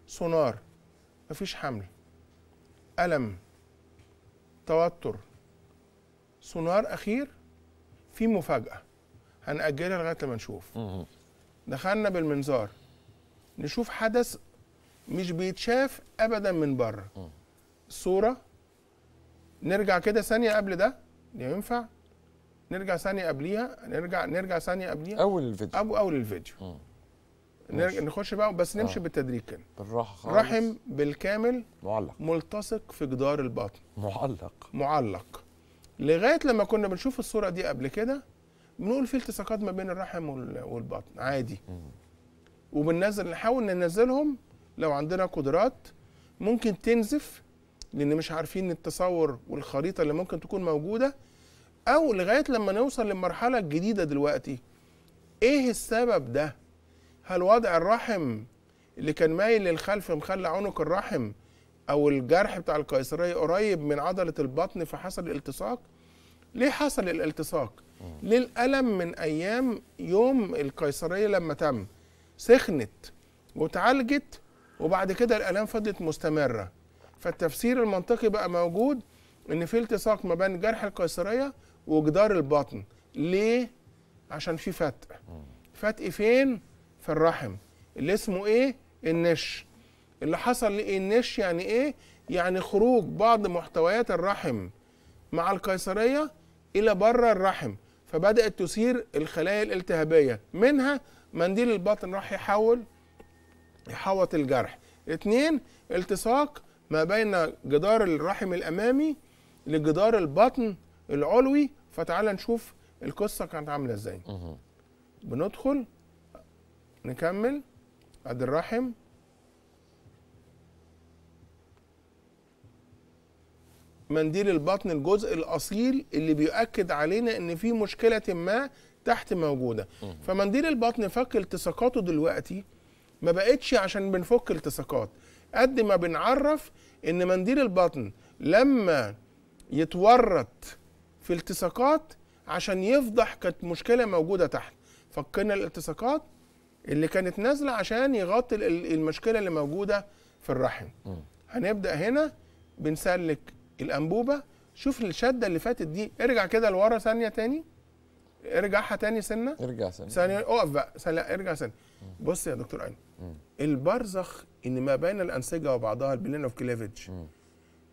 سونار مفيش حمل ألم توتر سونار أخير في مفاجأة هنأجلها لغاية لما نشوف دخلنا بالمنظار نشوف حدث مش بيتشاف أبدا من بره صورة نرجع كده ثانية قبل ده ينفع نرجع ثانيه قبليها نرجع نرجع ثانيه قبليها اول الفيديو أبو اول الفيديو نرجع نخش بقى بس آه. نمشي آه. بالتدريج كده بالراحه خالص رحم بالكامل معلق ملتصق في جدار البطن معلق معلق لغايه لما كنا بنشوف الصوره دي قبل كده بنقول في التصاقات ما بين الرحم والبطن عادي وبننزل نحاول ننزلهم لو عندنا قدرات ممكن تنزف لان مش عارفين التصور والخريطه اللي ممكن تكون موجوده او لغايه لما نوصل للمرحله الجديده دلوقتي ايه السبب ده هل وضع الرحم اللي كان مايل للخلف مخلى عنق الرحم او الجرح بتاع القيصريه قريب من عضله البطن فحصل الالتصاق ليه حصل الالتصاق ليه الالم من ايام يوم القيصريه لما تم سخنت وتعالجت وبعد كده الالام فضلت مستمره فالتفسير المنطقي بقى موجود ان في التصاق ما بين جرح القيصريه وجدار البطن ليه عشان في فتق فتق فين في الرحم اللي اسمه ايه النش اللي حصل ليه النش يعني ايه يعني خروج بعض محتويات الرحم مع القيصريه الى بره الرحم فبدات تثير الخلايا الالتهابيه منها منديل البطن راح يحول يحوط الجرح اثنين التصاق ما بين جدار الرحم الامامي لجدار البطن العلوي فتعال نشوف القصه كانت عامله ازاي بندخل نكمل عبد الرحم منديل البطن الجزء الاصيل اللي بيؤكد علينا ان في مشكله ما تحت موجوده فمنديل البطن فك التصاقاته دلوقتي ما بقتش عشان بنفك التصاقات قد ما بنعرف ان منديل البطن لما يتورط في التصاقات عشان يفضح كانت مشكله موجوده تحت فكنا الالتصاقات اللي كانت نازله عشان يغطي المشكله اللي موجوده في الرحم م. هنبدا هنا بنسلك الانبوبه شوف الشده اللي فاتت دي ارجع كده لورا ثانيه تاني ارجعها تاني سنه ارجع ثانيه ثانيه اقف بقى سنة ارجع ثانيه بص يا دكتور ايمن البرزخ ان ما بين الانسجه وبعضها البلين اوف كليفج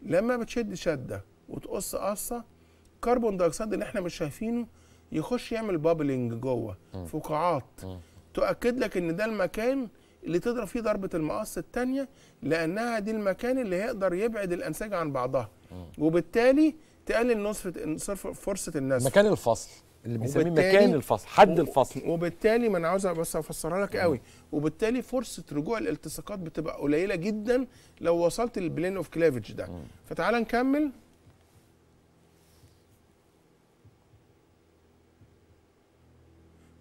لما بتشد شده وتقص قصه الكربون دايوكسيد اللي احنا مش شايفينه يخش يعمل بابلنج جوه فقاعات تؤكد لك ان ده المكان اللي تضرب فيه ضربه المقص الثانيه لانها دي المكان اللي هيقدر يبعد الانسجه عن بعضها وبالتالي تقلل نصف فرصه النسف مكان الفصل اللي بيسميه مكان الفصل حد الفصل وبالتالي ما انا عاوز بس افسرها لك قوي وبالتالي فرصه رجوع الالتصاقات بتبقى قليله جدا لو وصلت للبلين اوف كلافج ده فتعال نكمل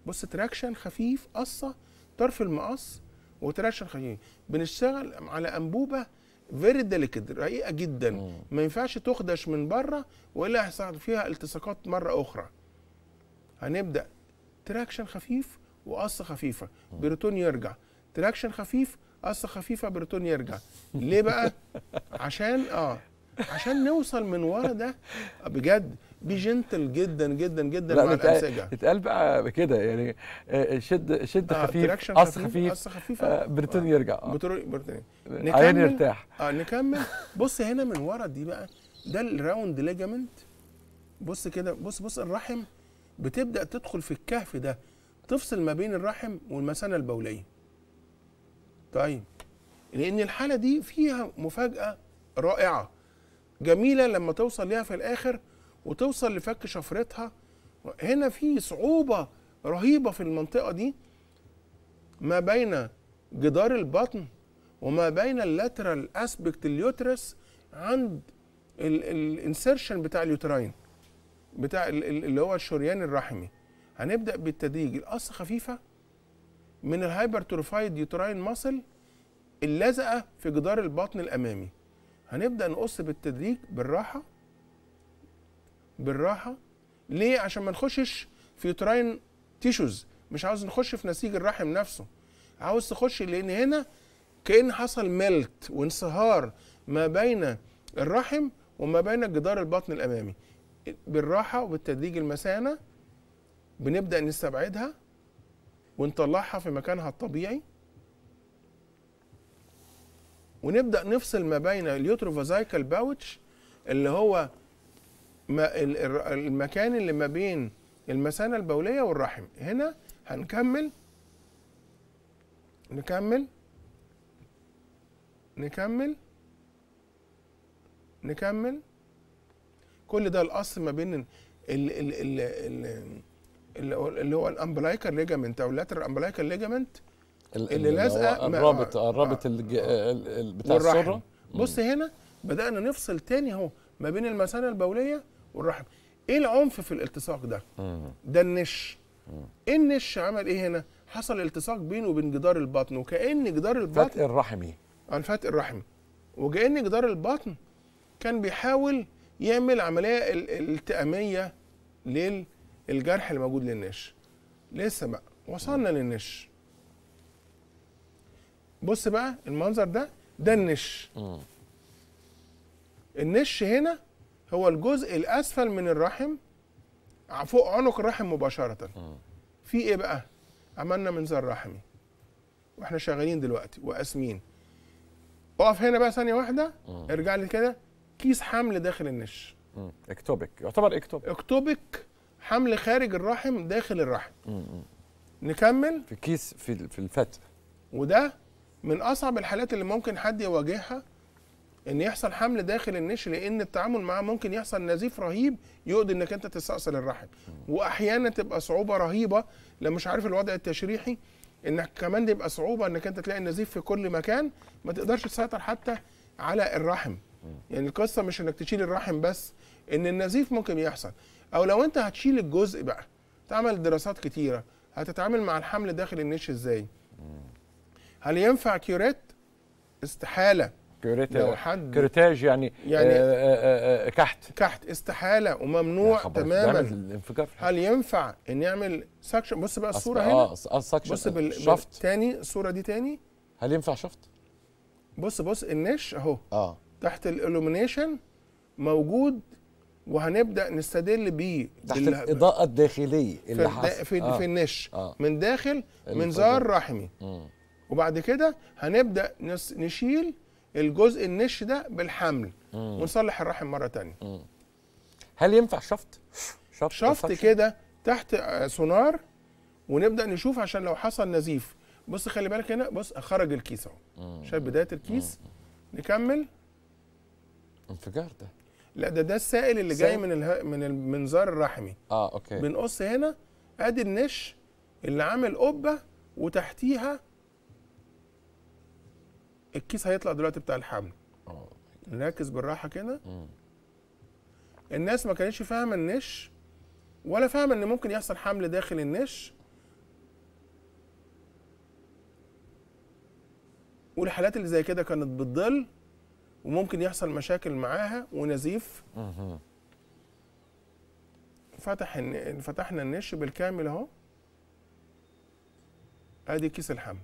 بص تراكشن خفيف قصه طرف المقص وتراكشن خفيف بنشتغل على انبوبه فيري ديليكت رقيقه جدا ما ينفعش تخدش من بره والا هيحصل فيها التصاقات مره اخرى هنبدا تراكشن خفيف وقصه خفيفه بريتون يرجع تراكشن خفيف قصه خفيفه بريتون يرجع ليه بقى عشان اه عشان نوصل من ورا ده بجد بي جنتل جدا جدا جدا لا مع الانسجه اتقال بقى كده يعني آه، آه، شد شد آه خفيف قص خفيف قص خفيف آه برتون آه يرجع آه برتون عين يرتاح اه نكمل بص هنا من ورا دي بقى ده الراوند ليجامنت بص كده بص بص الرحم بتبدا تدخل في الكهف ده تفصل ما بين الرحم والمثانه البوليه طيب لان الحاله دي فيها مفاجاه رائعه جميله لما توصل ليها في الاخر وتوصل لفك شفرتها هنا في صعوبه رهيبه في المنطقه دي ما بين جدار البطن وما بين اللاترال اسبكت اليوترس عند الانسرشن بتاع اليوتراين بتاع اللي هو الشريان الرحمي هنبدا بالتدريج القصه خفيفه من الهايبرتروفايد يوتراين ماسل اللزقه في جدار البطن الامامي هنبدا نقص بالتدريج بالراحه بالراحه ليه عشان ما نخشش في يوتراين تيشوز مش عاوز نخش في نسيج الرحم نفسه عاوز تخش لان هنا كان حصل ملت وانصهار ما بين الرحم وما بين جدار البطن الامامي بالراحه وبالتدريج المثانه بنبدا نستبعدها ونطلعها في مكانها الطبيعي ونبدا نفصل ما بين اليوتروفازايكال باوتش اللي هو المكان اللي ما بين المثانه البوليه والرحم هنا هنكمل نكمل نكمل نكمل كل ده القص ما بين ال ال ال اللي هو الامبلايكال ليجامنت او اللاتر امبلايكال ليجامنت اللي لازقه الرابط آه، الرابط آه، آه، بتاع السره بص هنا بدانا نفصل تاني اهو ما بين المثانه البوليه والرحم ايه العنف في الالتصاق ده ده النش النش عمل ايه هنا حصل التصاق بينه وبين جدار البطن وكان جدار البطن فتق الرحمي الفتق الرحمي وكان جدار البطن كان بيحاول يعمل عمليه التئاميه للجرح الموجود للنش لسه بقى وصلنا للنش بص بقى المنظر ده ده النش النش هنا هو الجزء الاسفل من الرحم فوق عنق الرحم مباشره في ايه بقى عملنا منظار رحمي واحنا شغالين دلوقتي وقاسمين اقف هنا بقى ثانيه واحده ارجع لي كده كيس حمل داخل النش اكتوبك يعتبر اكتوبك اكتوبك حمل خارج الرحم داخل الرحم مم. نكمل في كيس في في وده من اصعب الحالات اللي ممكن حد يواجهها ان يحصل حمل داخل النش لان التعامل معاه ممكن يحصل نزيف رهيب يؤدي انك انت تستأصل الرحم واحيانا تبقى صعوبه رهيبه لو مش عارف الوضع التشريحي انك كمان تبقى صعوبه انك انت تلاقي النزيف في كل مكان ما تقدرش تسيطر حتى على الرحم يعني القصه مش انك تشيل الرحم بس ان النزيف ممكن يحصل او لو انت هتشيل الجزء بقى تعمل دراسات كتيره هتتعامل مع الحمل داخل النش ازاي هل ينفع كيوريت؟ استحاله كيوريت لو حد كيوريتاج يعني يعني آآ آه، آآ آه، آه، كحت كحت استحاله وممنوع تماما الانفجار هل ينفع ان يعمل سكشن بص بقى الصوره هنا اه سكشن بص بال... شفت تاني الصوره دي تاني هل ينفع شفت؟ بص بص النش اهو اه تحت الالومينيشن موجود وهنبدا نستدل بيه تحت الاضاءه الداخليه اللي في, حصل. في, آه. في النش آه. من داخل منظار رحمي مم. وبعد كده هنبدا نشيل الجزء النش ده بالحمل مم. ونصلح الرحم مره تانية مم. هل ينفع شفط شفط, شفط كده تحت سونار ونبدا نشوف عشان لو حصل نزيف بص خلي بالك هنا بص خرج الكيس اهو شايف بدايه الكيس مم. نكمل انفجار ده لا ده ده السائل اللي جاي من اله... من المنظار الرحمي اه اوكي بنقص هنا ادي النش اللي عامل قبه وتحتيها الكيس هيطلع دلوقتي بتاع الحمل اه نركز بالراحه كده الناس ما كانتش فاهمه النش ولا فاهمه ان ممكن يحصل حمل داخل النش والحالات اللي زي كده كانت بتضل وممكن يحصل مشاكل معاها ونزيف فتح فتحنا النش بالكامل اهو ادي كيس الحمل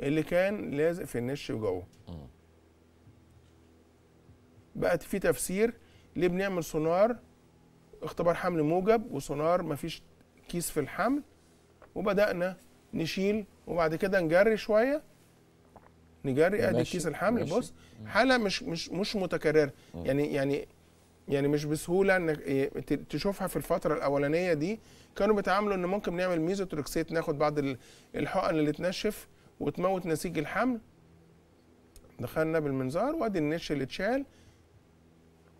اللي كان لازق في النش وجوه بقت في تفسير ليه بنعمل سونار اختبار حمل موجب وسونار مفيش كيس في الحمل وبدانا نشيل وبعد كده نجري شويه نجري ادي كيس الحمل ماشي. بص حاله مش مش مش متكرره يعني يعني يعني مش بسهوله انك إيه، تشوفها في الفتره الاولانيه دي كانوا بيتعاملوا ان ممكن نعمل ميزوتروكسيت ناخد بعض الحقن اللي تنشف وتموت نسيج الحمل دخلنا بالمنظار وادي النش اللي اتشال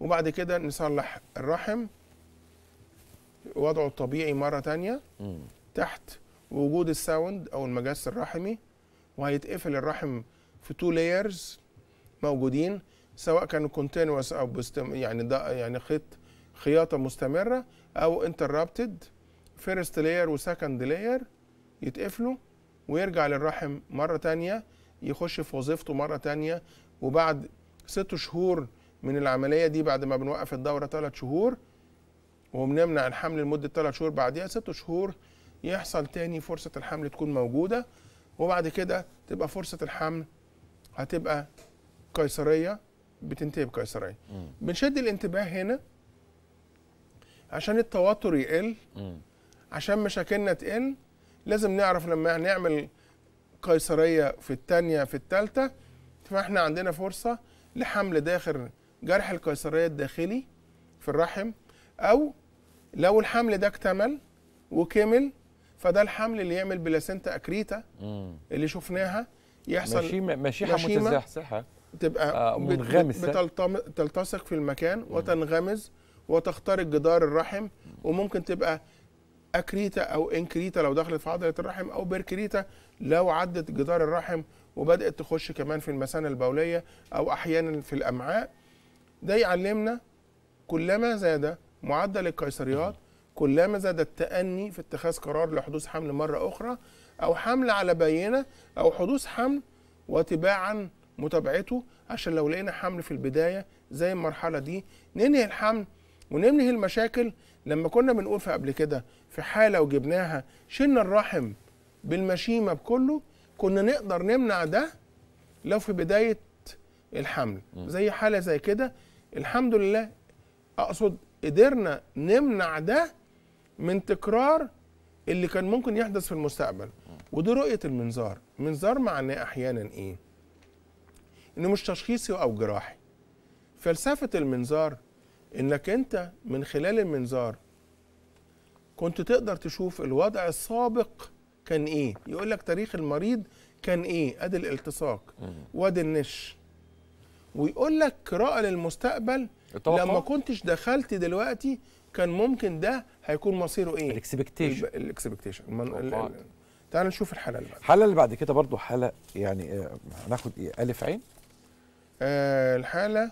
وبعد كده نصلح الرحم وضعه الطبيعي مره تانية مم. تحت وجود الساوند او المجس الرحمي وهيتقفل الرحم في تو لايرز موجودين سواء كانوا كونتينوس او بستم يعني ده يعني خيط خياطه مستمره او انتربتد فيرست لاير وسكند لاير يتقفلوا ويرجع للرحم مرة تانية يخش في وظيفته مرة تانية وبعد ست شهور من العملية دي بعد ما بنوقف الدورة ثلاث شهور وبنمنع الحمل لمدة ثلاث شهور بعديها ست شهور يحصل تاني فرصة الحمل تكون موجودة وبعد كده تبقى فرصة الحمل هتبقى قيصرية بتنتهي بقيصرية بنشد الانتباه هنا عشان التوتر يقل عشان مشاكلنا تقل لازم نعرف لما نعمل قيصريه في الثانيه في الثالثه فاحنا عندنا فرصه لحمل داخل جرح القيصريه الداخلي في الرحم او لو الحمل ده اكتمل وكمل فده الحمل اللي يعمل بلاسنتا اكريتا اللي شفناها يحصل مشيمه مشيحه مشيمة متزحزحه تبقى آه منغمسه بتلتصق في المكان وتنغمز وتخترق جدار الرحم وممكن تبقى اكريتا او انكريتا لو دخلت في عضله الرحم او بيركريتا لو عدت جدار الرحم وبدات تخش كمان في المثانه البوليه او احيانا في الامعاء ده يعلمنا كلما زاد معدل القيصريات كلما زاد التأني في اتخاذ قرار لحدوث حمل مرة أخرى أو حمل على بينة أو حدوث حمل وتباعا متابعته عشان لو لقينا حمل في البداية زي المرحلة دي ننهي الحمل وننهي المشاكل لما كنا بنقول في قبل كده في حاله وجبناها شلنا الرحم بالمشيمه بكله كنا نقدر نمنع ده لو في بدايه الحمل زي حاله زي كده الحمد لله اقصد قدرنا نمنع ده من تكرار اللي كان ممكن يحدث في المستقبل ودي رؤيه المنظار منظار معناه احيانا ايه انه مش تشخيصي او جراحي فلسفه المنظار انك انت من خلال المنظار كنت تقدر تشوف الوضع السابق كان ايه يقول لك تاريخ المريض كان ايه ادي الالتصاق وادي النش ويقول لك قراءه للمستقبل التوقع. لما كنتش دخلت دلوقتي كان ممكن ده هيكون مصيره ايه الاكسبكتيشن الاكسبكتيشن تعال نشوف الحاله اللي بعد الحاله اللي بعد كده برضو حاله يعني آه، هناخد ايه الف عين آه الحاله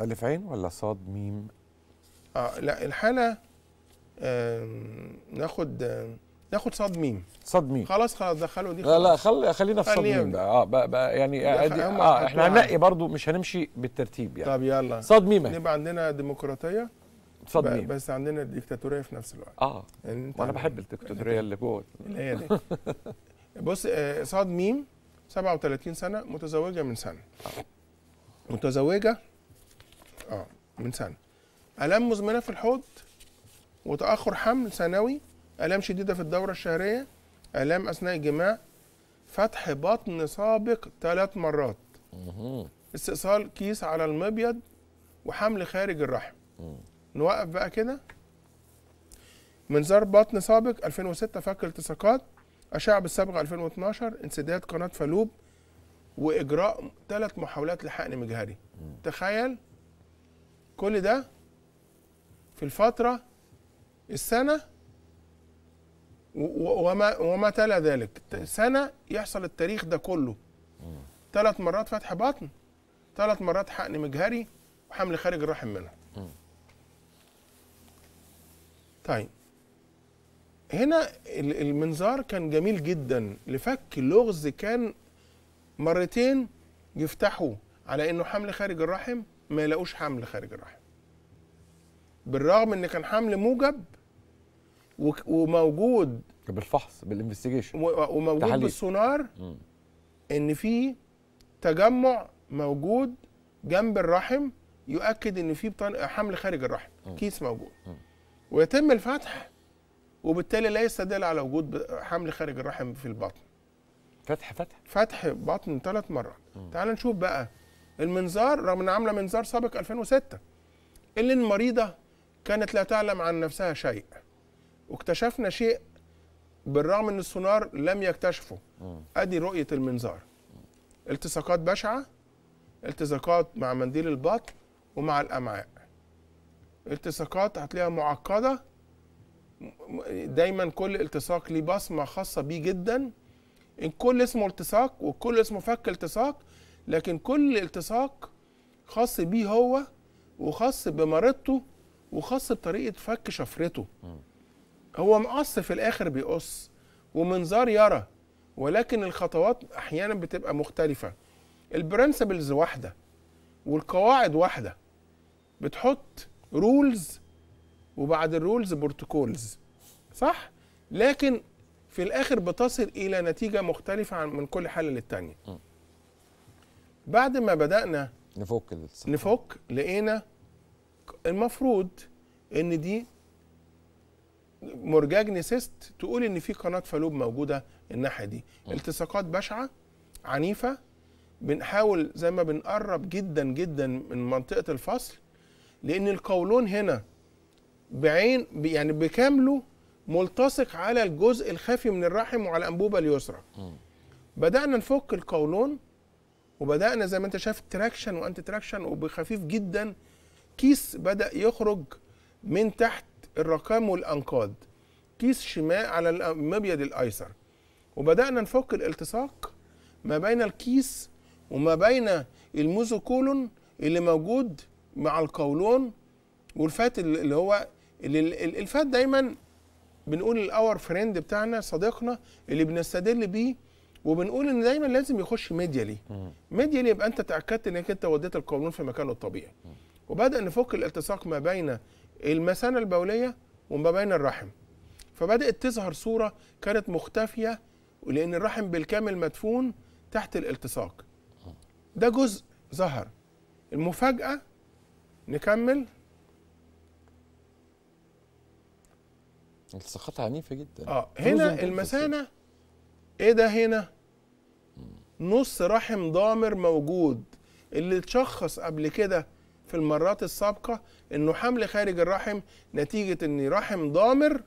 ألف عين ولا صاد ميم؟ آه لا الحالة ناخد ناخد صاد ميم صاد ميم خلاص خلاص دخلوا دي خلاص. لا لا خل خلينا في صاد ميم بقى اه بقى, بقى يعني آه, آه، احنا هننقي برضو مش هنمشي بالترتيب يعني طب يلا صاد ميم نبقى عندنا ديمقراطيه صاد ميم بس عندنا الديكتاتوريه في نفس الوقت اه يعني وانا بحب الديكتاتوريه اللي جوه اللي هي دي بص آه، صاد ميم 37 سنه متزوجه من سنه آه. متزوجه اه من سنه الام مزمنه في الحوض وتاخر حمل سنوي الام شديده في الدوره الشهريه الام اثناء الجماع فتح بطن سابق ثلاث مرات استئصال كيس على المبيض وحمل خارج الرحم نوقف بقى كده منظار بطن سابق 2006 فك التصاقات أشعة بالصبغة 2012 انسداد قناة فالوب وإجراء ثلاث محاولات لحقن مجهري تخيل كل ده في الفترة السنة وما وما تلا ذلك سنة يحصل التاريخ ده كله ثلاث مرات فتح بطن ثلاث مرات حقن مجهري وحمل خارج الرحم منها طيب هنا المنظار كان جميل جدا لفك اللغز كان مرتين يفتحوا على انه حمل خارج الرحم ما يلاقوش حمل خارج الرحم بالرغم ان كان حمل موجب وموجود بالفحص بالانفستيجيشن وموجود تحليل. بالسونار ان في تجمع موجود جنب الرحم يؤكد ان في حمل خارج الرحم م. كيس موجود م. ويتم الفتح وبالتالي لا يستدل على وجود حمل خارج الرحم في البطن فتح فتح فتح بطن ثلاث مرات تعال نشوف بقى المنظار رغم انها عامله منظار سابق 2006 اللي المريضه كانت لا تعلم عن نفسها شيء واكتشفنا شيء بالرغم ان السونار لم يكتشفه ادي رؤيه المنظار التصاقات بشعه التصاقات مع منديل البطن ومع الامعاء التصاقات هتلاقيها معقده دايما كل التصاق ليه بصمه خاصه بيه جدا الكل اسمه التصاق والكل اسمه فك التصاق لكن كل التصاق خاص بيه هو وخاص بمرضته وخاص بطريقه فك شفرته هو مقص في الاخر بيقص ومنظار يرى ولكن الخطوات احيانا بتبقى مختلفه البرنسبلز واحده والقواعد واحده بتحط رولز وبعد الرولز بروتوكولز صح لكن في الاخر بتصل الى نتيجه مختلفه عن من كل حاله للتانيه بعد ما بدانا نفك الصحة. نفك لقينا المفروض ان دي مرجاج سيست تقول ان في قناه فالوب موجوده الناحيه دي التصاقات بشعه عنيفه بنحاول زي ما بنقرب جدا جدا من منطقه الفصل لان القولون هنا بعين يعني بكامله ملتصق على الجزء الخفي من الرحم وعلى انبوبه اليسرى بدانا نفك القولون وبدانا زي ما انت شايف تراكشن وانت تراكشن وبخفيف جدا كيس بدا يخرج من تحت الرقام والانقاض كيس شمال على المبيض الايسر وبدانا نفك الالتصاق ما بين الكيس وما بين الموزوكولون اللي موجود مع القولون والفات اللي هو اللي الفات دايما بنقول الاور فريند بتاعنا صديقنا اللي بنستدل بيه وبنقول ان دايما لازم يخش ميديا ليه يبقى انت تاكدت انك انت وديت القولون في مكانه الطبيعي وبدا نفك الالتصاق ما بين المثانه البوليه وما بين الرحم فبدات تظهر صوره كانت مختفيه لان الرحم بالكامل مدفون تحت الالتصاق ده جزء ظهر المفاجاه نكمل التصاقات عنيفه جدا اه هنا المثانه ايه ده هنا نص رحم ضامر موجود اللي اتشخص قبل كده في المرات السابقه انه حمل خارج الرحم نتيجه ان رحم ضامر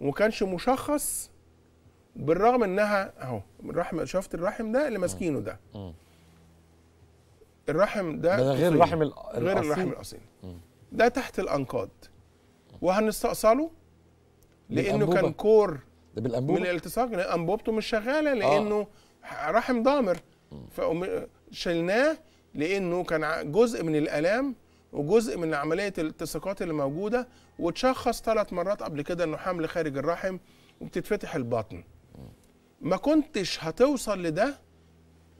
وما كانش مشخص بالرغم انها اهو الرحم شفت الرحم ده اللي ماسكينه ده الرحم ده, ده غير الرحم الأصيل. غير الرحم الاصيل ده تحت الانقاض وهنستأصله لانه كان كور ده بالانبوبه من الالتصاق انبوبته مش شغاله آه. لانه آه. رحم ضامر فشلناه لانه كان جزء من الالام وجزء من عمليه الالتصاقات اللي موجوده وتشخص ثلاث مرات قبل كده انه حمل خارج الرحم وبتتفتح البطن ما كنتش هتوصل لده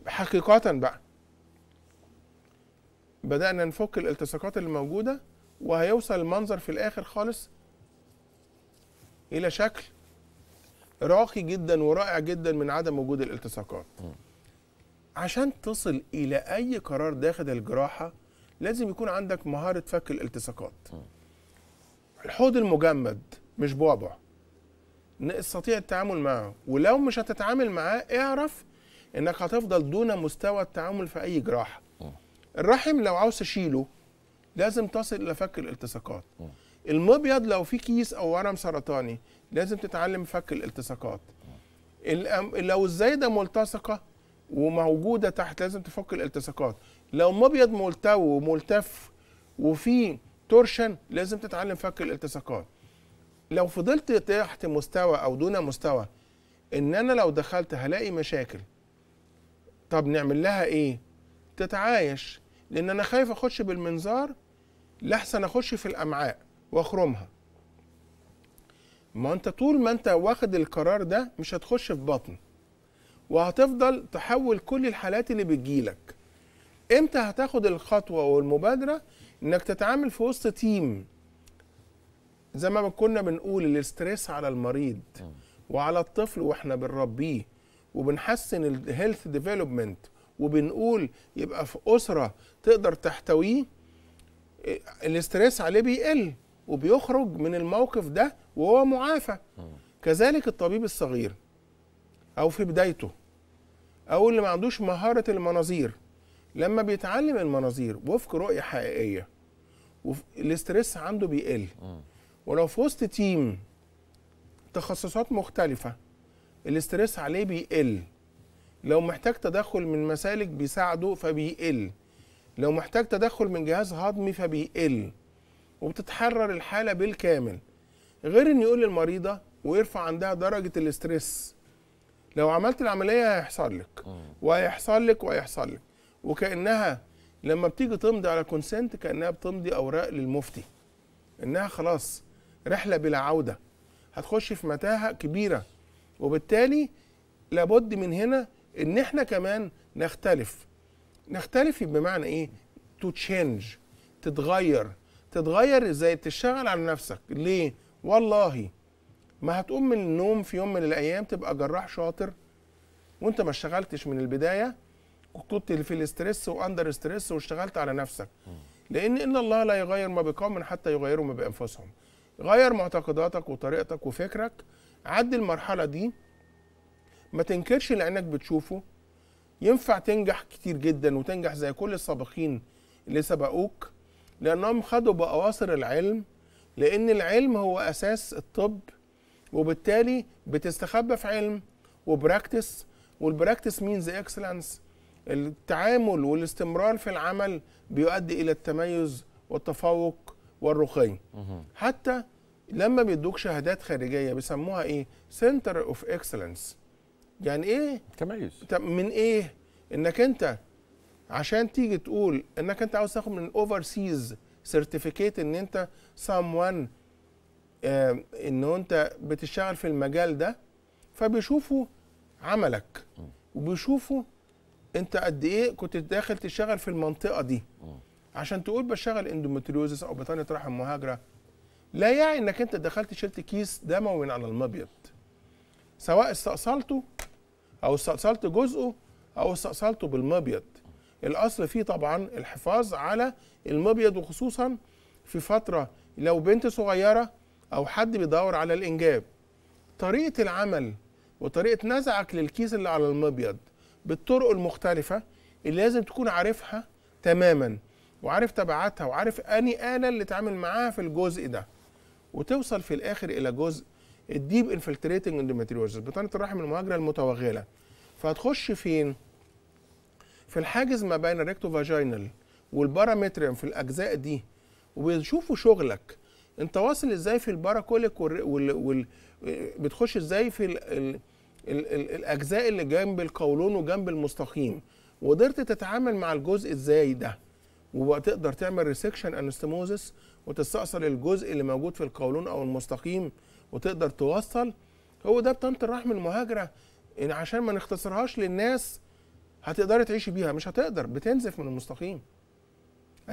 حقيقه بقى بدانا نفك الالتصاقات اللي موجوده وهيوصل المنظر في الاخر خالص الى شكل راقي جدا ورائع جدا من عدم وجود الالتصاقات عشان تصل الى اي قرار داخل الجراحه لازم يكون عندك مهاره فك الالتصاقات الحوض المجمد مش بعبع نستطيع التعامل معه ولو مش هتتعامل معاه اعرف انك هتفضل دون مستوى التعامل في اي جراحه الرحم لو عاوز تشيله لازم تصل الى فك الالتصاقات المبيض لو في كيس او ورم سرطاني لازم تتعلم فك الالتصاقات لو الزايده ملتصقه وموجوده تحت لازم تفك الالتصاقات لو مبيض ملتو وملتف وفي تورشن لازم تتعلم فك الالتصاقات لو فضلت تحت مستوى او دون مستوى ان انا لو دخلت هلاقي مشاكل طب نعمل لها ايه تتعايش لان انا خايف اخش بالمنظار لحسن اخش في الامعاء واخرمها ما انت طول ما انت واخد القرار ده مش هتخش في بطن وهتفضل تحول كل الحالات اللي بتجيلك امتى هتاخد الخطوه والمبادره انك تتعامل في وسط تيم زي ما كنا بنقول الاستريس على المريض وعلى الطفل واحنا بنربيه وبنحسن الهيلث ديفلوبمنت وبنقول يبقى في اسره تقدر تحتويه الاستريس عليه بيقل وبيخرج من الموقف ده وهو معافى كذلك الطبيب الصغير او في بدايته او اللي ما عندوش مهاره المناظير لما بيتعلم المناظير وفق رؤيه حقيقيه الاسترس عنده بيقل ولو في وسط تيم تخصصات مختلفه الاسترس عليه بيقل لو محتاج تدخل من مسالك بيساعده فبيقل لو محتاج تدخل من جهاز هضمي فبيقل وبتتحرر الحاله بالكامل غير ان يقول للمريضه ويرفع عندها درجه الاستريس لو عملت العمليه هيحصل لك آه. وهيحصل لك وهيحصل لك وكانها لما بتيجي تمضي على كونسنت كانها بتمضي اوراق للمفتي انها خلاص رحله بلا عوده هتخش في متاهه كبيره وبالتالي لابد من هنا ان احنا كمان نختلف نختلف بمعنى ايه تو تشينج تتغير تتغير ازاي تشتغل على نفسك ليه والله ما هتقوم من النوم في يوم من الايام تبقى جراح شاطر وانت ما اشتغلتش من البدايه وكنت في الاسترس واندر ستريس واشتغلت على نفسك لان ان الله لا يغير ما بقوم حتى يغيروا ما بانفسهم غير معتقداتك وطريقتك وفكرك عدي المرحله دي ما تنكرش لانك بتشوفه ينفع تنجح كتير جدا وتنجح زي كل السابقين اللي سبقوك لأنهم خدوا بأواصر العلم لأن العلم هو أساس الطب وبالتالي بتستخبى في علم وبراكتس والبراكتس مينز اكسلنس التعامل والاستمرار في العمل بيؤدي الى التميز والتفوق والرقي حتى لما بيدوك شهادات خارجيه بيسموها ايه سنتر اوف اكسلنس يعني ايه تميز من ايه انك انت عشان تيجي تقول انك انت عاوز تاخد من الاوفر سيز سيرتيفيكيت ان انت سام وان آه ان انت بتشتغل في المجال ده فبيشوفوا عملك وبيشوفوا انت قد ايه كنت داخل تشتغل في المنطقه دي عشان تقول بشتغل اندومتريوزس او بطانه رحم مهاجره لا يعني انك انت دخلت شلت كيس دموي على المبيض سواء استأصلته او استأصلت جزءه او استأصلته بالمبيض الاصل فيه طبعا الحفاظ على المبيض وخصوصا في فتره لو بنت صغيره او حد بيدور على الانجاب طريقه العمل وطريقه نزعك للكيس اللي على المبيض بالطرق المختلفه اللي لازم تكون عارفها تماما وعارف تبعاتها وعارف اني آلة اللي تعمل معاها في الجزء ده وتوصل في الاخر الى جزء الديب انفلتريتنج اندوميتريوزس بطانه الرحم المهاجره المتوغله فهتخش فين في الحاجز ما بين الريكتو فاجينال والبارامتريوم في الاجزاء دي وبيشوفوا شغلك انت واصل ازاي في الباراكوليك وال... وال... وال... بتخش ازاي في ال... ال... ال... ال... الاجزاء اللي جنب القولون وجنب المستقيم وقدرت تتعامل مع الجزء ازاي ده وتقدر تعمل ريسكشن انستموزس وتستأصل الجزء اللي موجود في القولون او المستقيم وتقدر توصل هو ده بطنط الرحم المهاجره عشان ما نختصرهاش للناس هتقدري تعيشي بيها مش هتقدر بتنزف من المستقيم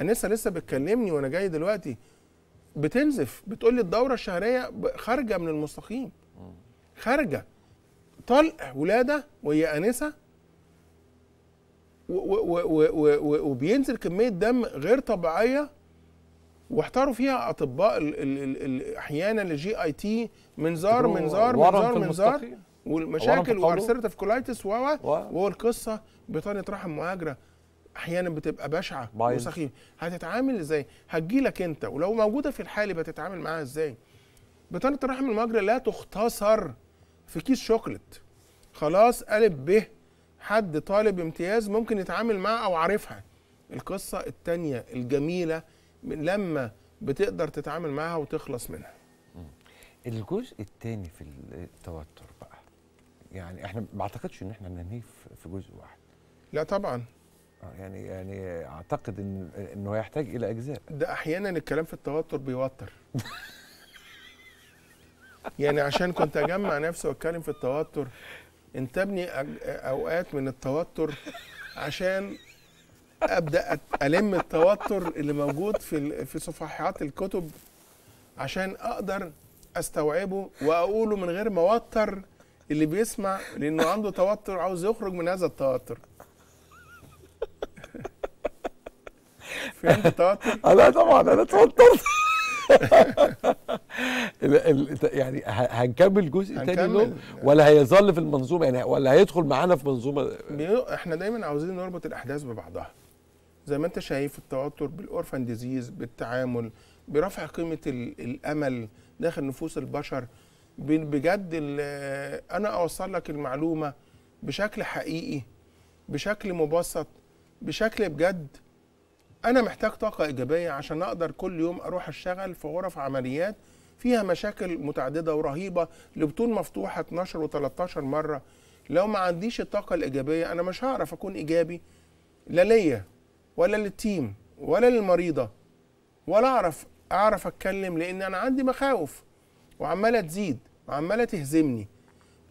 انسه لسه بتكلمني وانا جاي دلوقتي بتنزف بتقول لي الدوره الشهريه خارجه من المستقيم خارجه طلق ولاده وهي انسه وبينزل كميه دم غير طبيعيه واحتاروا فيها اطباء احيانا الجي اي تي منظار منظار منظار منظار, منظار والمشاكل وارثرتيف كولايتس و والقصه بطانه رحم مهاجره احيانا بتبقى بشعه وسخيفه هتتعامل ازاي هتجيلك انت ولو موجوده في الحالة بتتعامل معاها ازاي بطانه الرحم المهاجره لا تختصر في كيس شوكليت خلاص قالب ب حد طالب امتياز ممكن يتعامل معاه او عارفها القصه الثانيه الجميله لما بتقدر تتعامل معاها وتخلص منها الجزء الثاني في التوتر يعني احنا ما اعتقدش ان احنا ننهيه في جزء واحد لا طبعا آه، يعني يعني اعتقد ان انه هيحتاج الى اجزاء ده احيانا الكلام في التوتر بيوتر يعني عشان كنت اجمع نفسي واتكلم في التوتر انتبني اوقات من التوتر عشان ابدا الم التوتر اللي موجود في في صفحات الكتب عشان اقدر استوعبه واقوله من غير ما اوتر اللي بيسمع لانه عنده توتر عاوز يخرج من هذا التوتر في عنده توتر؟ لا طبعا انا توترت يعني هنكمل جزء تاني له ولا هيظل في المنظومه يعني ولا هيدخل معانا في منظومه احنا دايما عاوزين نربط الاحداث ببعضها زي ما انت شايف التوتر بالاورفان ديزيز بالتعامل برفع قيمه الامل داخل نفوس البشر بجد انا اوصل لك المعلومه بشكل حقيقي بشكل مبسط بشكل بجد انا محتاج طاقه ايجابيه عشان اقدر كل يوم اروح اشتغل في غرف عمليات فيها مشاكل متعدده ورهيبه لبطون مفتوحه 12 و13 مره لو ما عنديش الطاقه الايجابيه انا مش هعرف اكون ايجابي لا ليا ولا للتيم ولا للمريضه ولا اعرف اعرف اتكلم لان انا عندي مخاوف وعماله تزيد وعماله تهزمني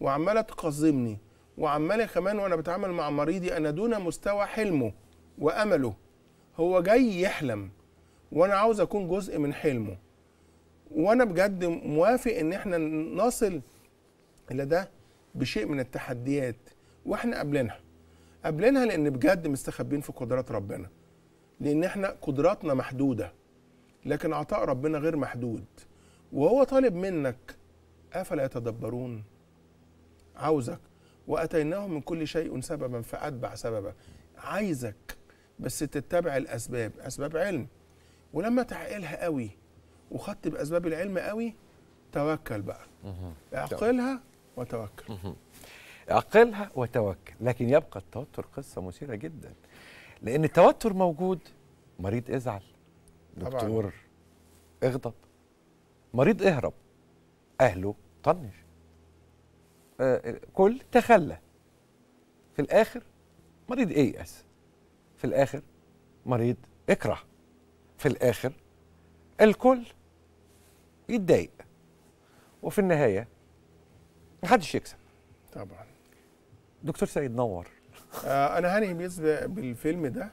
وعماله تقزمني وعماله كمان وانا بتعامل مع مريضي انا دون مستوى حلمه وامله هو جاي يحلم وانا عاوز اكون جزء من حلمه وانا بجد موافق ان احنا نصل الى ده بشيء من التحديات واحنا قابلينها قابلينها لان بجد مستخبين في قدرات ربنا لان احنا قدراتنا محدوده لكن عطاء ربنا غير محدود وهو طالب منك افلا يتدبرون عاوزك واتيناهم من كل شيء سببا فاتبع سببا عايزك بس تتبع الاسباب اسباب علم ولما تعقلها قوي وخدت باسباب العلم قوي توكل بقى اعقلها وتوكل اعقلها وتوكل لكن يبقى التوتر قصه مثيره جدا لان التوتر موجود مريض ازعل دكتور اغضب مريض اهرب اهله طنش آه، كل تخلى في الاخر مريض ايأس في الاخر مريض اكره في الاخر الكل يتضايق وفي النهايه محدش يكسب طبعا دكتور سيد نور آه انا بيز بالفيلم ده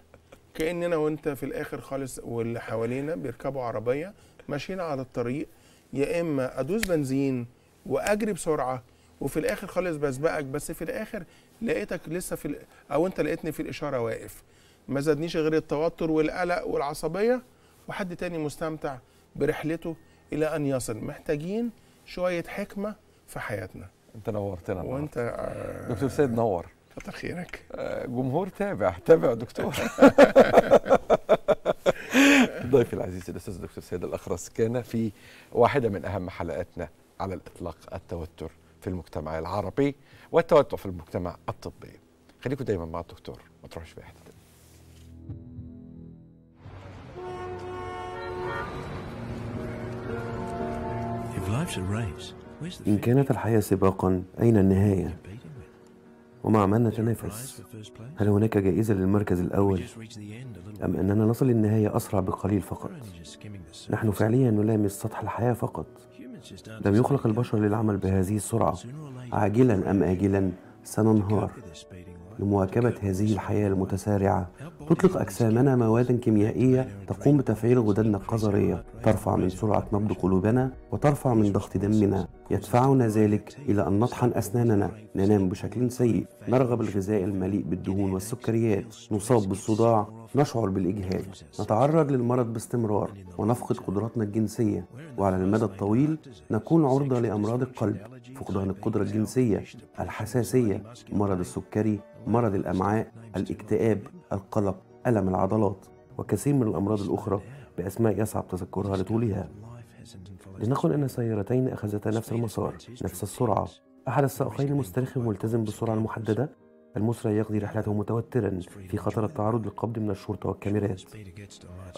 كاننا وانت في الاخر خالص واللي حوالينا بيركبوا عربيه ماشيين على الطريق يا اما ادوس بنزين واجري بسرعه وفي الاخر خالص بسبقك بس في الاخر لقيتك لسه في او انت لقيتني في الاشاره واقف ما زادنيش غير التوتر والقلق والعصبيه وحد تاني مستمتع برحلته الى ان يصل محتاجين شويه حكمه في حياتنا انت نورتنا وانت آه، دكتور سيد نور كتر خيرك آه، جمهور تابع تابع دكتور ضيفي العزيز الاستاذ الدكتور سيد الاخرس كان في واحده من اهم حلقاتنا على الاطلاق التوتر في المجتمع العربي والتوتر في المجتمع الطبي خليكم دايما مع الدكتور ما تروحش في حته إن كانت الحياة سباقا أين النهاية؟ وما عملنا تنافس هل هناك جائزة للمركز الأول أم أننا نصل للنهاية أسرع بقليل فقط نحن فعليا نلامس سطح الحياة فقط لم يخلق البشر للعمل بهذه السرعة عاجلا أم آجلا سننهار لمواكبة هذه الحياة المتسارعة تطلق أجسامنا مواد كيميائية تقوم بتفعيل غددنا القذرية ترفع من سرعة نبض قلوبنا وترفع من ضغط دمنا يدفعنا ذلك إلى أن نطحن أسناننا ننام بشكل سيء نرغب الغذاء المليء بالدهون والسكريات نصاب بالصداع نشعر بالإجهاد نتعرض للمرض باستمرار ونفقد قدراتنا الجنسية وعلى المدى الطويل نكون عرضة لأمراض القلب فقدان القدرة الجنسية الحساسية مرض السكري مرض الأمعاء الاكتئاب القلق ألم العضلات وكثير من الأمراض الأخرى بأسماء يصعب تذكرها لطولها لنقل أن سيارتين أخذتا نفس المسار نفس السرعة أحد السائقين المسترخي ملتزم بالسرعة المحددة المسرع يقضي رحلته متوترا في خطر التعرض للقبض من الشرطة والكاميرات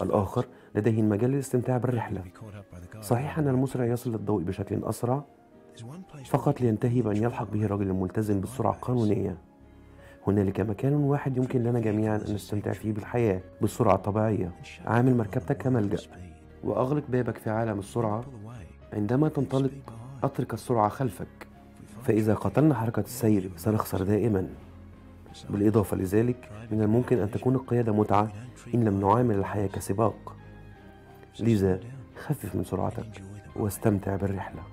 الآخر لديه المجال للاستمتاع بالرحلة صحيح أن المسرع يصل للضوء بشكل أسرع فقط لينتهي بأن يلحق به الرجل الملتزم بالسرعة القانونية هنالك مكان واحد يمكن لنا جميعا أن نستمتع فيه بالحياة بالسرعة الطبيعية عامل مركبتك كملجأ وأغلق بابك في عالم السرعة عندما تنطلق أترك السرعة خلفك فإذا قتلنا حركة السير سنخسر دائما بالإضافة لذلك من الممكن أن تكون القيادة متعة إن لم نعامل الحياة كسباق لذا خفف من سرعتك واستمتع بالرحله